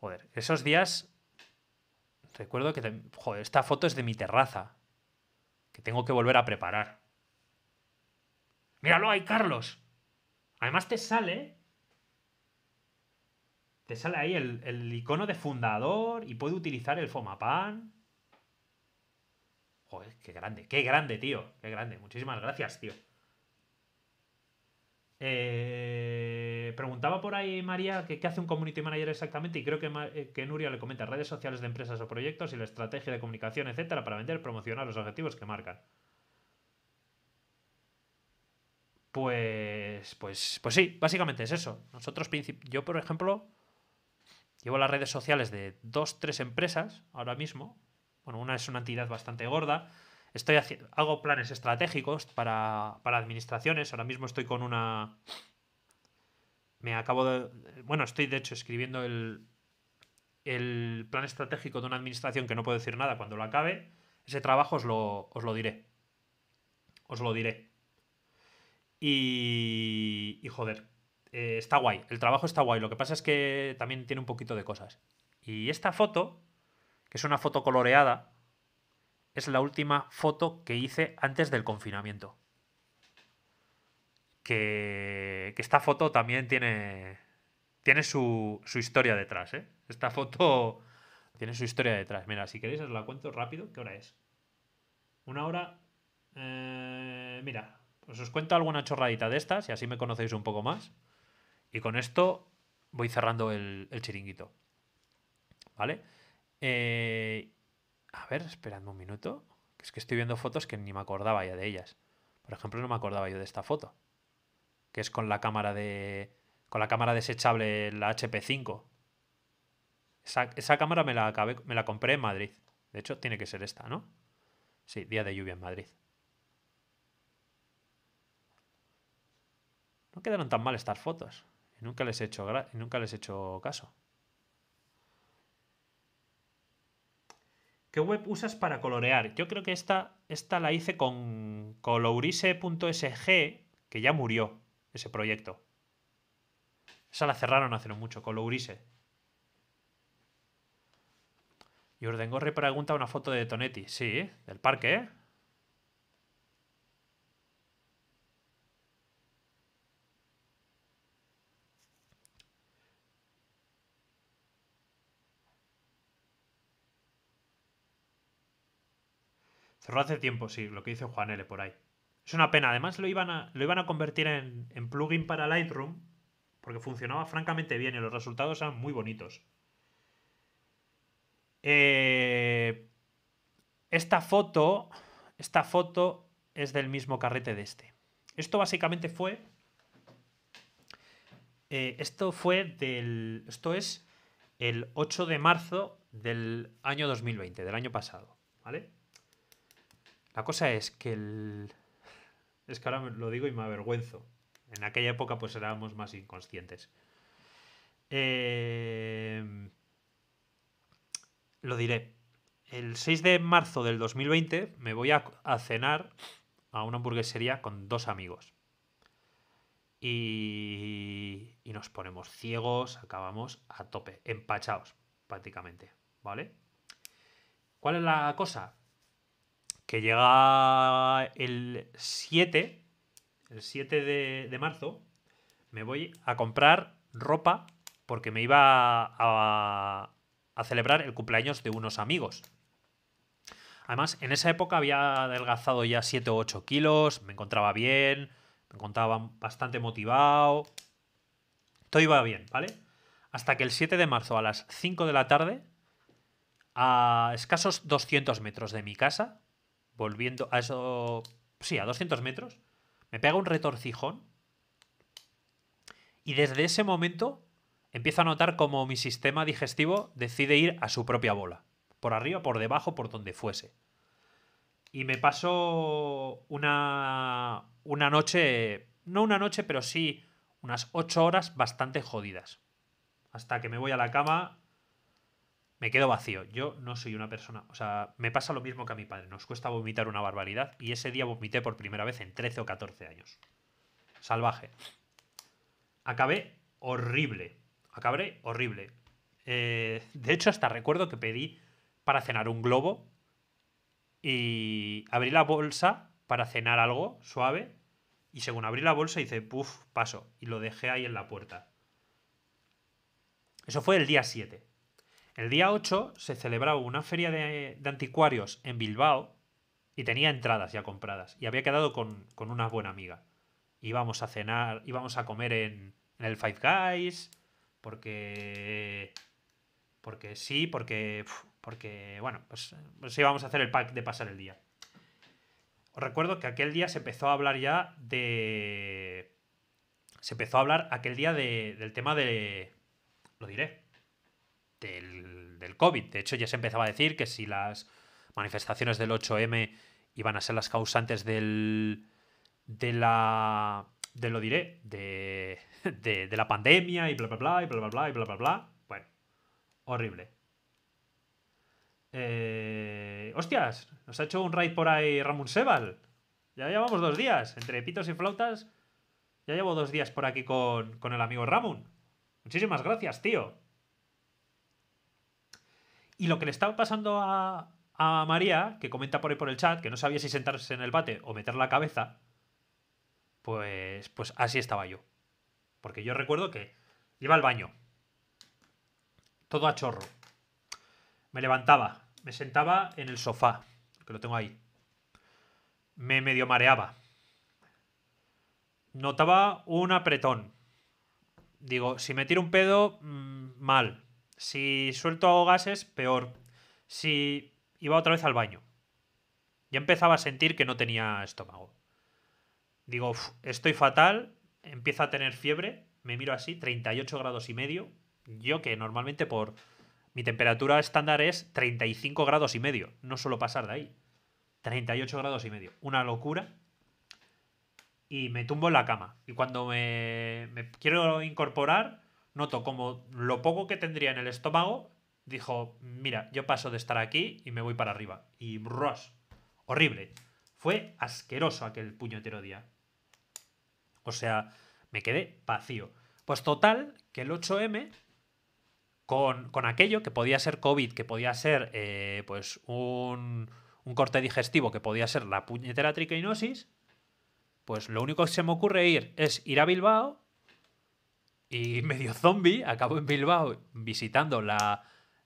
Joder, esos días Recuerdo que, joder, esta foto es de mi terraza, que tengo que volver a preparar. Míralo ahí, Carlos. Además te sale, te sale ahí el, icono de fundador y puede utilizar el Fomapan. Joder, qué grande, qué grande, tío, qué grande. Muchísimas gracias, tío. Eh... Eh, preguntaba por ahí María qué hace un community manager exactamente y creo eh, que, Nuria le comenta redes sociales de empresas o proyectos y la estrategia de comunicación, etcétera, para vender, promocionar los objetivos que marcan. Pues, pues, pues sí, básicamente es eso. Nosotros, yo por ejemplo, llevo las redes sociales de dos, tres empresas ahora mismo. Bueno, una es una entidad bastante gorda. Estoy hago planes estratégicos para administraciones. Ahora mismo estoy con una me acabo de. Bueno, estoy de hecho escribiendo el, el plan estratégico de una administración que no puedo decir nada cuando lo acabe. Ese trabajo os lo, diré. Os lo diré. Y. Y joder. Eh, está guay. El trabajo está guay. Lo que pasa es que también tiene un poquito de cosas. Y esta foto, que es una foto coloreada, es la última foto que hice antes del confinamiento que, esta foto también tiene, tiene su, historia detrás. ¿eh? Esta foto tiene su historia detrás. Mira, si queréis os la cuento rápido. ¿Qué hora es? Una hora... Eh, mira, pues os cuento alguna chorradita de estas y así me conocéis un poco más. Y con esto voy cerrando el, chiringuito. ¿Vale? Eh, a ver, esperadme un minuto. Es que estoy viendo fotos que ni me acordaba ya de ellas. Por ejemplo, no me acordaba yo de esta foto que es con la cámara de con la cámara desechable la HP5. Esa, cámara me la me la compré en Madrid. De hecho, tiene que ser esta, ¿no? Sí, día de lluvia en Madrid. No quedaron tan mal estas fotos. nunca les he hecho, nunca les he hecho caso. ¿Qué web usas para colorear? Yo creo que esta, esta la hice con colorise.sg, que ya murió ese proyecto. Esa la cerraron hace no mucho, con Lourise. Y Urdengorri pregunta una foto de Tonetti. Sí, del parque, ¿eh? Cerró hace tiempo, sí, lo que dice Juan L. por ahí. Es una pena. Además, lo iban a, lo iban a convertir en, plugin para Lightroom porque funcionaba francamente bien y los resultados eran muy bonitos. Eh, esta foto, esta foto es del mismo carrete de este. Esto básicamente fue, eh, esto fue del, esto es el 8 de marzo del año 2020, del año pasado, La cosa es que el, es que ahora lo digo y me avergüenzo. En aquella época pues éramos más inconscientes. Eh, lo diré. El 6 de marzo del 2020 me voy a, cenar a una hamburguesería con dos amigos. Y, y, nos ponemos ciegos, acabamos a tope, empachados prácticamente, ¿vale? ¿Cuál es la cosa? que llega el 7, el 7 de, marzo, me voy a comprar ropa porque me iba a, celebrar el cumpleaños de unos amigos. Además, en esa época había adelgazado ya 7 o 8 kilos, me encontraba bien, me encontraba bastante motivado. Todo iba bien, ¿vale? Hasta que el 7 de marzo a las 5 de la tarde, a escasos 200 metros de mi casa, volviendo a eso, sí, a 200 metros, me pega un retorcijón y desde ese momento empiezo a notar como mi sistema digestivo decide ir a su propia bola, por arriba, por debajo, por donde fuese. Y me paso una, una noche, no una noche, pero sí unas 8 horas bastante jodidas. Hasta que me voy a la cama me quedo vacío. Yo no soy una persona, o sea, me pasa lo mismo que a mi padre, nos cuesta vomitar una barbaridad y ese día vomité por primera vez en 13 o 14 años. Salvaje. Acabé horrible, acabé horrible. Eh, de hecho, hasta recuerdo que pedí para cenar un globo y abrí la bolsa para cenar algo suave y según abrí la bolsa hice, puff, paso y lo dejé ahí en la puerta. Eso fue el día 7. El día 8 se celebraba una feria de, anticuarios en Bilbao y tenía entradas ya compradas. Y había quedado con, una buena amiga. Íbamos a cenar, íbamos a comer en, el Five Guys, porque porque sí, porque, porque bueno, pues, pues, íbamos a hacer el pack de pasar el día. Os recuerdo que aquel día se empezó a hablar ya de... Se empezó a hablar aquel día del tema de... Lo diré del, del COVID. De hecho, ya se empezaba a decir que si las manifestaciones del 8M iban a ser las causantes del. de la. de lo diré, de, de, la pandemia y bla bla bla bla bla bla bla bla bla. Bueno, horrible. Eh, hostias, nos ha hecho un raid por ahí Ramón Sebal. Ya llevamos dos días, entre pitos y flautas. Ya llevo dos días por aquí con, con el amigo Ramón. Muchísimas gracias, tío. Y lo que le estaba pasando a, María, que comenta por ahí por el chat, que no sabía si sentarse en el bate o meter la cabeza, pues, pues así estaba yo. Porque yo recuerdo que iba al baño, todo a chorro. Me levantaba, me sentaba en el sofá, que lo tengo ahí. Me medio mareaba. Notaba un apretón. Digo, si me tiro un pedo, mm, mal. Si suelto gases, peor. Si iba otra vez al baño. Ya empezaba a sentir que no tenía estómago. Digo, estoy fatal, empiezo a tener fiebre, me miro así, 38 grados y medio. Yo que normalmente por mi temperatura estándar es 35 grados y medio, no suelo pasar de ahí. 38 grados y medio, una locura. Y me tumbo en la cama. Y cuando me, me quiero incorporar, noto como lo poco que tendría en el estómago, dijo, mira, yo paso de estar aquí y me voy para arriba. Y bros, horrible. Fue asqueroso aquel puñetero día. O sea, me quedé vacío. Pues total, que el 8M, con, aquello que podía ser COVID, que podía ser eh, pues un, un corte digestivo, que podía ser la puñetera triquinosis, pues lo único que se me ocurre ir es ir a Bilbao, y medio zombie, acabo en Bilbao visitando la.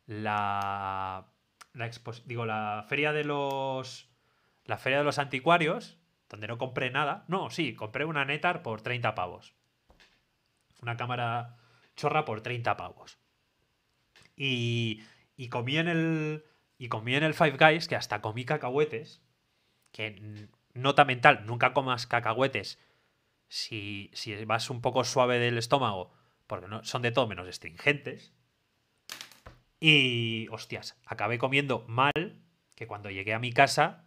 la. la digo, la feria de los. la feria de los anticuarios, donde no compré nada. No, sí, compré una Netar por 30 pavos. Una cámara chorra por 30 pavos. Y, y comí en el. Y comí en el Five Guys, que hasta comí cacahuetes. Que nota mental, nunca comas cacahuetes si, vas un poco suave del estómago, porque no, son de todo menos estringentes. Y, hostias, acabé comiendo mal que cuando llegué a mi casa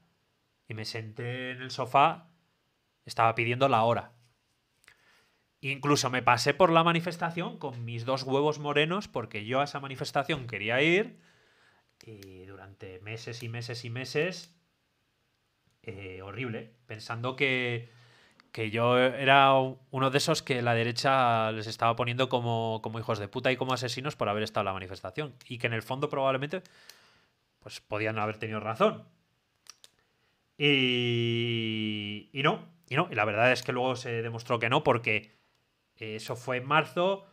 y me senté en el sofá, estaba pidiendo la hora. Incluso me pasé por la manifestación con mis dos huevos morenos porque yo a esa manifestación quería ir y durante meses y meses y meses, eh, horrible, pensando que que yo era uno de esos que la derecha les estaba poniendo como, como, hijos de puta y como asesinos por haber estado en la manifestación. Y que en el fondo probablemente pues podían haber tenido razón. Y, y no, y no. Y la verdad es que luego se demostró que no, porque eso fue en marzo,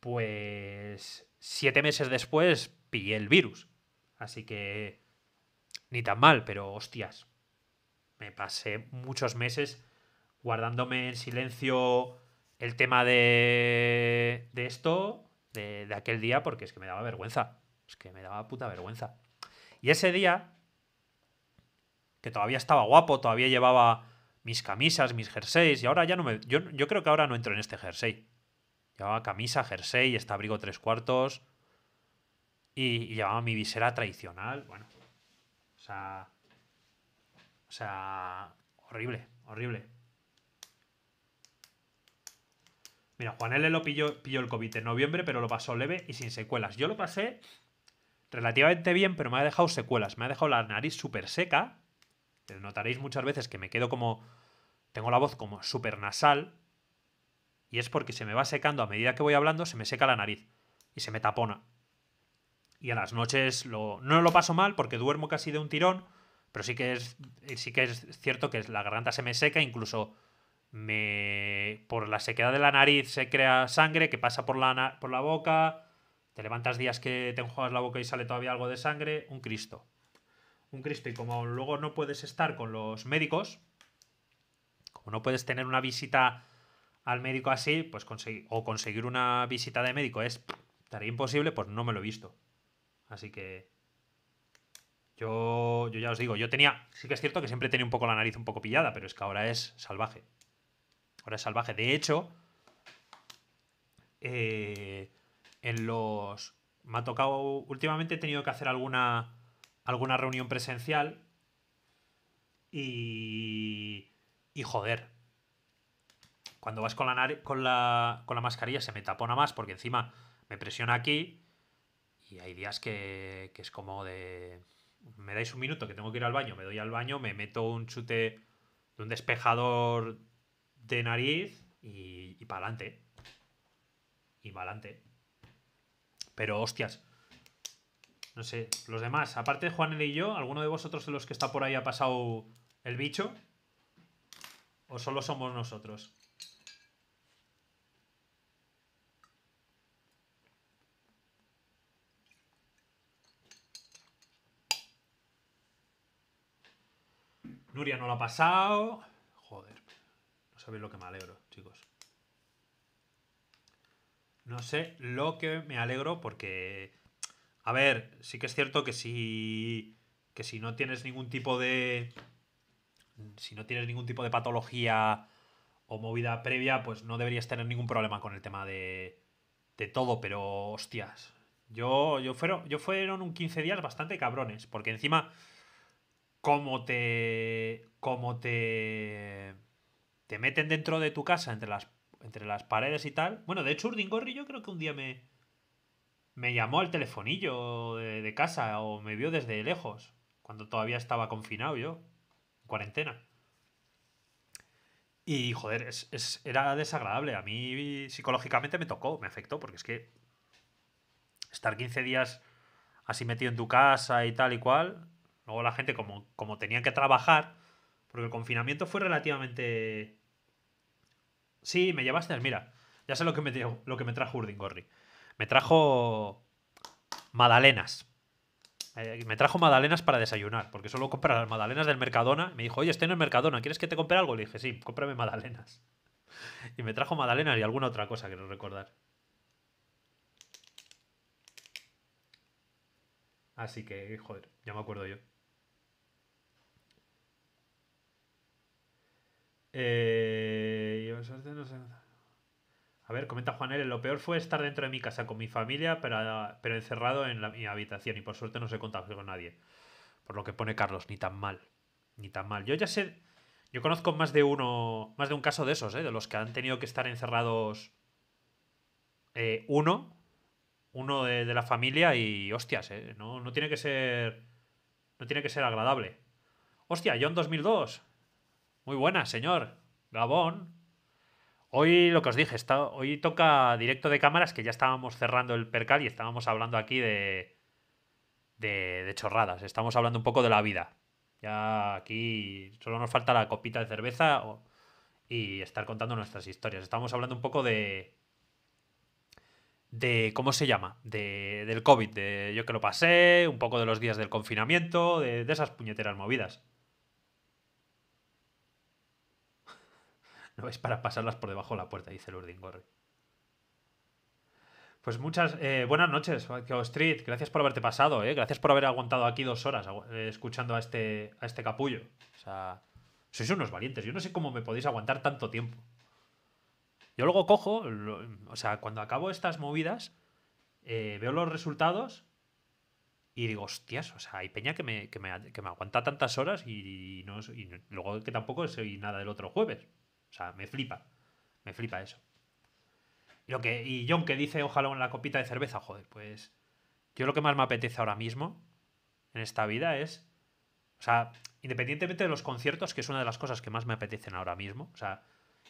pues siete meses después pillé el virus. Así que ni tan mal, pero hostias. Me pasé muchos meses guardándome en silencio el tema de, de esto, de, aquel día, porque es que me daba vergüenza. Es que me daba puta vergüenza. Y ese día, que todavía estaba guapo, todavía llevaba mis camisas, mis jerseys, y ahora ya no me... Yo, creo que ahora no entro en este jersey. Llevaba camisa, jersey, este abrigo tres cuartos, y, llevaba mi visera tradicional. Bueno, o sea... O sea, horrible, horrible. Mira, Juan L. lo pilló, pilló el COVID en noviembre, pero lo pasó leve y sin secuelas. Yo lo pasé relativamente bien, pero me ha dejado secuelas. Me ha dejado la nariz súper seca. Notaréis muchas veces que me quedo como... Tengo la voz como súper nasal. Y es porque se me va secando a medida que voy hablando, se me seca la nariz. Y se me tapona. Y a las noches no lo paso mal porque duermo casi de un tirón. Pero sí que es, sí que es cierto que la garganta se me seca, incluso me, por la sequedad de la nariz se crea sangre que pasa por la, por la boca, te levantas días que te enjuagas la boca y sale todavía algo de sangre, un Cristo. Un Cristo. Y como luego no puedes estar con los médicos, como no puedes tener una visita al médico así, pues conseguir, o conseguir una visita de médico es tarea imposible, pues no me lo he visto. Así que yo, yo ya os digo, yo tenía, sí que es cierto que siempre tenía un poco la nariz un poco pillada, pero es que ahora es salvaje salvaje. De hecho, eh, en los... Me ha tocado... Últimamente he tenido que hacer alguna, alguna reunión presencial y... Y joder. Cuando vas con la, con la, con la mascarilla se me tapona más porque encima me presiona aquí y hay días que, que es como de me dais un minuto que tengo que ir al baño, me doy al baño, me meto un chute de un despejador de nariz y, y para adelante. Y para adelante. Pero hostias. No sé, los demás, aparte de Juanel y yo, ¿alguno de vosotros de los que está por ahí ha pasado el bicho? ¿O solo somos nosotros? Nuria no lo ha pasado sabéis lo que me alegro, chicos. No sé lo que me alegro porque... A ver, sí que es cierto que si... Que si no tienes ningún tipo de... Si no tienes ningún tipo de patología o movida previa, pues no deberías tener ningún problema con el tema de, de todo, pero hostias. Yo, yo, fueron, yo fueron un 15 días bastante cabrones, porque encima, como te. Como te te meten dentro de tu casa, entre las, entre las paredes y tal. Bueno, de hecho, Urdingorri yo creo que un día me, me llamó al telefonillo de, casa o me vio desde lejos, cuando todavía estaba confinado yo, en cuarentena. Y joder, era desagradable. A mí psicológicamente me tocó, me afectó, porque es que estar 15 días así metido en tu casa y tal y cual, luego la gente como, como tenía que trabajar, porque el confinamiento fue relativamente. Sí, me llevaste. Mira, ya sé lo que me, trajo, lo que me trajo Madalenas. Me trajo. Madalenas. Eh, me trajo madalenas para desayunar, porque solo compra las madalenas del Mercadona. Me dijo, oye, estoy en el Mercadona, ¿quieres que te compre algo? Le dije, sí, cómprame madalenas. Y me trajo madalenas y alguna otra cosa que recordar. Así que, joder, ya me acuerdo yo. Eh, a ver, comenta Juan L. Lo peor fue estar dentro de mi casa con mi familia, pero, encerrado en mi habitación. Y por suerte no se contagió con nadie. Por lo que pone Carlos, ni tan mal. Ni tan mal. Yo ya sé. Yo conozco más de uno. Más de un caso de esos, eh, De los que han tenido que estar encerrados. Eh, uno. Uno de, la familia y. Hostias, eh, No, no tiene que ser. No tiene que ser agradable. Hostia, yo en 2002 muy buena, señor. Gabón. Hoy lo que os dije, está, hoy toca directo de cámaras, que ya estábamos cerrando el percal y estábamos hablando aquí de, de, chorradas. Estamos hablando un poco de la vida. Ya aquí solo nos falta la copita de cerveza y estar contando nuestras historias. Estamos hablando un poco de, de cómo se llama, del COVID, de yo que lo pasé, un poco de los días del confinamiento, de esas puñeteras movidas. No es para pasarlas por debajo de la puerta, dice Lurdingorri. Pues muchas eh, buenas noches, Street. Gracias por haberte pasado, ¿eh? gracias por haber aguantado aquí dos horas eh, escuchando a este, este capullo. O sea, sois unos valientes. Yo no sé cómo me podéis aguantar tanto tiempo. Yo luego cojo, o sea, cuando acabo estas movidas, eh, veo los resultados y digo, hostias, o sea, hay peña que me, aguanta tantas horas no, y luego que tampoco soy nada del otro jueves. O sea, me flipa. Me flipa eso. Y, lo que, y John que dice, ojalá la copita de cerveza, joder, pues yo lo que más me apetece ahora mismo en esta vida es, o sea, independientemente de los conciertos, que es una de las cosas que más me apetecen ahora mismo, o sea,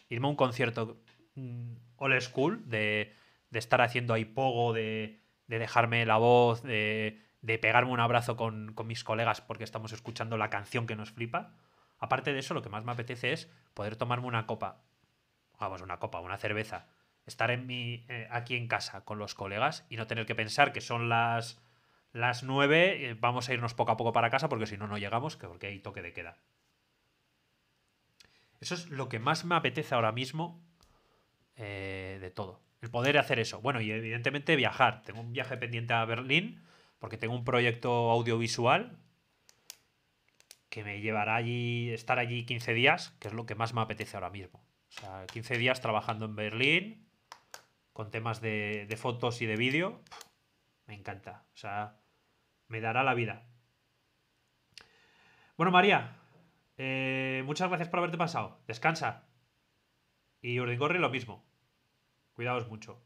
irme a un concierto mm, old school, de, estar haciendo ahí pogo, de, dejarme la voz, de, pegarme un abrazo con, con, mis colegas porque estamos escuchando la canción que nos flipa. Aparte de eso, lo que más me apetece es poder tomarme una copa, vamos, una copa, una cerveza, estar en mi, eh, aquí en casa con los colegas y no tener que pensar que son las, las 9, eh, vamos a irnos poco a poco para casa porque si no, no llegamos, que porque hay toque de queda. Eso es lo que más me apetece ahora mismo eh, de todo. El poder hacer eso. Bueno, y evidentemente viajar. Tengo un viaje pendiente a Berlín porque tengo un proyecto audiovisual que me llevará allí, estar allí 15 días, que es lo que más me apetece ahora mismo. O sea, 15 días trabajando en Berlín, con temas de, fotos y de vídeo, me encanta. O sea, me dará la vida. Bueno, María, eh, muchas gracias por haberte pasado. Descansa. Y Corri, lo mismo. Cuidaos mucho.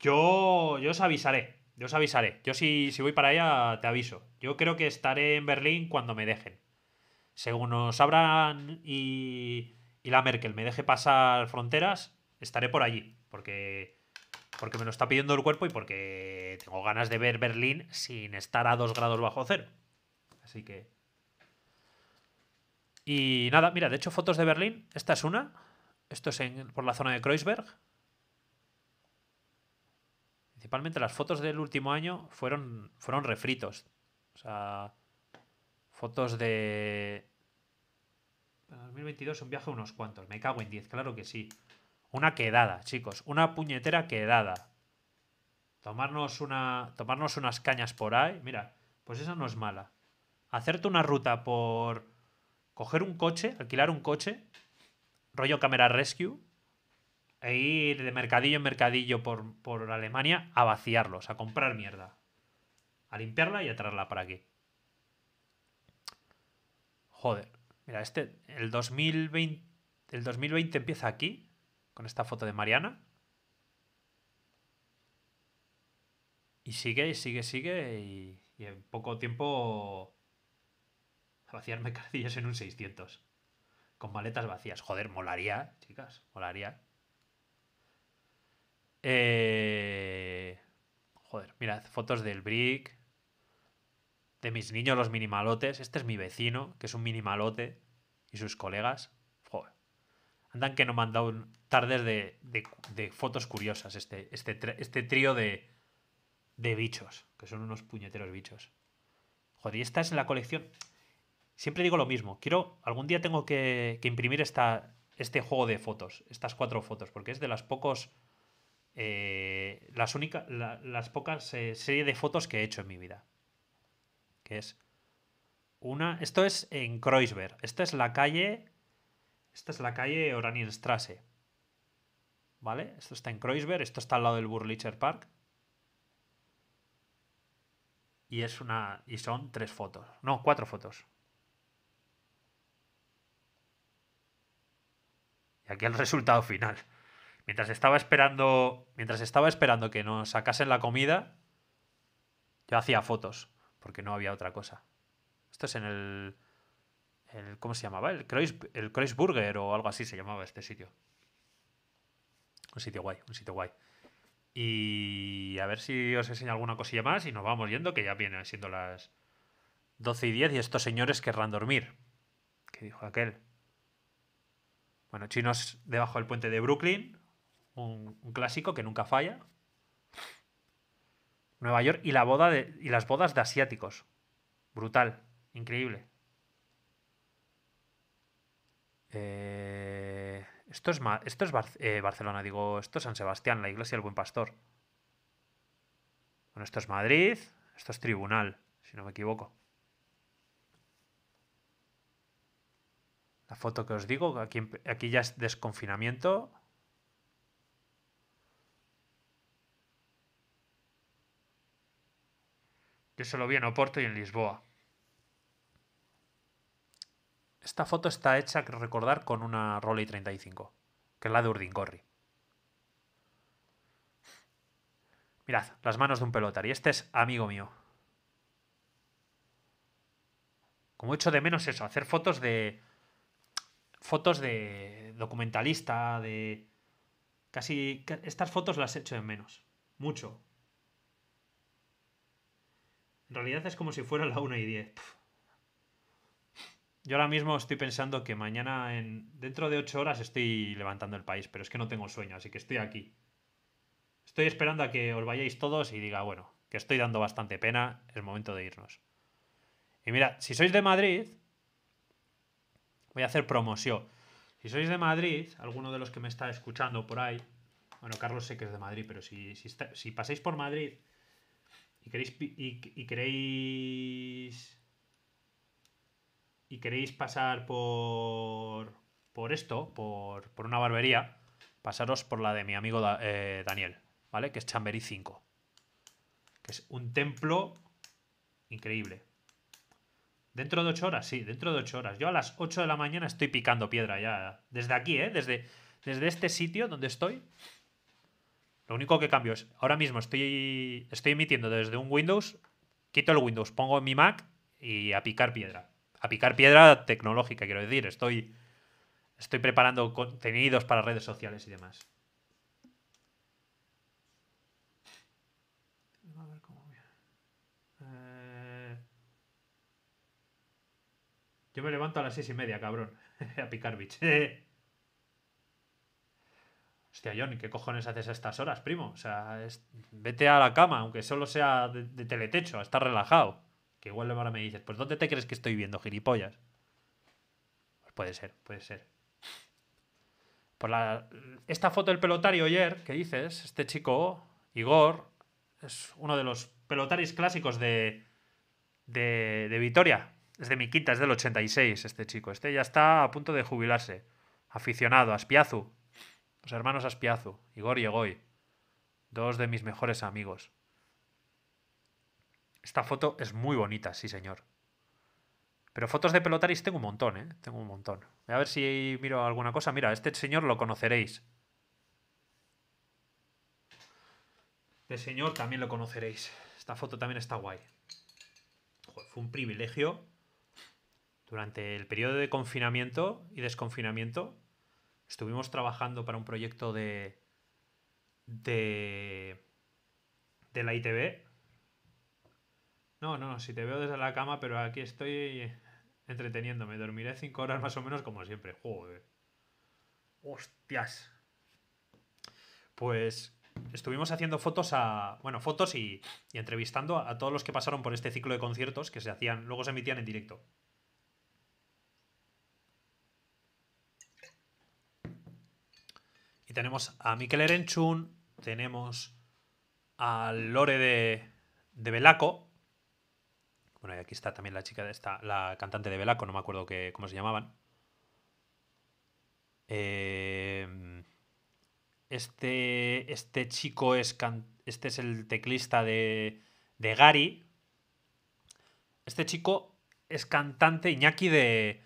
Yo, yo os avisaré yo os avisaré. Yo si, si voy para allá, te aviso. Yo creo que estaré en Berlín cuando me dejen. Según nos abran y, y la Merkel me deje pasar fronteras, estaré por allí. Porque, porque me lo está pidiendo el cuerpo y porque tengo ganas de ver Berlín sin estar a dos grados bajo cero. Así que... Y nada, mira, de hecho fotos de Berlín. Esta es una. Esto es por la zona de Kreuzberg principalmente las fotos del último año fueron, fueron refritos. O sea, fotos de... 2022 un viaje unos cuantos. Me cago en 10, claro que sí. Una quedada, chicos. Una puñetera quedada. Tomarnos, una, tomarnos unas cañas por ahí. Mira, pues esa no es mala. Hacerte una ruta por coger un coche, alquilar un coche, rollo Camera Rescue, e ir de mercadillo en mercadillo por, Alemania a vaciarlos, a comprar mierda. A limpiarla y a traerla para aquí. Joder. Mira, este, el 2020, el 2020 empieza aquí, con esta foto de Mariana. Y sigue, y sigue, sigue, y, en poco tiempo a vaciar mercadillos en un 600. Con maletas vacías. Joder, molaría, chicas, molaría. Eh, joder, mirad, fotos del Brick, de mis niños los minimalotes. Este es mi vecino, que es un minimalote, y sus colegas. Joder. Andan que no me han tardes de, de, fotos curiosas este, este, este trío de, de bichos, que son unos puñeteros bichos. Joder, y esta es la colección. Siempre digo lo mismo. Quiero, algún día tengo que, imprimir este juego de fotos, estas cuatro fotos, porque es de las pocos eh, las, las pocas eh, series de fotos que he hecho en mi vida. Que es una. Esto es en Kreuzberg. Esta es la calle. Esta es la calle Oranienstrasse. ¿Vale? Esto está en Kreuzberg. Esto está al lado del Burlicher Park. Y es una. Y son tres fotos. No, cuatro fotos. Y aquí el resultado final. Mientras estaba esperando, mientras estaba esperando que nos sacasen la comida, yo hacía fotos, porque no había otra cosa. Esto es en el, ¿cómo se llamaba? El, el Kreuzburger o algo así se llamaba este sitio. Un sitio guay, un sitio guay. Y a ver si os enseño alguna cosilla más y nos vamos yendo, que ya vienen siendo las 12 y 10 y estos señores querrán dormir. ¿Qué dijo aquel? Bueno, chinos debajo del puente de Brooklyn, un, clásico que nunca falla. Nueva York y, la boda y las bodas de asiáticos. Brutal, increíble. Eh, esto es, esto es eh, Barcelona, digo, esto es San Sebastián, la iglesia del Buen Pastor. Bueno, esto es Madrid, esto es Tribunal, si no me equivoco. La foto que os digo, aquí, aquí ya es desconfinamiento. Eso se lo vi en Oporto y en Lisboa. Esta foto está hecha, recordar, con una Roley 35, que es la de Urdingorri. Mirad, las manos de un Y Este es amigo mío. Como he hecho de menos eso, hacer fotos de. Fotos de documentalista, de. Casi. Estas fotos las he hecho de menos. Mucho realidad es como si fuera la 1 y 10. Yo ahora mismo estoy pensando que mañana, en, dentro de 8 horas, estoy levantando el país, pero es que no tengo sueño, así que estoy aquí. Estoy esperando a que os vayáis todos y diga, bueno, que estoy dando bastante pena, es momento de irnos. Y mira, si sois de Madrid, voy a hacer promoción. Si sois de Madrid, alguno de los que me está escuchando por ahí, bueno, Carlos sé que es de Madrid, pero si, si, si pasáis por Madrid y queréis, y, queréis pasar por, por esto, por, una barbería, pasaros por la de mi amigo eh, Daniel, ¿vale? Que es Chamberí 5. Que es un templo increíble. Dentro de ocho horas, sí, dentro de ocho horas. Yo a las 8 de la mañana estoy picando piedra ya. Desde aquí, ¿eh? Desde, desde este sitio donde estoy, lo único que cambio es, ahora mismo estoy, estoy emitiendo desde un Windows, quito el Windows, pongo mi Mac y a picar piedra. A picar piedra tecnológica, quiero decir. Estoy, estoy preparando contenidos para redes sociales y demás. Eh, yo me levanto a las seis y media, cabrón. a picar, bicho. Hostia, John, ¿qué cojones haces a estas horas, primo? O sea, vete a la cama, aunque solo sea de, teletecho, a estar relajado. Que igual ahora me dices, pues ¿dónde te crees que estoy viendo, gilipollas? Pues puede ser, puede ser. Por la, esta foto del pelotario ayer que dices, este chico, Igor, es uno de los pelotaris clásicos de, de, de Vitoria. Es de Miquita, es del 86 este chico. Este ya está a punto de jubilarse. Aficionado, a los hermanos Aspiazu, Igor y Egoy, dos de mis mejores amigos. Esta foto es muy bonita, sí señor. Pero fotos de pelotaris tengo un montón, ¿eh? Tengo un montón. A ver si miro alguna cosa. Mira, este señor lo conoceréis. Este señor también lo conoceréis. Esta foto también está guay. fue un privilegio durante el periodo de confinamiento y desconfinamiento estuvimos trabajando para un proyecto de. de. de la ITV. No, no, si te veo desde la cama, pero aquí estoy eh, entreteniéndome. Dormiré cinco horas más o menos como siempre. Joder. Hostias. Pues estuvimos haciendo fotos a. Bueno, fotos y, entrevistando a, a, todos los que pasaron por este ciclo de conciertos que se hacían, luego se emitían en directo. tenemos a Mikel Erenchun, tenemos al Lore de, Belaco. Bueno, y aquí está también la chica de esta, la cantante de Belaco, no me acuerdo que, cómo se llamaban. Eh, este, este chico es, este es el teclista de, de Gary. Este chico es cantante Iñaki de,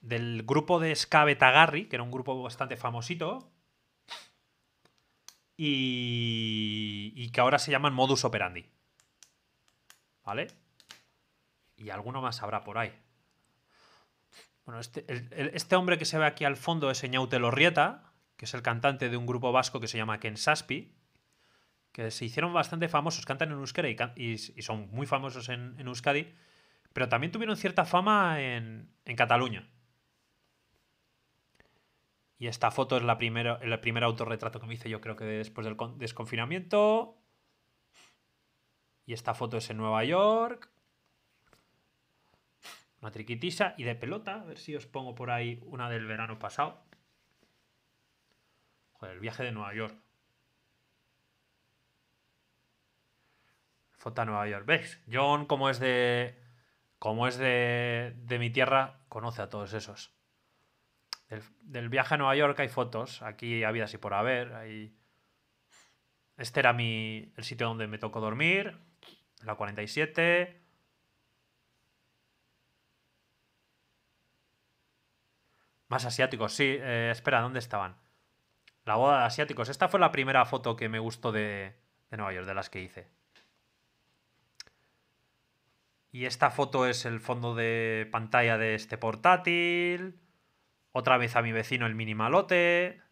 del grupo de Escabetagari, que era un grupo bastante famosito, y, que ahora se llaman modus operandi. ¿Vale? Y alguno más habrá por ahí. Bueno, este, este, hombre que se ve aquí al fondo es Eñaute Lorrieta, que es el cantante de un grupo vasco que se llama Ken Saspi, que se hicieron bastante famosos, cantan en euskera y, son muy famosos en, Euskadi, pero también tuvieron cierta fama en Cataluña. Y esta foto es la el primer autorretrato que me hice yo creo que después del desconfinamiento. Y esta foto es en Nueva York. Una triquitisa y de pelota. A ver si os pongo por ahí una del verano pasado. Joder, el viaje de Nueva York. Foto de Nueva York. ¿Veis? John, como es de. como es de mi tierra, conoce a todos esos. Del, viaje a Nueva York hay fotos, aquí había así por haber. Este era mi, el sitio donde me tocó dormir, la 47. Más asiáticos, sí. Eh, espera, ¿dónde estaban? La boda de asiáticos. Esta fue la primera foto que me gustó de, de Nueva York, de las que hice. Y esta foto es el fondo de pantalla de este portátil. Otra vez a mi vecino el minimalote.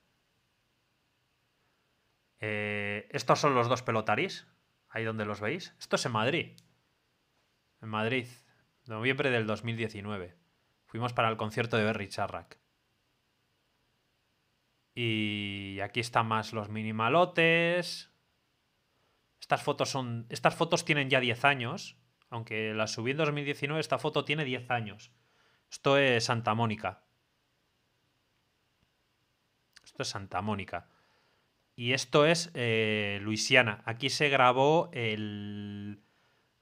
Eh, estos son los dos pelotaris, ahí donde los veis. Esto es en Madrid. En Madrid, noviembre del 2019. Fuimos para el concierto de Berry charrac Y aquí están más los minimalotes. Estas fotos son. Estas fotos tienen ya 10 años. Aunque las subí en 2019, esta foto tiene 10 años. Esto es Santa Mónica. Esto es Santa Mónica. Y esto es eh, Luisiana. Aquí se grabó el...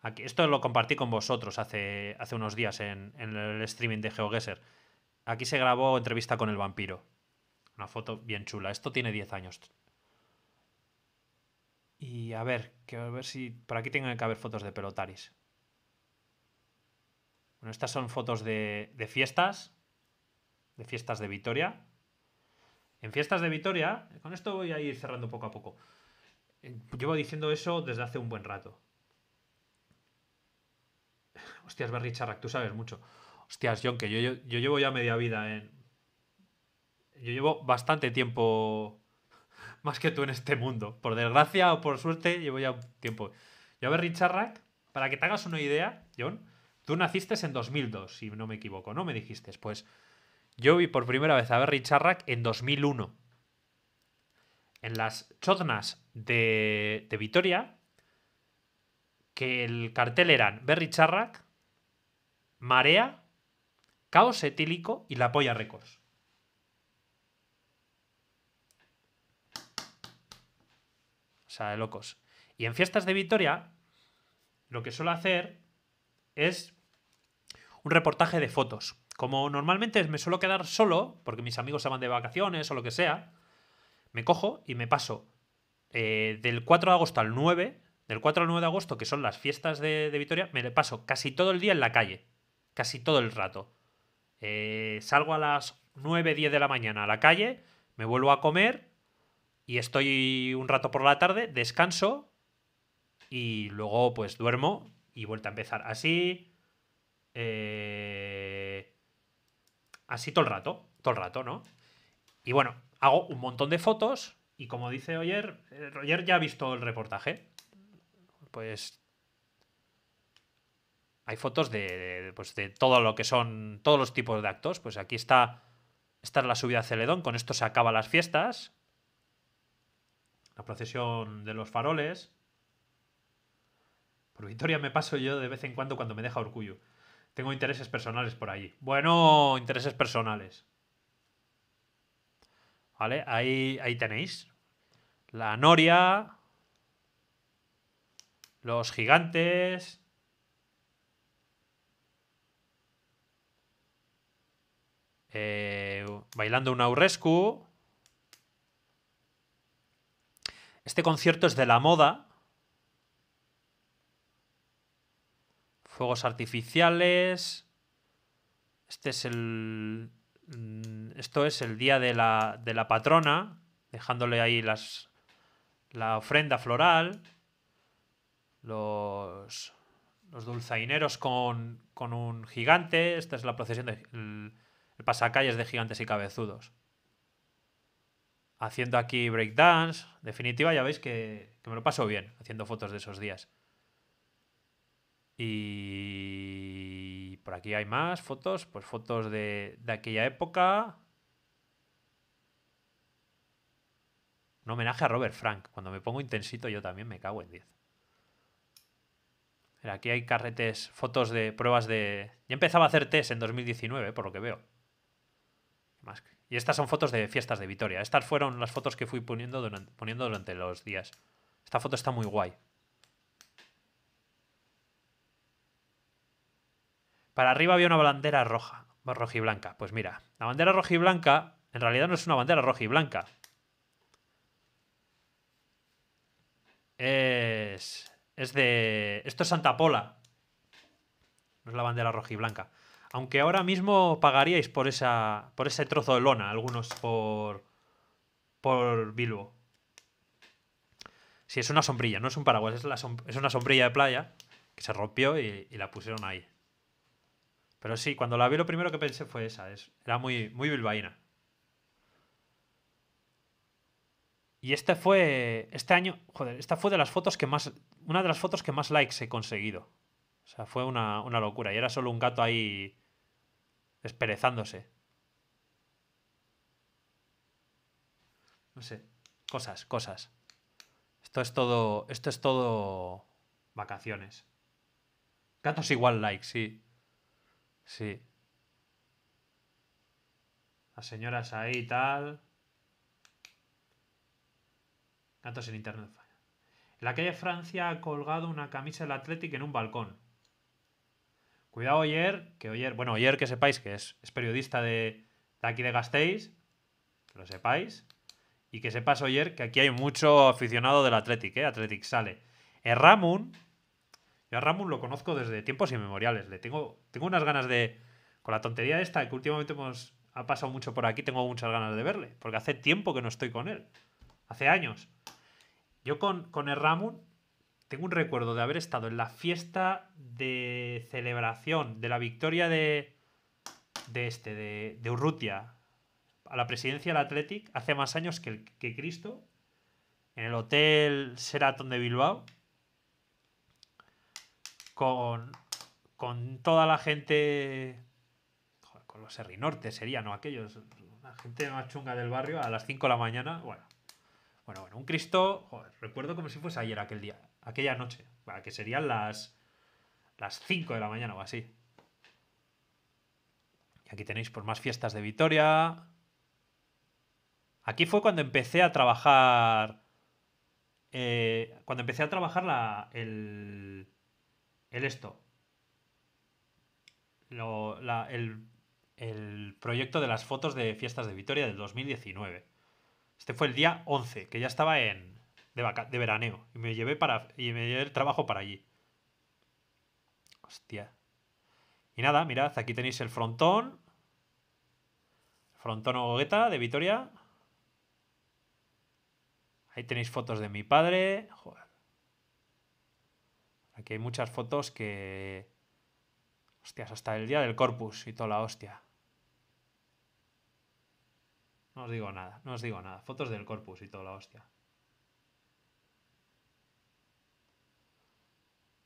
Aquí, esto lo compartí con vosotros hace, hace unos días en, el streaming de GeoGuessr. Aquí se grabó entrevista con el vampiro. Una foto bien chula. Esto tiene 10 años. Y a ver, quiero ver si por aquí tienen que haber fotos de pelotaris. Bueno, estas son fotos de, de fiestas. De fiestas de Vitoria. En fiestas de Vitoria, con esto voy a ir cerrando poco a poco. Eh, llevo diciendo eso desde hace un buen rato. Hostias, Barry Charrack, tú sabes mucho. Hostias, John, que yo, llevo ya media vida en. Yo llevo bastante tiempo más que tú en este mundo. Por desgracia o por suerte, llevo ya tiempo. Yo, Barry Charrak, para que te hagas una idea, John, tú naciste en 2002, si no me equivoco, ¿no? Me dijiste, pues yo vi por primera vez a Berry Charrac en 2001. En las choznas de, Vitoria, que el cartel eran Berry Charrac, Marea, Caos Etílico y La Polla Records. O sea, de locos. Y en fiestas de Vitoria, lo que suelo hacer es un reportaje de fotos como normalmente me suelo quedar solo, porque mis amigos se van de vacaciones o lo que sea, me cojo y me paso eh, del 4 de agosto al 9, del 4 al 9 de agosto, que son las fiestas de, Vitoria, me paso casi todo el día en la calle, casi todo el rato. Eh, salgo a las 9, 10 de la mañana a la calle, me vuelvo a comer y estoy un rato por la tarde, descanso y luego pues duermo y vuelta a empezar. Así... Eh, así todo el rato, todo el rato, ¿no? Y bueno, hago un montón de fotos y como dice ayer, ayer eh, ya ha visto el reportaje. Pues hay fotos de, pues de, todo lo que son todos los tipos de actos. Pues aquí está, está la subida a Celedón, con esto se acaban las fiestas. La procesión de los faroles. Por Victoria me paso yo de vez en cuando cuando me deja orgullo tengo intereses personales por allí. Bueno, intereses personales. ¿Vale? Ahí, ahí tenéis. La noria. Los gigantes. Eh, bailando un Aurescu. Este concierto es de la moda. Fuegos artificiales. Este es el. Mm, esto es el día de la, patrona, dejándole ahí las, la ofrenda floral. Los, dulzaineros con, un gigante. Esta es la procesión de, el, pasacalles de gigantes y cabezudos. Haciendo aquí breakdance. Definitiva, ya veis que, que me lo paso bien haciendo fotos de esos días. Y por aquí hay más fotos, pues fotos de, aquella época. Un homenaje a Robert Frank. Cuando me pongo intensito yo también me cago en 10. aquí hay carretes, fotos de pruebas de... Ya empezaba a hacer test en 2019, por lo que veo. Y estas son fotos de fiestas de Vitoria. Estas fueron las fotos que fui poniendo poniendo durante los días. Esta foto está muy guay. Para arriba había una bandera roja, roja y blanca. Pues mira, la bandera roja y blanca en realidad no es una bandera roja y blanca. Es, es de... Esto es Santa Pola. No es la bandera roja y blanca. Aunque ahora mismo pagaríais por, esa, por ese trozo de lona, algunos por, por Bilbo. Si sí, es una sombrilla, no es un paraguas, es, una sombrilla de playa que se rompió y la pusieron ahí. Pero sí, cuando la vi lo primero que pensé fue esa. era muy, muy bilbaína. Y este fue. Este año. Joder, esta fue de las fotos que más. Una de las fotos que más likes he conseguido. O sea, fue una, una locura. Y era solo un gato ahí. Esperezándose. No sé. Cosas, cosas. Esto es todo. Esto es todo. Vacaciones. Gatos igual likes, sí. Sí. Las señoras ahí y tal. Cantos en internet En la calle Francia ha colgado una camisa del Athletic en un balcón. Cuidado, Oyer, que Oyer, bueno, Oyer que sepáis que es, es periodista de, aquí de Gasteiz, que lo sepáis. Y que sepas, ayer que aquí hay mucho aficionado del Athletic, ¿eh? Athletic sale. Eh, Ramón... Yo a Ramón lo conozco desde tiempos inmemoriales. Le tengo, tengo unas ganas de. Con la tontería esta que últimamente hemos, ha pasado mucho por aquí, tengo muchas ganas de verle. Porque hace tiempo que no estoy con él. Hace años. Yo con, con el Ramón tengo un recuerdo de haber estado en la fiesta de celebración de la victoria de. de este, de, Urrutia. A la presidencia del Athletic hace más años que, que Cristo. En el Hotel Seraton de Bilbao con, con toda la gente, joder, con los serrinorte serían, ¿no? Aquellos, la gente más chunga del barrio a las 5 de la mañana, bueno. Bueno, bueno, un Cristo, joder, recuerdo como si fuese ayer aquel día, aquella noche, que serían las, las 5 de la mañana o así. Y aquí tenéis por más fiestas de Vitoria. Aquí fue cuando empecé a trabajar. Eh, cuando empecé a trabajar la, el, el esto. el, proyecto de las fotos de fiestas de Vitoria del 2019. Este fue el día 11, que ya estaba en de, de veraneo. Y me llevé para y me el trabajo para allí. Hostia. Y nada, mirad, aquí tenéis el frontón. Frontón o gogueta de Vitoria. Ahí tenéis fotos de mi padre. Joder. Aquí hay muchas fotos que... Hostias, hasta el día del corpus y toda la hostia. No os digo nada, no os digo nada. Fotos del corpus y toda la hostia.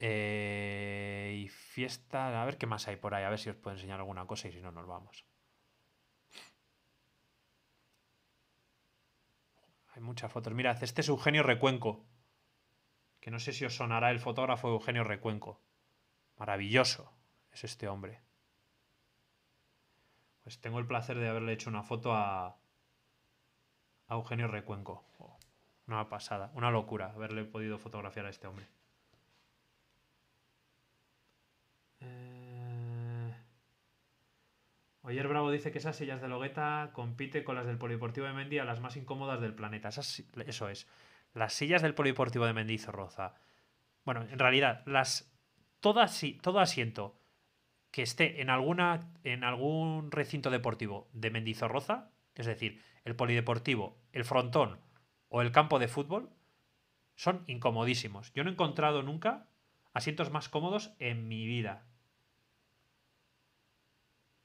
Eh, y fiesta, a ver qué más hay por ahí, a ver si os puedo enseñar alguna cosa y si no nos vamos. Hay muchas fotos. Mirad, este es Eugenio Recuenco que no sé si os sonará el fotógrafo Eugenio Recuenco. Maravilloso es este hombre. Pues tengo el placer de haberle hecho una foto a, Eugenio Recuenco. una pasada, una locura haberle podido fotografiar a este hombre. Eh... Oyer Bravo dice que esas sillas de Logueta compite con las del Polideportivo de Mendy a las más incómodas del planeta. eso es las sillas del polideportivo de Mendizorroza, bueno, en realidad, las, todo, todo asiento que esté en, alguna, en algún recinto deportivo de Mendizorroza, es decir, el polideportivo, el frontón o el campo de fútbol, son incomodísimos. Yo no he encontrado nunca asientos más cómodos en mi vida.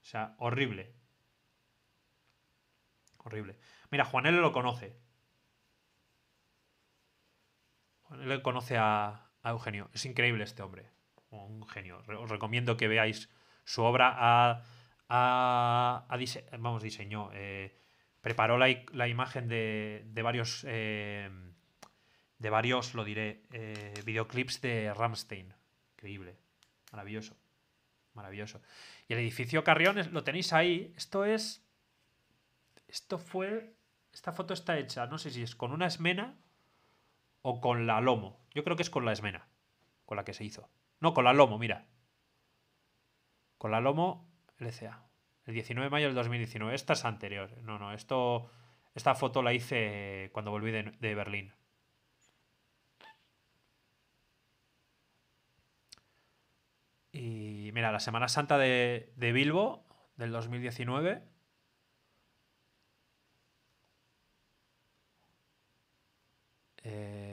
O sea, horrible. Horrible. Mira, Juanelo lo conoce. él conoce a, Eugenio. Es increíble este hombre. Un genio. Os recomiendo que veáis su obra. A, vamos, diseñó. Eh, preparó la, imagen de, de varios. Eh, de varios, lo diré, eh, videoclips de Ramstein. Increíble. Maravilloso. Maravilloso. Y el edificio Carrión lo tenéis ahí. Esto es. Esto fue. Esta foto está hecha, no sé si es con una esmena o con la lomo. Yo creo que es con la esmena, con la que se hizo. No, con la lomo, mira. Con la lomo, LCA. El 19 de mayo del 2019. Esta es anterior. No, no, esto. Esta foto la hice cuando volví de, Berlín. Y mira, la Semana Santa de, de Bilbo del 2019. Eh,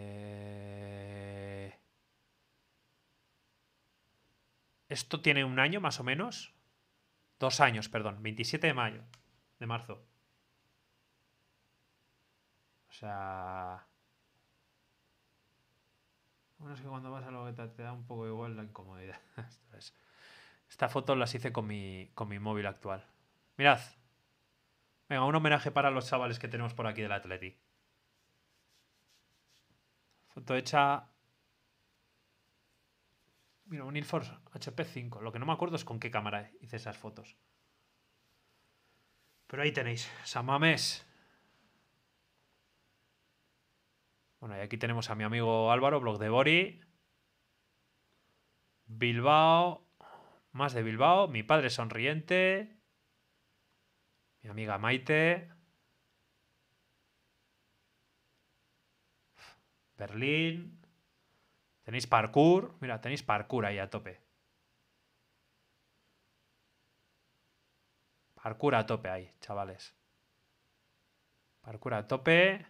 Esto tiene un año más o menos. Dos años, perdón. 27 de mayo. De marzo. O sea... Bueno, es que cuando vas a la hogueta te da un poco igual la incomodidad. Esta foto las hice con mi, con mi móvil actual. Mirad. Venga, un homenaje para los chavales que tenemos por aquí del Atleti. Foto hecha Mira, un HP5. Lo que no me acuerdo es con qué cámara hice esas fotos. Pero ahí tenéis, Samames. Bueno, y aquí tenemos a mi amigo Álvaro, blog de Bori. Bilbao, más de Bilbao. Mi padre sonriente. Mi amiga Maite. Berlín. Tenéis parkour, mira, tenéis parkour ahí a tope. Parkour a tope ahí, chavales. Parkour a tope.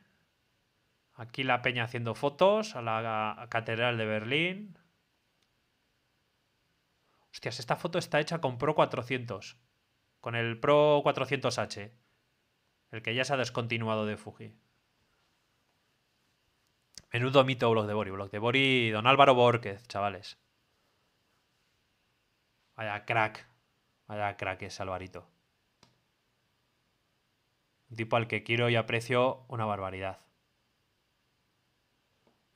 Aquí la peña haciendo fotos a la Catedral de Berlín. Hostias, esta foto está hecha con Pro 400. Con el Pro 400H. El que ya se ha descontinuado de Fuji. Menudo mito Blog de Bori. Blog de Bori, don Álvaro Borquez, chavales. Vaya crack. Vaya crack ese Alvarito. Un tipo al que quiero y aprecio una barbaridad.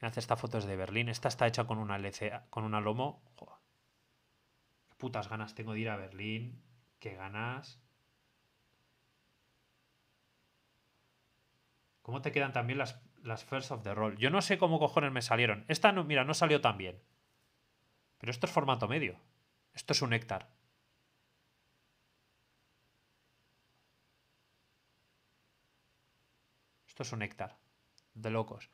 Me hace estas fotos de Berlín. Esta está hecha con una, con una lomo. Qué putas ganas tengo de ir a Berlín. Qué ganas. ¿Cómo te quedan también las las first of the roll. Yo no sé cómo cojones me salieron. Esta, no, mira, no salió tan bien. Pero esto es formato medio. Esto es un néctar Esto es un néctar De locos.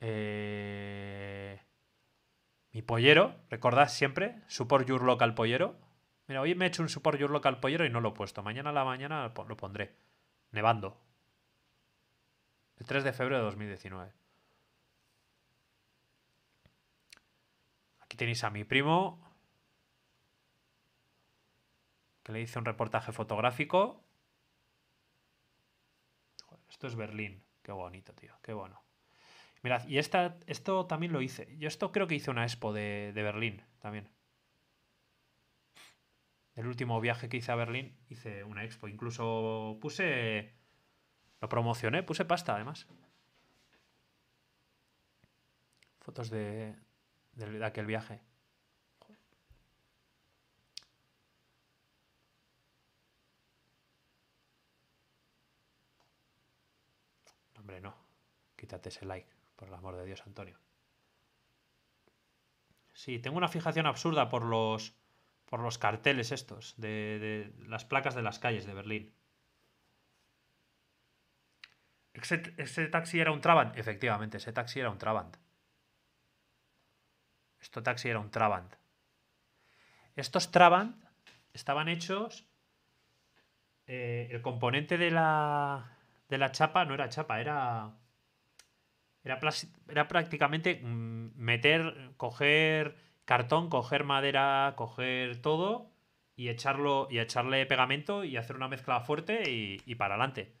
Eh, mi pollero, recordad siempre, support your local pollero. Mira, hoy me he hecho un support your local pollero y no lo he puesto. Mañana a la mañana lo pondré. Nevando, el 3 de febrero de 2019. Aquí tenéis a mi primo, que le hice un reportaje fotográfico. esto es Berlín. Qué bonito, tío. Qué bueno. Mirad, y esto también lo hice. Yo esto creo que hice una expo de, de Berlín también. El último viaje que hice a Berlín hice una expo. Incluso puse lo promocioné, puse pasta además. Fotos de, aquel viaje. hombre, no. Quítate ese like, por el amor de Dios, Antonio. Sí, tengo una fijación absurda por los por los carteles estos de las placas de las calles de Berlín. ¿Ese, taxi era un Trabant? Efectivamente, ese taxi era un Trabant. esto taxi era un Trabant. Estos Trabant estaban hechos. Eh, el componente de la, de la chapa no era chapa, era. Era, era prácticamente mm, meter, coger cartón, coger madera, coger todo y echarlo y echarle pegamento y hacer una mezcla fuerte y, y para adelante.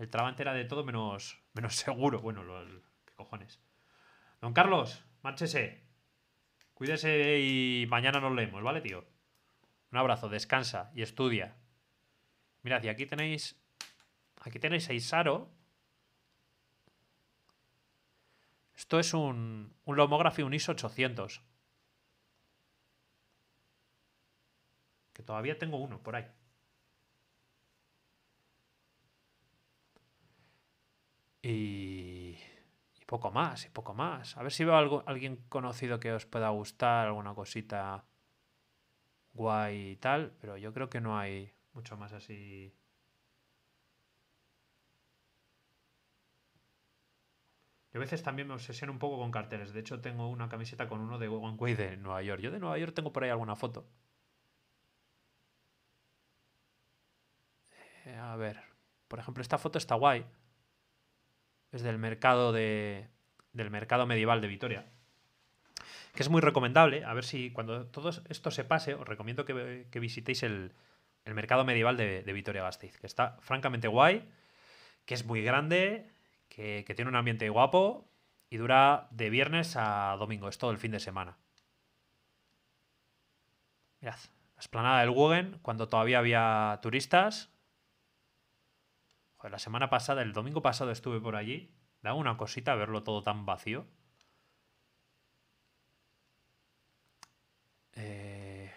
El Trabante era de todo menos, menos seguro. Bueno, los, qué cojones. Don Carlos, márchese. Cuídese y mañana nos leemos, ¿vale, tío? Un abrazo, descansa y estudia. Mirad, y aquí tenéis. Aquí tenéis a Isaro. Esto es un, un Lomography ISO 800. Que todavía tengo uno por ahí. Y, poco más, y poco más. A ver si veo algo, alguien conocido que os pueda gustar, alguna cosita guay y tal, pero yo creo que no hay mucho más así. Yo a veces también me obsesiono un poco con carteles. De hecho, tengo una camiseta con uno de One Way de Nueva York. Yo de Nueva York tengo por ahí alguna foto. Eh, a ver. Por ejemplo, esta foto está guay es del mercado, de, del mercado medieval de Vitoria, que es muy recomendable. A ver si cuando todo esto se pase, os recomiendo que, visitéis el, mercado medieval de, Vitoria-Gasteiz, que está francamente guay, que es muy grande, que, tiene un ambiente guapo y dura de viernes a domingo, es todo el fin de semana. Mirad, la esplanada del Wogen, cuando todavía había turistas, la semana pasada, el domingo pasado estuve por allí. Da una cosita verlo todo tan vacío. Eh,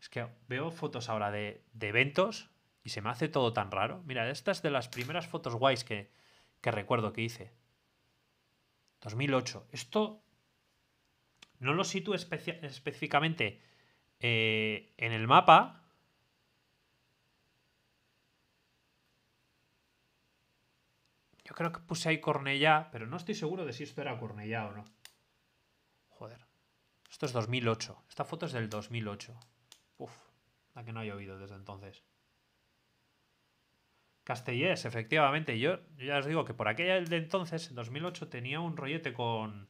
es que veo fotos ahora de, de, eventos y se me hace todo tan raro. Mira, esta es de las primeras fotos guays que, que recuerdo que hice. 2008. Esto no lo sitúo específicamente eh, en el mapa, Yo creo que puse ahí Cornellá, pero no estoy seguro de si esto era Cornellá o no. Joder. Esto es 2008. Esta foto es del 2008. Uf, la que no ha llovido desde entonces. Castellés, efectivamente. Yo, ya os digo que por aquella de entonces, en 2008, tenía un rollete con.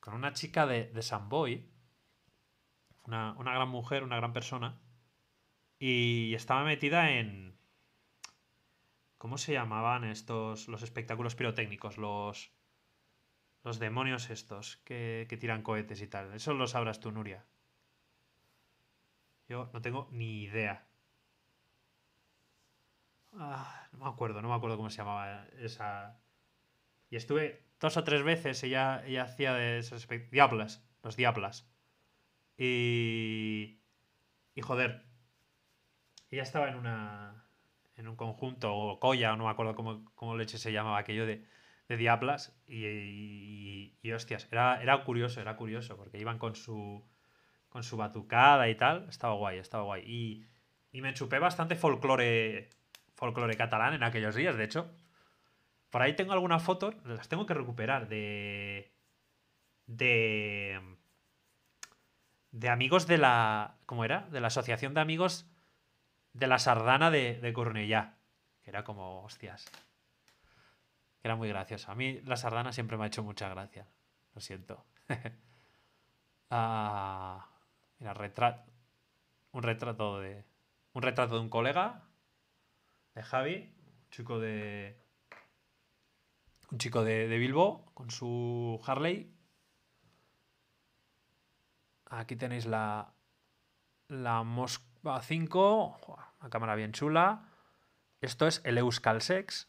con una chica de, de Boy. una gran mujer, una gran persona. Y estaba metida en. ¿Cómo se llamaban estos, los espectáculos pirotécnicos? Los, los demonios estos que, tiran cohetes y tal. Eso lo sabrás tú, Nuria. Yo no tengo ni idea. Ah, no me acuerdo, no me acuerdo cómo se llamaba esa. Y estuve dos o tres veces, ella, ella hacía de esos diablas, los diablas. Y. Y joder. Ella estaba en una en un conjunto, o Colla, o no me acuerdo cómo, leche se llamaba aquello de, de Diablas, y, y, hostias, era, era, curioso, era curioso, porque iban con su, con su batucada y tal, estaba guay, estaba guay. Y, y me chupé bastante folclore, folclore catalán en aquellos días, de hecho. Por ahí tengo algunas fotos, las tengo que recuperar, de... de de amigos de la. ¿Cómo era? De la Asociación de Amigos de la sardana de, de Cornellá, que era como, hostias, que era muy gracioso. A mí la sardana siempre me ha hecho mucha gracia, lo siento. Ah, mira, retrato, un retrato de, un retrato de un colega, de Javi, un chico de, un chico de Bilbo, con su Harley. Aquí tenéis la, la mosca Va 5, una cámara bien chula. Esto es el Sex.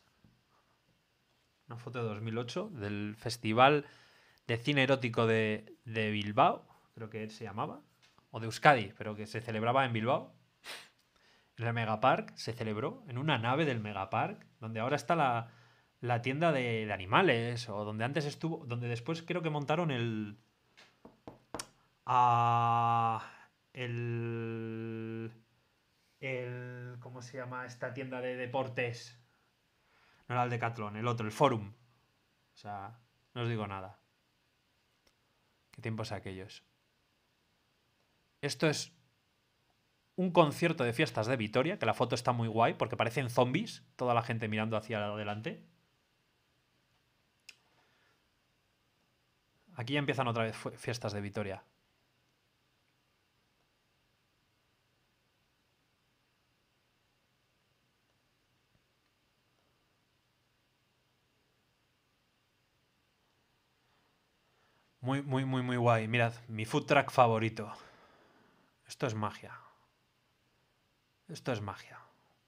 una foto de 2008 del Festival de Cine Erótico de, Bilbao, creo que se llamaba, o de Euskadi, pero que se celebraba en Bilbao. En el Megapark se celebró, en una nave del Megapark, donde ahora está la, tienda de, de, animales, o donde antes estuvo, donde después creo que montaron el... Ah, el, el. ¿Cómo se llama esta tienda de deportes? No era el Decathlon, el otro, el Forum. O sea, no os digo nada. ¿Qué tiempos aquellos? Esto es un concierto de fiestas de Vitoria, que la foto está muy guay porque parecen zombies, toda la gente mirando hacia adelante. Aquí ya empiezan otra vez fiestas de Vitoria. Muy, muy, muy, muy guay. Mirad, mi food track favorito. Esto es magia. Esto es magia.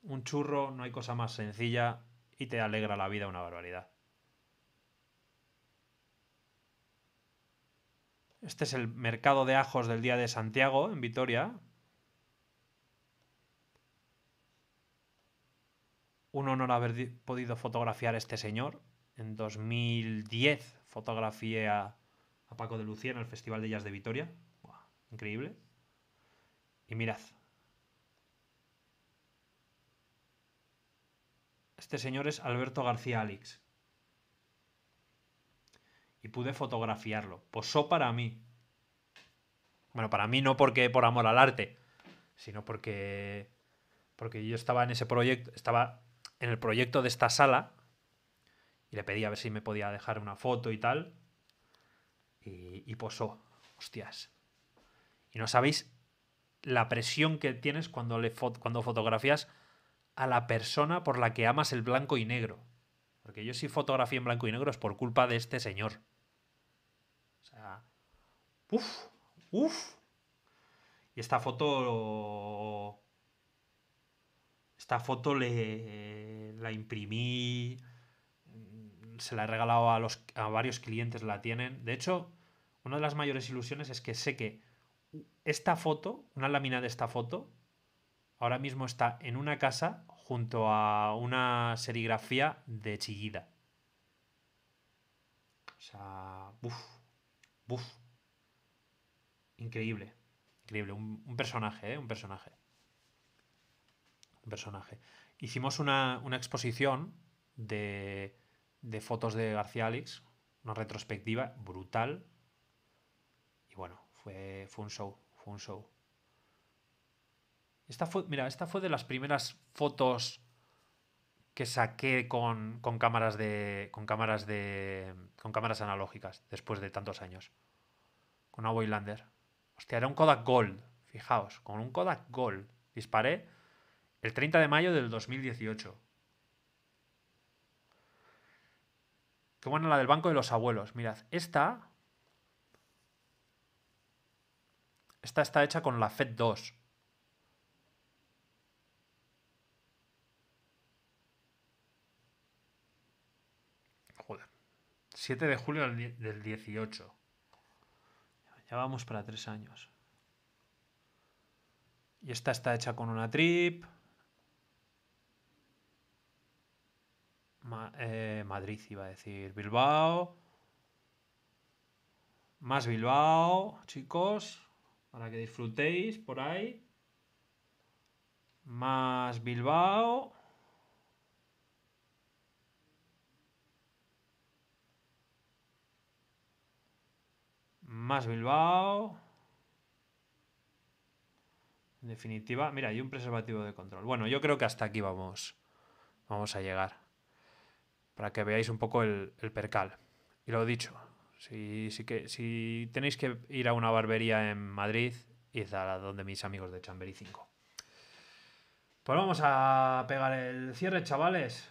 Un churro, no hay cosa más sencilla y te alegra la vida una barbaridad. Este es el mercado de ajos del día de Santiago, en Vitoria. Un honor haber podido fotografiar a este señor. En 2010 fotografié a Paco de Lucía en el Festival de Jazz de Vitoria. increíble. Y mirad. Este señor es Alberto García Alix. Y pude fotografiarlo. Posó para mí. Bueno, para mí no porque por amor al arte, sino porque porque yo estaba en ese proyecto, estaba en el proyecto de esta sala y le pedí a ver si me podía dejar una foto y tal y, posó. Hostias. Y no sabéis la presión que tienes cuando, le cuando fotografías a la persona por la que amas el blanco y negro. Porque yo si fotografía en blanco y negro es por culpa de este señor. O sea, ¡Uf! ¡Uf! Y esta foto... Esta foto le, la imprimí se la he regalado a, los, varios clientes, la tienen. De hecho, una de las mayores ilusiones es que sé que esta foto, una lámina de esta foto, ahora mismo está en una casa junto a una serigrafía de Chillida. O sea, buf, buf. Increíble, increíble. Un, personaje, ¿eh? Un personaje. Un personaje. Hicimos una exposición de de fotos de García Alex, una retrospectiva brutal. Y bueno, fue, un show, fue un show. Esta fue, mira, esta fue de las primeras fotos que saqué con, cámaras de. con cámaras de. con cámaras analógicas después de tantos años. Con una Waylander. Hostia, era un Kodak Gold. Fijaos, con un Kodak Gold. Disparé el 30 de mayo del 2018. Qué buena la del banco de los abuelos. Mirad, esta. Esta está hecha con la FED2. Joder. 7 de julio del 18. Ya vamos para 3 años. Y esta está hecha con una trip. Eh, Madrid iba a decir. Bilbao. Más Bilbao, chicos. Para que disfrutéis por ahí. Más Bilbao. Más Bilbao. En definitiva, mira, hay un preservativo de control. Bueno, yo creo que hasta aquí vamos. Vamos a llegar para que veáis un poco el, percal. Y lo dicho, si, si, que, si tenéis que ir a una barbería en Madrid, id a donde mis amigos de Chamberí 5. Pues vamos a pegar el cierre, chavales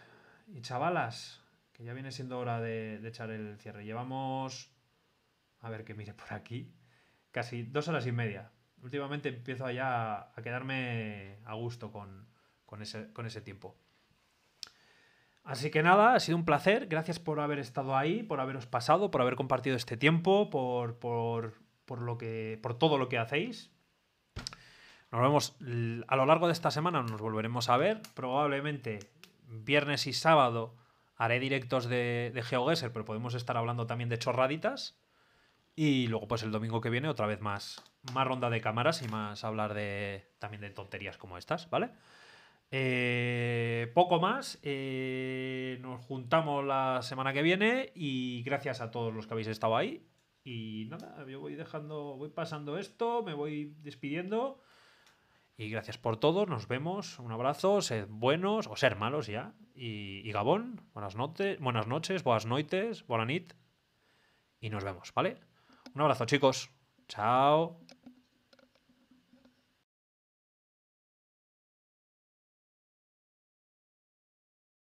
y chavalas, que ya viene siendo hora de, echar el cierre. Llevamos, a ver que mire por aquí, casi dos horas y media. Últimamente empiezo ya a, quedarme a gusto con, con, ese, con ese tiempo. Así que nada, ha sido un placer. Gracias por haber estado ahí, por haberos pasado, por haber compartido este tiempo, por, lo que, por todo lo que hacéis. Nos vemos a lo largo de esta semana, nos volveremos a ver. Probablemente viernes y sábado haré directos de, de pero podemos estar hablando también de chorraditas. Y luego, pues el domingo que viene, otra vez más, más ronda de cámaras y más hablar de también de tonterías como estas, ¿vale? Eh, poco más. Eh, nos juntamos la semana que viene y gracias a todos los que habéis estado ahí. Y nada, yo voy dejando, voy pasando esto, me voy despidiendo. Y gracias por todo, nos vemos, un abrazo, sed buenos o ser malos ya. Y, Gabón, buenas, noches buenas noches, buenas noites, buena nit. Y nos vemos, ¿vale? Un abrazo chicos, chao.